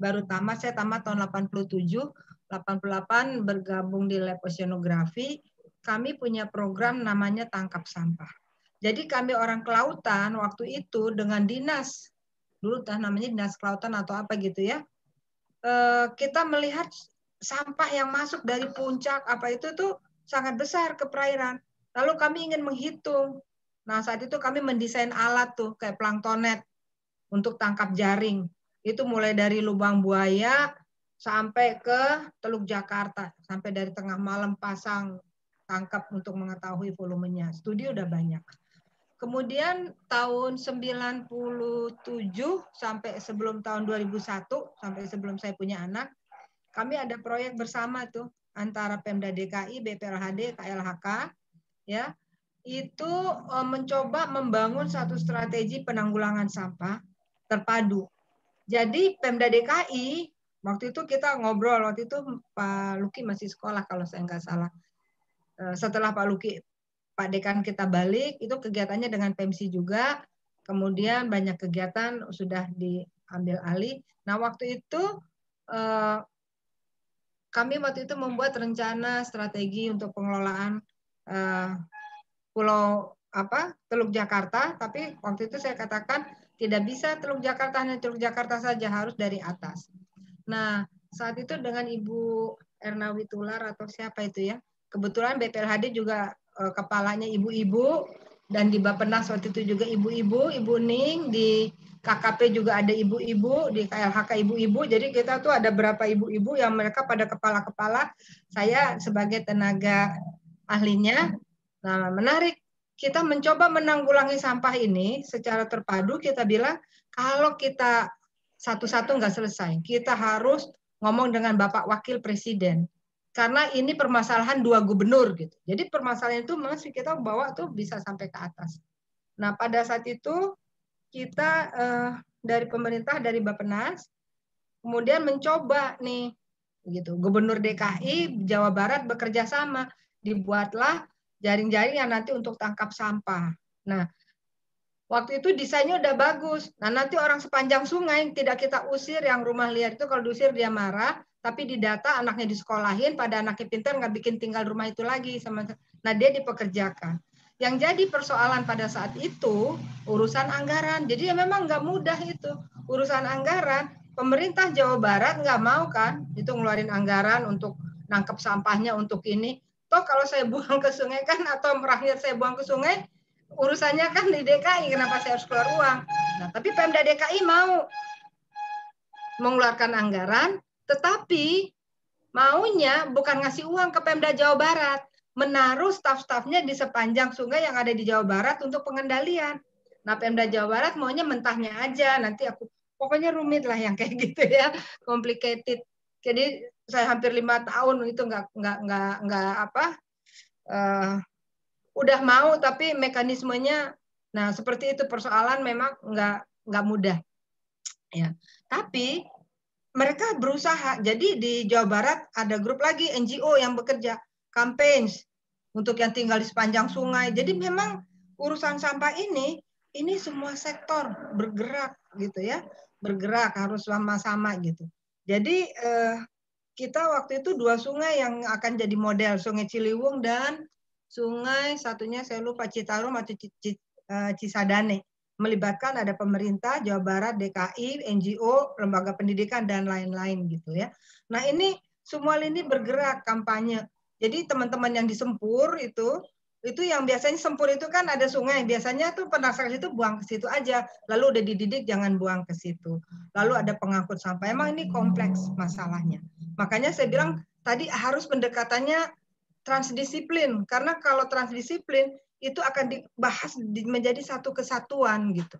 baru tamat, saya tamat tahun 87, 88 bergabung di lab oceanografi, kami punya program namanya tangkap sampah. Jadi kami orang kelautan waktu itu dengan dinas, dulu tah namanya dinas kelautan atau apa gitu ya, eh, kita melihat sampah yang masuk dari puncak apa itu tuh sangat besar ke perairan. Lalu kami ingin menghitung Nah, saat itu kami mendesain alat tuh kayak planktonet untuk tangkap jaring. Itu mulai dari lubang buaya sampai ke Teluk Jakarta, sampai dari tengah malam pasang tangkap untuk mengetahui volumenya. Studi udah banyak. Kemudian tahun 97 sampai sebelum tahun 2001 sampai sebelum saya punya anak, kami ada proyek bersama tuh antara Pemda DKI, BPLHD, KLHK ya itu e, mencoba membangun satu strategi penanggulangan sampah terpadu. Jadi Pemda DKI waktu itu kita ngobrol waktu itu Pak Luki masih sekolah kalau saya nggak salah. E, setelah Pak Luki Pak Dekan kita balik itu kegiatannya dengan Pemsi juga. Kemudian banyak kegiatan sudah diambil alih. Nah waktu itu e, kami waktu itu membuat rencana strategi untuk pengelolaan Pulau apa Teluk Jakarta, tapi waktu itu saya katakan tidak bisa Teluk Jakarta hanya Teluk Jakarta saja harus dari atas. Nah saat itu dengan Ibu Erna Witular atau siapa itu ya, kebetulan BPLHD juga e, kepalanya ibu-ibu dan di Bapenas waktu itu juga ibu-ibu, Ibu Ning di KKP juga ada ibu-ibu di KLHK ibu-ibu. Jadi kita tuh ada berapa ibu-ibu yang mereka pada kepala-kepala. Saya sebagai tenaga ahlinya Nah, menarik. Kita mencoba menanggulangi sampah ini secara terpadu. Kita bilang kalau kita satu-satu nggak selesai, kita harus ngomong dengan Bapak Wakil Presiden karena ini permasalahan dua gubernur gitu. Jadi permasalahan itu masih kita bawa tuh bisa sampai ke atas. Nah pada saat itu kita eh, dari pemerintah dari Bappenas kemudian mencoba nih gitu gubernur DKI Jawa Barat bekerja sama dibuatlah jaring-jaring yang nanti untuk tangkap sampah. Nah, waktu itu desainnya udah bagus. Nah, nanti orang sepanjang sungai yang tidak kita usir yang rumah liar itu kalau diusir dia marah, tapi di data anaknya disekolahin, pada anaknya pintar nggak bikin tinggal rumah itu lagi sama nah dia dipekerjakan. Yang jadi persoalan pada saat itu urusan anggaran. Jadi ya memang nggak mudah itu urusan anggaran. Pemerintah Jawa Barat nggak mau kan itu ngeluarin anggaran untuk nangkep sampahnya untuk ini toh kalau saya buang ke sungai kan atau merakyat saya buang ke sungai urusannya kan di DKI kenapa saya harus keluar uang nah tapi Pemda DKI mau mengeluarkan anggaran tetapi maunya bukan ngasih uang ke Pemda Jawa Barat menaruh staf-stafnya di sepanjang sungai yang ada di Jawa Barat untuk pengendalian nah Pemda Jawa Barat maunya mentahnya aja nanti aku pokoknya rumit lah yang kayak gitu ya complicated jadi saya hampir lima tahun itu nggak nggak nggak nggak apa uh, udah mau tapi mekanismenya nah seperti itu persoalan memang nggak nggak mudah ya tapi mereka berusaha jadi di Jawa Barat ada grup lagi NGO yang bekerja campaigns untuk yang tinggal di sepanjang sungai jadi memang urusan sampah ini ini semua sektor bergerak gitu ya bergerak harus sama-sama gitu jadi eh, kita waktu itu dua sungai yang akan jadi model, Sungai Ciliwung dan sungai satunya saya lupa Citarum atau eh, Cisadane. Melibatkan ada pemerintah, Jawa Barat, DKI, NGO, lembaga pendidikan dan lain-lain gitu ya. Nah, ini semua ini bergerak kampanye. Jadi teman-teman yang disempur itu itu yang biasanya sempur itu kan ada sungai biasanya tuh penasaran itu buang ke situ aja lalu udah dididik jangan buang ke situ lalu ada pengangkut sampah emang ini kompleks masalahnya makanya saya bilang tadi harus pendekatannya transdisiplin karena kalau transdisiplin itu akan dibahas menjadi satu kesatuan gitu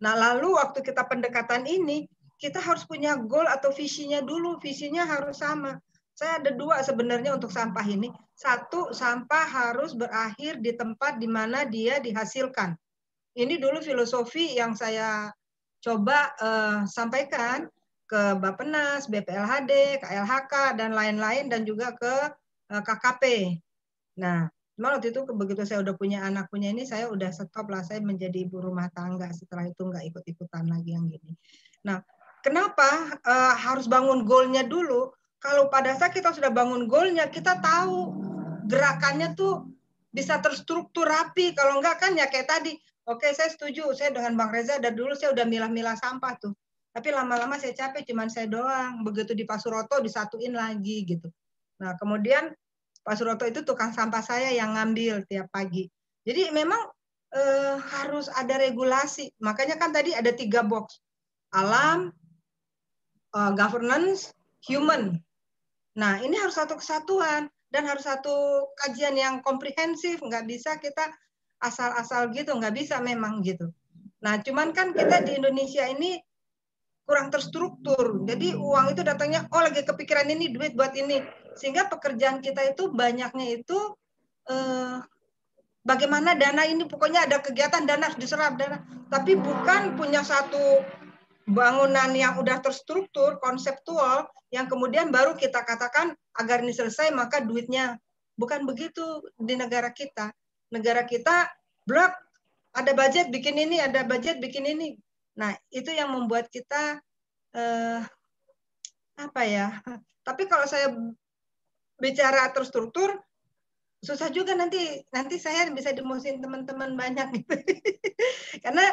nah lalu waktu kita pendekatan ini kita harus punya goal atau visinya dulu visinya harus sama saya ada dua sebenarnya untuk sampah ini. Satu, sampah harus berakhir di tempat di mana dia dihasilkan. Ini dulu filosofi yang saya coba uh, sampaikan ke Bapenas BPLHD, KLHK, dan lain-lain, dan juga ke uh, eh, KKP. Nah, cuma waktu itu begitu saya udah punya anak punya ini, saya udah stop lah, saya menjadi ibu rumah tangga. Setelah itu nggak ikut-ikutan lagi yang gini. Nah, kenapa uh, harus bangun goalnya dulu? kalau pada saat kita sudah bangun goalnya, kita tahu gerakannya tuh bisa terstruktur rapi. Kalau enggak kan ya kayak tadi, oke okay, saya setuju, saya dengan Bang Reza Dan dulu saya udah milah-milah sampah tuh. Tapi lama-lama saya capek, cuman saya doang. Begitu di Pasuroto disatuin lagi gitu. Nah kemudian Pasuroto itu tukang sampah saya yang ngambil tiap pagi. Jadi memang eh, harus ada regulasi. Makanya kan tadi ada tiga box. Alam, eh, governance, human. Nah, ini harus satu kesatuan dan harus satu kajian yang komprehensif, nggak bisa kita asal-asal gitu, nggak bisa memang gitu. Nah, cuman kan kita di Indonesia ini kurang terstruktur. Jadi uang itu datangnya, oh lagi kepikiran ini duit buat ini, sehingga pekerjaan kita itu banyaknya itu eh, bagaimana dana ini pokoknya ada kegiatan dana harus diserap dana, tapi bukan punya satu bangunan yang sudah terstruktur, konseptual, yang kemudian baru kita katakan agar ini selesai maka duitnya. Bukan begitu di negara kita. Negara kita blok, ada budget bikin ini, ada budget bikin ini. Nah, itu yang membuat kita eh, apa ya? Tapi kalau saya bicara terstruktur, susah juga nanti nanti saya bisa dimusin teman-teman banyak gitu. Karena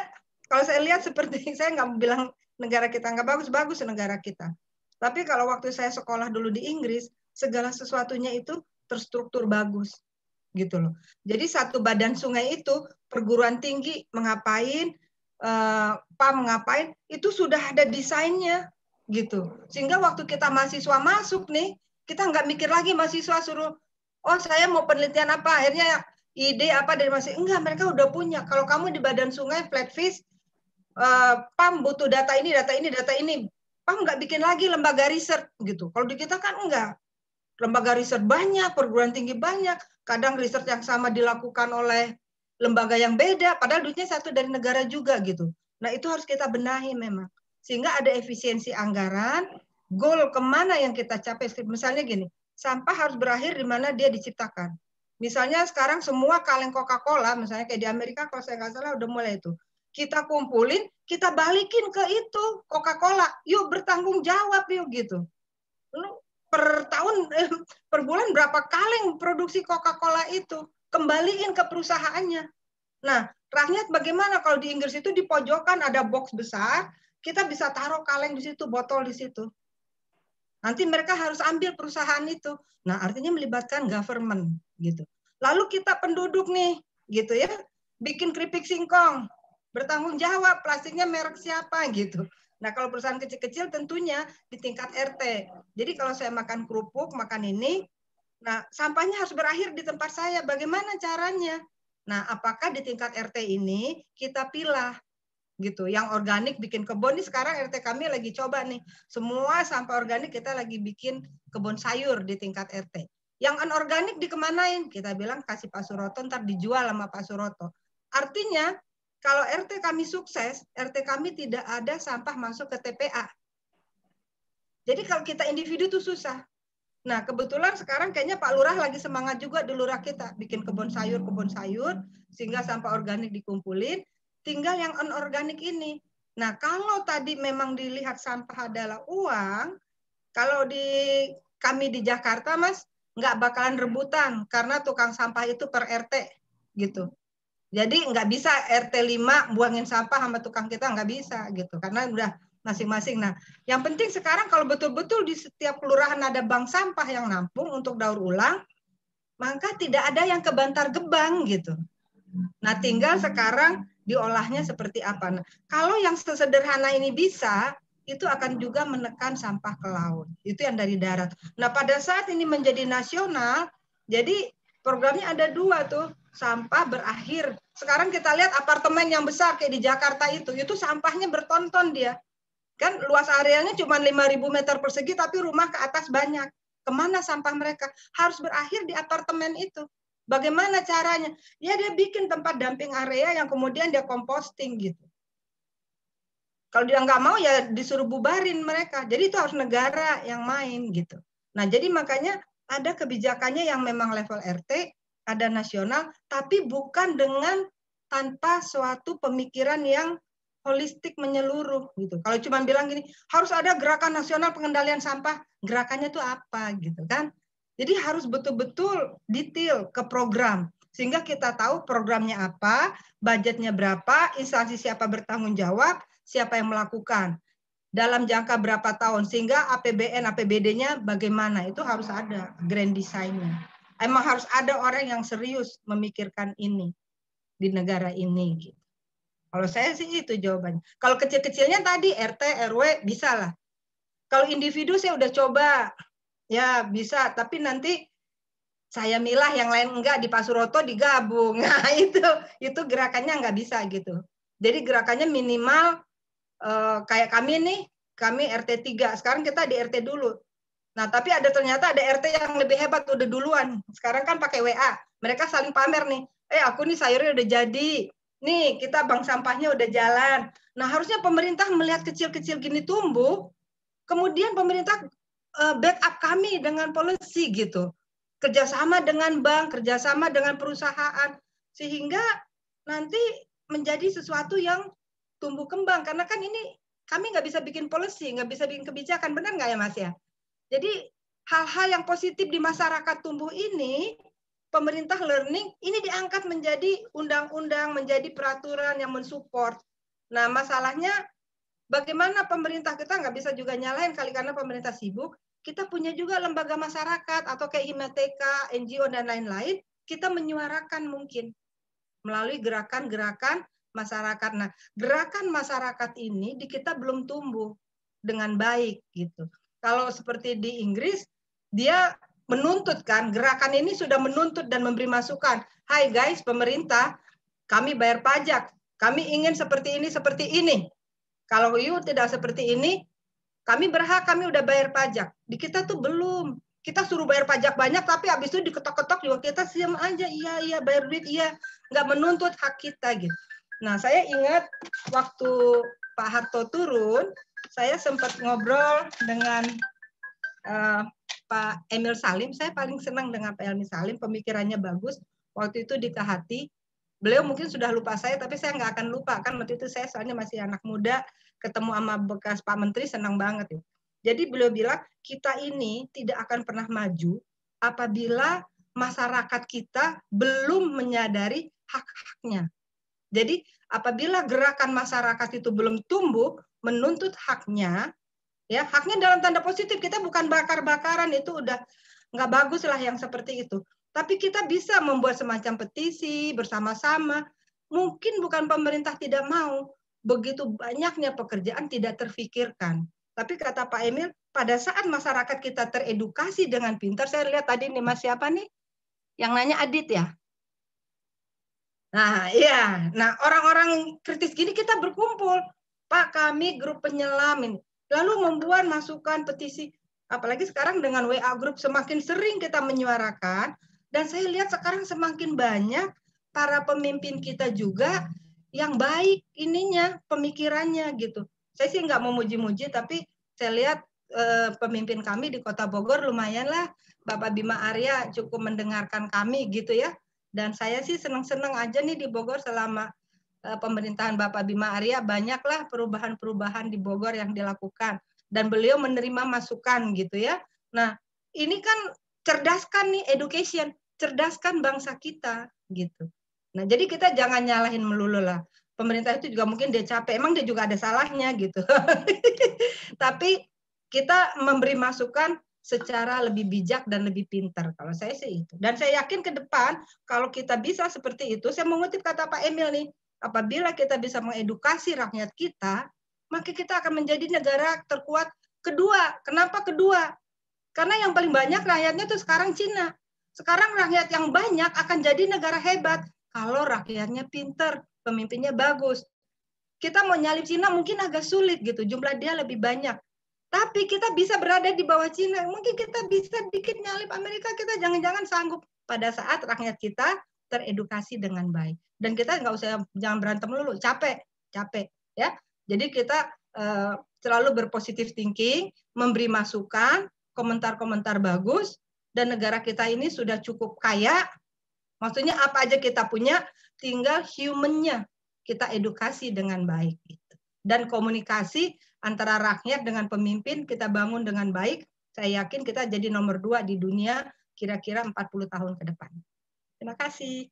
kalau saya lihat seperti saya nggak bilang negara kita nggak bagus-bagus negara kita. Tapi kalau waktu saya sekolah dulu di Inggris, segala sesuatunya itu terstruktur bagus gitu loh. Jadi satu badan sungai itu perguruan tinggi mengapain, eh, PAM mengapain, itu sudah ada desainnya gitu. Sehingga waktu kita mahasiswa masuk nih, kita nggak mikir lagi mahasiswa suruh, oh saya mau penelitian apa, akhirnya ide apa dari masih enggak mereka udah punya. Kalau kamu di badan sungai flatfish Eh, PAM butuh data ini, data ini, data ini. PAM nggak bikin lagi lembaga riset gitu. Kalau di kita kan enggak. Lembaga riset banyak, perguruan tinggi banyak. Kadang riset yang sama dilakukan oleh lembaga yang beda, padahal duitnya satu dari negara juga gitu. Nah itu harus kita benahi memang. Sehingga ada efisiensi anggaran, goal kemana yang kita capai. Misalnya gini, sampah harus berakhir di mana dia diciptakan. Misalnya sekarang semua kaleng Coca-Cola, misalnya kayak di Amerika kalau saya nggak salah udah mulai itu kita kumpulin, kita balikin ke itu Coca-Cola. Yuk bertanggung jawab yuk gitu. Lu per tahun eh, per bulan berapa kaleng produksi Coca-Cola itu kembaliin ke perusahaannya. Nah, rakyat bagaimana kalau di Inggris itu di pojokan ada box besar, kita bisa taruh kaleng di situ, botol di situ. Nanti mereka harus ambil perusahaan itu. Nah, artinya melibatkan government gitu. Lalu kita penduduk nih, gitu ya, bikin keripik singkong, bertanggung jawab plastiknya merek siapa gitu. Nah, kalau perusahaan kecil-kecil tentunya di tingkat RT. Jadi kalau saya makan kerupuk, makan ini, nah sampahnya harus berakhir di tempat saya. Bagaimana caranya? Nah, apakah di tingkat RT ini kita pilah gitu. Yang organik bikin kebun nih sekarang RT kami lagi coba nih. Semua sampah organik kita lagi bikin kebun sayur di tingkat RT. Yang anorganik dikemanain? Kita bilang kasih Pak Suroto ntar dijual sama Pak Suroto. Artinya kalau RT kami sukses, RT kami tidak ada sampah masuk ke TPA. Jadi kalau kita individu tuh susah. Nah, kebetulan sekarang kayaknya Pak Lurah lagi semangat juga di lurah kita, bikin kebun sayur, kebun sayur, sehingga sampah organik dikumpulin, tinggal yang anorganik ini. Nah, kalau tadi memang dilihat sampah adalah uang, kalau di kami di Jakarta, Mas, nggak bakalan rebutan karena tukang sampah itu per RT gitu. Jadi nggak bisa RT 5 buangin sampah sama tukang kita nggak bisa gitu karena udah masing-masing. Nah, yang penting sekarang kalau betul-betul di setiap kelurahan ada bank sampah yang nampung untuk daur ulang, maka tidak ada yang kebantar gebang gitu. Nah, tinggal sekarang diolahnya seperti apa. Nah, kalau yang sesederhana ini bisa, itu akan juga menekan sampah ke laut. Itu yang dari darat. Nah, pada saat ini menjadi nasional, jadi programnya ada dua tuh sampah berakhir. Sekarang kita lihat apartemen yang besar kayak di Jakarta itu, itu sampahnya bertonton dia. Kan luas areanya cuma 5.000 meter persegi, tapi rumah ke atas banyak. Kemana sampah mereka? Harus berakhir di apartemen itu. Bagaimana caranya? Ya dia bikin tempat dumping area yang kemudian dia composting gitu. Kalau dia nggak mau ya disuruh bubarin mereka. Jadi itu harus negara yang main gitu. Nah jadi makanya ada kebijakannya yang memang level RT, ada nasional, tapi bukan dengan tanpa suatu pemikiran yang holistik menyeluruh gitu. Kalau cuma bilang gini, harus ada gerakan nasional pengendalian sampah, gerakannya itu apa gitu kan? Jadi harus betul-betul detail ke program sehingga kita tahu programnya apa, budgetnya berapa, instansi siapa bertanggung jawab, siapa yang melakukan dalam jangka berapa tahun sehingga APBN APBD-nya bagaimana itu harus ada grand design-nya. Emang harus ada orang yang serius memikirkan ini di negara ini gitu. Kalau saya sih itu jawabannya. Kalau kecil-kecilnya tadi RT RW bisa lah. Kalau individu saya udah coba ya bisa, tapi nanti saya milah yang lain enggak di Pasuroto digabung. Nah, itu itu gerakannya enggak bisa gitu. Jadi gerakannya minimal eh, kayak kami nih, kami RT 3. Sekarang kita di RT dulu. Nah, tapi ada ternyata ada RT yang lebih hebat udah duluan. Sekarang kan pakai WA. Mereka saling pamer nih. Eh, aku nih sayurnya udah jadi. Nih, kita bank sampahnya udah jalan. Nah, harusnya pemerintah melihat kecil-kecil gini tumbuh, kemudian pemerintah eh, backup kami dengan policy gitu. Kerjasama dengan bank, kerjasama dengan perusahaan. Sehingga nanti menjadi sesuatu yang tumbuh kembang. Karena kan ini kami nggak bisa bikin policy, nggak bisa bikin kebijakan. Benar nggak ya, Mas ya? Jadi hal-hal yang positif di masyarakat tumbuh ini pemerintah learning ini diangkat menjadi undang-undang, menjadi peraturan yang mensupport. Nah, masalahnya bagaimana pemerintah kita nggak bisa juga nyalain kali karena pemerintah sibuk. Kita punya juga lembaga masyarakat atau kayak IMTK, NGO dan lain-lain. Kita menyuarakan mungkin melalui gerakan-gerakan masyarakat. Nah, gerakan masyarakat ini di kita belum tumbuh dengan baik gitu. Kalau seperti di Inggris, dia menuntut kan, gerakan ini sudah menuntut dan memberi masukan. Hai guys, pemerintah, kami bayar pajak, kami ingin seperti ini, seperti ini. Kalau you tidak seperti ini, kami berhak, kami udah bayar pajak. Di kita tuh belum. Kita suruh bayar pajak banyak, tapi habis itu diketok-ketok juga kita siam aja. Iya, iya, bayar duit, iya. Nggak menuntut hak kita gitu. Nah, saya ingat waktu Pak Harto turun, saya sempat ngobrol dengan uh, Pak Emil Salim. Saya paling senang dengan Pak Emil Salim, pemikirannya bagus. Waktu itu di Kehati, beliau mungkin sudah lupa saya, tapi saya nggak akan lupa. Kan waktu itu saya soalnya masih anak muda, ketemu sama bekas Pak Menteri, senang banget. Ya. Jadi beliau bilang, kita ini tidak akan pernah maju apabila masyarakat kita belum menyadari hak-haknya. Jadi apabila gerakan masyarakat itu belum tumbuh, menuntut haknya ya haknya dalam tanda positif kita bukan bakar-bakaran itu udah nggak bagus lah yang seperti itu tapi kita bisa membuat semacam petisi bersama-sama mungkin bukan pemerintah tidak mau begitu banyaknya pekerjaan tidak terfikirkan tapi kata Pak Emil pada saat masyarakat kita teredukasi dengan pintar saya lihat tadi nih Mas siapa nih yang nanya Adit ya nah iya nah orang-orang kritis gini kita berkumpul Pak kami grup penyelam ini Lalu membuat masukan petisi. Apalagi sekarang dengan WA grup semakin sering kita menyuarakan. Dan saya lihat sekarang semakin banyak para pemimpin kita juga yang baik ininya, pemikirannya gitu. Saya sih nggak memuji-muji, tapi saya lihat eh, pemimpin kami di Kota Bogor lumayanlah Bapak Bima Arya cukup mendengarkan kami gitu ya. Dan saya sih senang-senang aja nih di Bogor selama Eh, pemerintahan Bapak Bima Arya banyaklah perubahan-perubahan di Bogor yang dilakukan dan beliau menerima masukan gitu ya. Nah, ini kan cerdaskan nih education, cerdaskan bangsa kita gitu. Nah, jadi kita jangan nyalahin melulu lah. Pemerintah itu juga mungkin dia capek, emang dia juga ada salahnya gitu. Tapi kita memberi masukan secara lebih bijak dan lebih pintar. Kalau saya sih itu. Dan saya yakin ke depan kalau kita bisa seperti itu, saya mengutip kata Pak Emil nih, apabila kita bisa mengedukasi rakyat kita, maka kita akan menjadi negara terkuat kedua. Kenapa kedua? Karena yang paling banyak rakyatnya itu sekarang Cina. Sekarang rakyat yang banyak akan jadi negara hebat kalau rakyatnya pinter, pemimpinnya bagus. Kita mau nyalip Cina mungkin agak sulit gitu, jumlah dia lebih banyak. Tapi kita bisa berada di bawah Cina. Mungkin kita bisa dikit nyalip Amerika, kita jangan-jangan sanggup pada saat rakyat kita teredukasi dengan baik dan kita nggak usah jangan berantem dulu capek capek ya jadi kita eh, selalu berpositif thinking memberi masukan komentar-komentar bagus dan negara kita ini sudah cukup kaya maksudnya apa aja kita punya tinggal humannya kita edukasi dengan baik gitu. dan komunikasi antara rakyat dengan pemimpin kita bangun dengan baik saya yakin kita jadi nomor dua di dunia kira-kira 40 tahun ke depan. Terima kasih.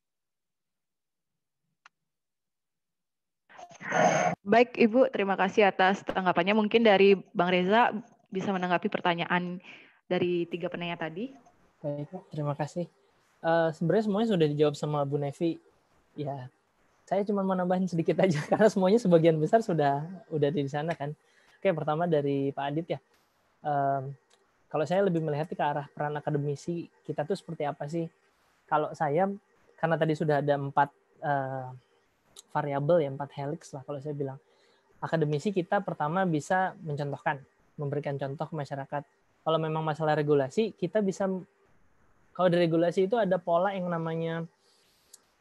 Baik Ibu, terima kasih atas tanggapannya. Mungkin dari Bang Reza bisa menanggapi pertanyaan dari tiga penanya tadi. Baik, terima kasih. Uh, sebenarnya semuanya sudah dijawab sama Bu Nevi. Ya, saya cuma mau nambahin sedikit aja karena semuanya sebagian besar sudah udah di sana kan. Oke, pertama dari Pak Adit ya. Um, kalau saya lebih melihat ke arah peran akademisi kita tuh seperti apa sih? Kalau saya karena tadi sudah ada empat uh, variabel ya empat helix lah kalau saya bilang akademisi kita pertama bisa mencontohkan memberikan contoh ke masyarakat kalau memang masalah regulasi kita bisa kalau di regulasi itu ada pola yang namanya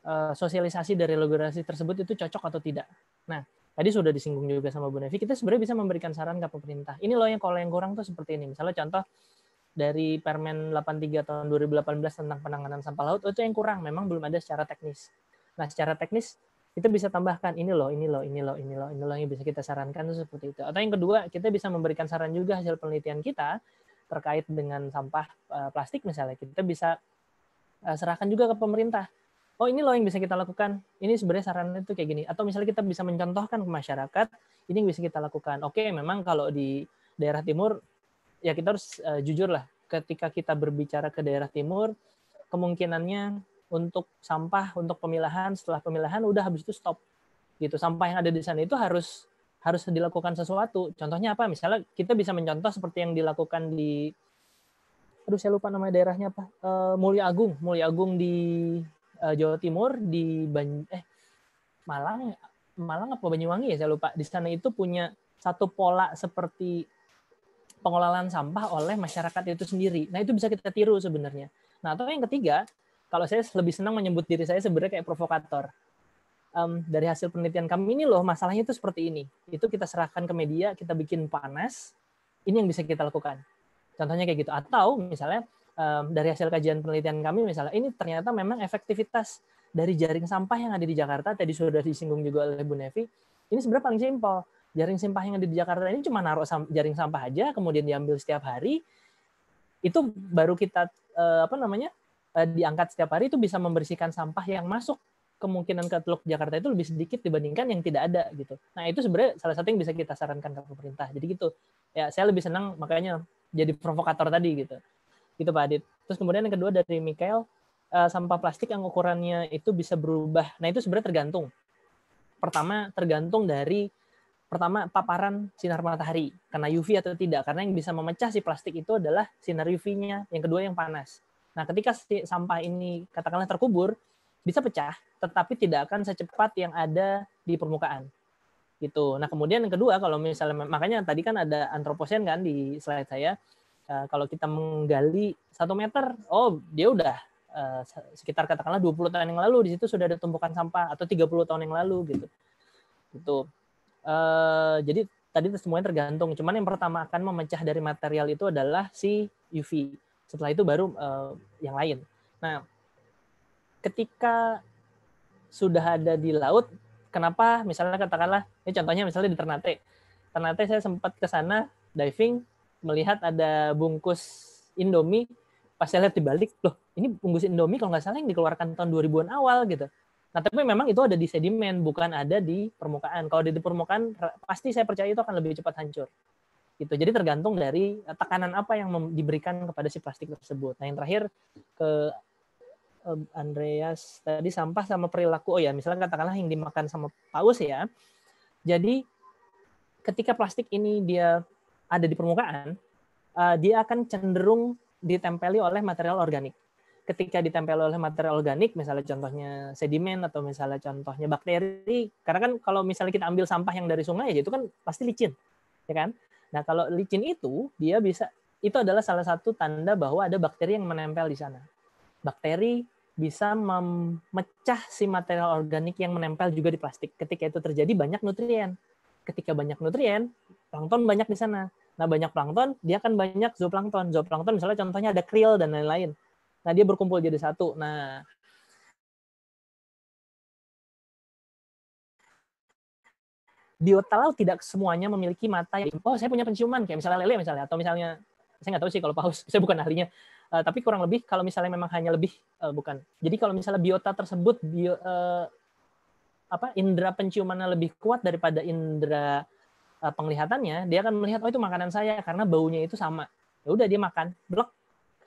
uh, sosialisasi dari regulasi tersebut itu cocok atau tidak nah tadi sudah disinggung juga sama Bu Nevi kita sebenarnya bisa memberikan saran ke pemerintah ini loh yang kalau yang kurang tuh seperti ini misalnya contoh dari Permen 83 tahun 2018 tentang penanganan sampah laut itu yang kurang memang belum ada secara teknis. Nah, secara teknis kita bisa tambahkan ini loh, ini loh, ini loh, ini loh, ini loh yang bisa kita sarankan itu seperti itu. Atau yang kedua, kita bisa memberikan saran juga hasil penelitian kita terkait dengan sampah eh, plastik misalnya. Kita bisa eh, serahkan juga ke pemerintah. Oh ini loh yang bisa kita lakukan. Ini sebenarnya sarannya itu kayak gini. Atau misalnya kita bisa mencontohkan ke masyarakat, ini yang bisa kita lakukan. Oke, memang kalau di daerah timur ya kita harus uh, jujur lah. Ketika kita berbicara ke daerah timur, kemungkinannya untuk sampah untuk pemilahan setelah pemilahan udah habis itu stop gitu sampah yang ada di sana itu harus harus dilakukan sesuatu contohnya apa misalnya kita bisa mencontoh seperti yang dilakukan di aduh saya lupa nama daerahnya apa uh, eh, Mulia Agung Mulia Agung di uh, Jawa Timur di Ban eh Malang Malang apa Banyuwangi ya saya lupa di sana itu punya satu pola seperti pengolahan sampah oleh masyarakat itu sendiri nah itu bisa kita tiru sebenarnya nah atau yang ketiga kalau saya lebih senang menyebut diri saya sebenarnya kayak provokator. Um, dari hasil penelitian kami ini loh, masalahnya itu seperti ini. Itu kita serahkan ke media, kita bikin panas, ini yang bisa kita lakukan. Contohnya kayak gitu. Atau misalnya um, dari hasil kajian penelitian kami misalnya, ini ternyata memang efektivitas dari jaring sampah yang ada di Jakarta, tadi sudah disinggung juga oleh Bu Nevi, ini sebenarnya paling simpel. Jaring sampah yang ada di Jakarta ini cuma naruh jaring sampah aja, kemudian diambil setiap hari, itu baru kita eh, apa namanya Eh, diangkat setiap hari itu bisa membersihkan sampah yang masuk kemungkinan ke Teluk Jakarta itu lebih sedikit dibandingkan yang tidak ada gitu. Nah itu sebenarnya salah satu yang bisa kita sarankan ke pemerintah. Jadi gitu ya saya lebih senang makanya jadi provokator tadi gitu. Gitu Pak Adit. Terus kemudian yang kedua dari Mikael uh, sampah plastik yang ukurannya itu bisa berubah. Nah itu sebenarnya tergantung. Pertama tergantung dari pertama paparan sinar matahari kena UV atau tidak karena yang bisa memecah si plastik itu adalah sinar UV-nya yang kedua yang panas Nah, ketika sampah ini katakanlah terkubur, bisa pecah, tetapi tidak akan secepat yang ada di permukaan. Gitu. Nah, kemudian yang kedua kalau misalnya makanya tadi kan ada antroposen kan di slide saya. Uh, kalau kita menggali satu meter, oh dia udah eh, sekitar katakanlah 20 tahun yang lalu di situ sudah ada tumpukan sampah atau 30 tahun yang lalu gitu. Gitu. Uh, jadi tadi semuanya tergantung. Cuman yang pertama akan memecah dari material itu adalah si UV setelah itu baru uh, yang lain. Nah, ketika sudah ada di laut, kenapa misalnya katakanlah ini contohnya misalnya di Ternate. Ternate saya sempat ke sana diving melihat ada bungkus Indomie pas saya lihat dibalik loh ini bungkus Indomie kalau nggak salah yang dikeluarkan tahun 2000-an awal gitu. Nah tapi memang itu ada di sedimen bukan ada di permukaan. Kalau di permukaan pasti saya percaya itu akan lebih cepat hancur gitu. Jadi tergantung dari eh, tekanan apa yang diberikan kepada si plastik tersebut. Nah, yang terakhir ke Andreas tadi sampah sama perilaku. Oh ya, misalnya katakanlah yang dimakan sama paus ya. Jadi ketika plastik ini dia ada di permukaan, eh, dia akan cenderung ditempeli oleh material organik. Ketika ditempeli oleh material organik, misalnya contohnya sedimen atau misalnya contohnya bakteri, karena kan kalau misalnya kita ambil sampah yang dari sungai ya itu kan pasti licin, ya kan? Nah, kalau licin itu dia bisa itu adalah salah satu tanda bahwa ada bakteri yang menempel di sana. Bakteri bisa memecah si material organik yang menempel juga di plastik. Ketika itu terjadi banyak nutrien. Ketika banyak nutrien, plankton banyak di sana. Nah, banyak plankton, dia akan banyak zooplankton. Zooplankton misalnya contohnya ada krill dan lain-lain. Nah, dia berkumpul jadi satu. Nah, biota laut tidak semuanya memiliki mata yang oh saya punya penciuman kayak misalnya lele misalnya atau misalnya saya nggak tahu sih kalau paus saya bukan ahlinya uh, tapi kurang lebih kalau misalnya memang hanya lebih uh, bukan jadi kalau misalnya biota tersebut bio, uh, apa indera penciumannya lebih kuat daripada indera uh, penglihatannya dia akan melihat oh itu makanan saya karena baunya itu sama ya udah dia makan blok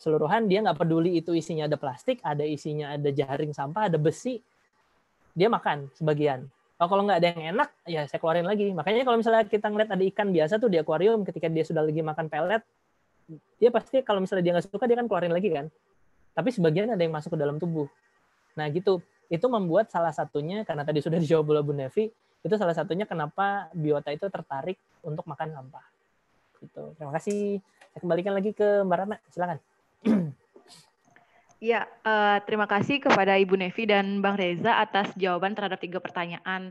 seluruhan dia nggak peduli itu isinya ada plastik ada isinya ada jaring sampah ada besi dia makan sebagian Oh, kalau nggak ada yang enak, ya saya keluarin lagi. Makanya kalau misalnya kita ngeliat ada ikan biasa tuh di akuarium, ketika dia sudah lagi makan pelet, dia pasti kalau misalnya dia nggak suka, dia kan keluarin lagi kan. Tapi sebagian ada yang masuk ke dalam tubuh. Nah gitu, itu membuat salah satunya, karena tadi sudah dijawab oleh Bu Nevi, itu salah satunya kenapa biota itu tertarik untuk makan sampah. Gitu. Terima kasih. Saya kembalikan lagi ke Mbak Rana, silakan. Ya, uh, terima kasih kepada Ibu Nevi dan Bang Reza atas jawaban terhadap tiga pertanyaan.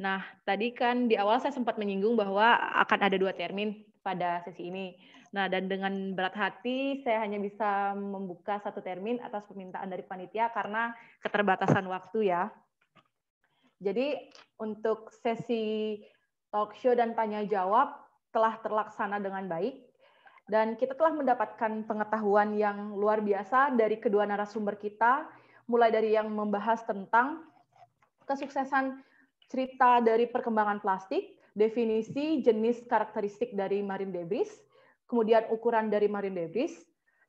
Nah, tadi kan di awal saya sempat menyinggung bahwa akan ada dua termin pada sesi ini. Nah, dan dengan berat hati saya hanya bisa membuka satu termin atas permintaan dari panitia karena keterbatasan waktu ya. Jadi, untuk sesi talk show dan tanya jawab telah terlaksana dengan baik dan kita telah mendapatkan pengetahuan yang luar biasa dari kedua narasumber kita, mulai dari yang membahas tentang kesuksesan cerita dari perkembangan plastik, definisi jenis karakteristik dari marine debris, kemudian ukuran dari marine debris,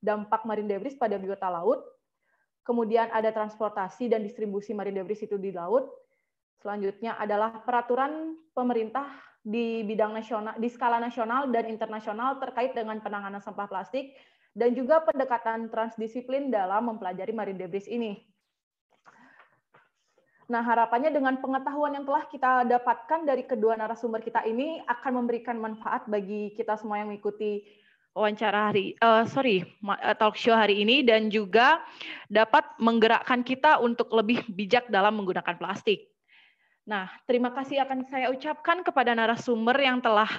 dampak marine debris pada biota laut, kemudian ada transportasi dan distribusi marine debris itu di laut. Selanjutnya adalah peraturan pemerintah di bidang nasional di skala nasional dan internasional terkait dengan penanganan sampah plastik dan juga pendekatan transdisiplin dalam mempelajari marine debris ini. Nah, harapannya dengan pengetahuan yang telah kita dapatkan dari kedua narasumber kita ini akan memberikan manfaat bagi kita semua yang mengikuti wawancara hari uh, sorry eh, talk show hari ini dan juga dapat menggerakkan kita untuk lebih bijak dalam menggunakan plastik. Nah, terima kasih akan saya ucapkan kepada narasumber yang telah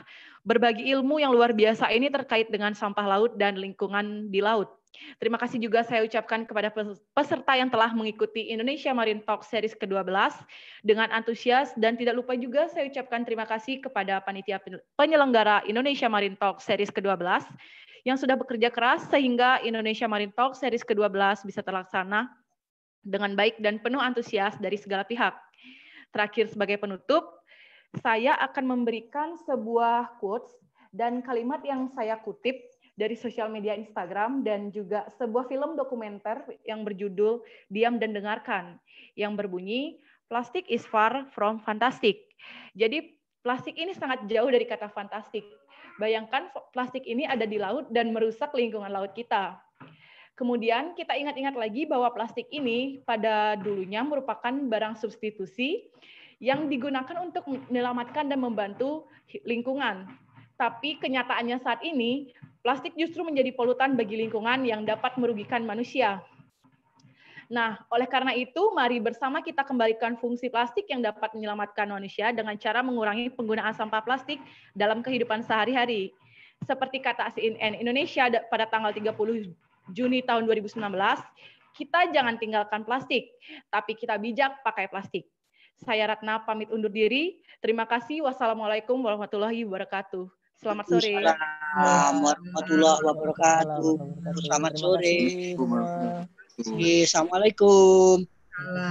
berbagi ilmu yang luar biasa ini terkait dengan sampah laut dan lingkungan di laut. Terima kasih juga saya ucapkan kepada peserta yang telah mengikuti Indonesia Marine Talk Series ke-12 dengan antusias dan tidak lupa juga saya ucapkan terima kasih kepada panitia penyelenggara Indonesia Marine Talk Series ke-12 yang sudah bekerja keras sehingga Indonesia Marine Talk Series ke-12 bisa terlaksana dengan baik dan penuh antusias dari segala pihak. Terakhir sebagai penutup, saya akan memberikan sebuah quotes dan kalimat yang saya kutip dari sosial media Instagram dan juga sebuah film dokumenter yang berjudul Diam dan Dengarkan yang berbunyi plastik is far from fantastic. Jadi plastik ini sangat jauh dari kata fantastik. Bayangkan plastik ini ada di laut dan merusak lingkungan laut kita. Kemudian kita ingat-ingat lagi bahwa plastik ini pada dulunya merupakan barang substitusi yang digunakan untuk menyelamatkan dan membantu lingkungan. Tapi kenyataannya saat ini, plastik justru menjadi polutan bagi lingkungan yang dapat merugikan manusia. Nah, oleh karena itu, mari bersama kita kembalikan fungsi plastik yang dapat menyelamatkan manusia dengan cara mengurangi penggunaan sampah plastik dalam kehidupan sehari-hari. Seperti kata CNN Indonesia pada tanggal 30 Juni tahun 2019, kita jangan tinggalkan plastik, tapi kita bijak pakai plastik. Saya Ratna pamit undur diri. Terima kasih. Wassalamualaikum warahmatullahi wabarakatuh. Selamat sore. Assalamualaikum warahmatullahi wabarakatuh. Selamat sore. Assalamualaikum.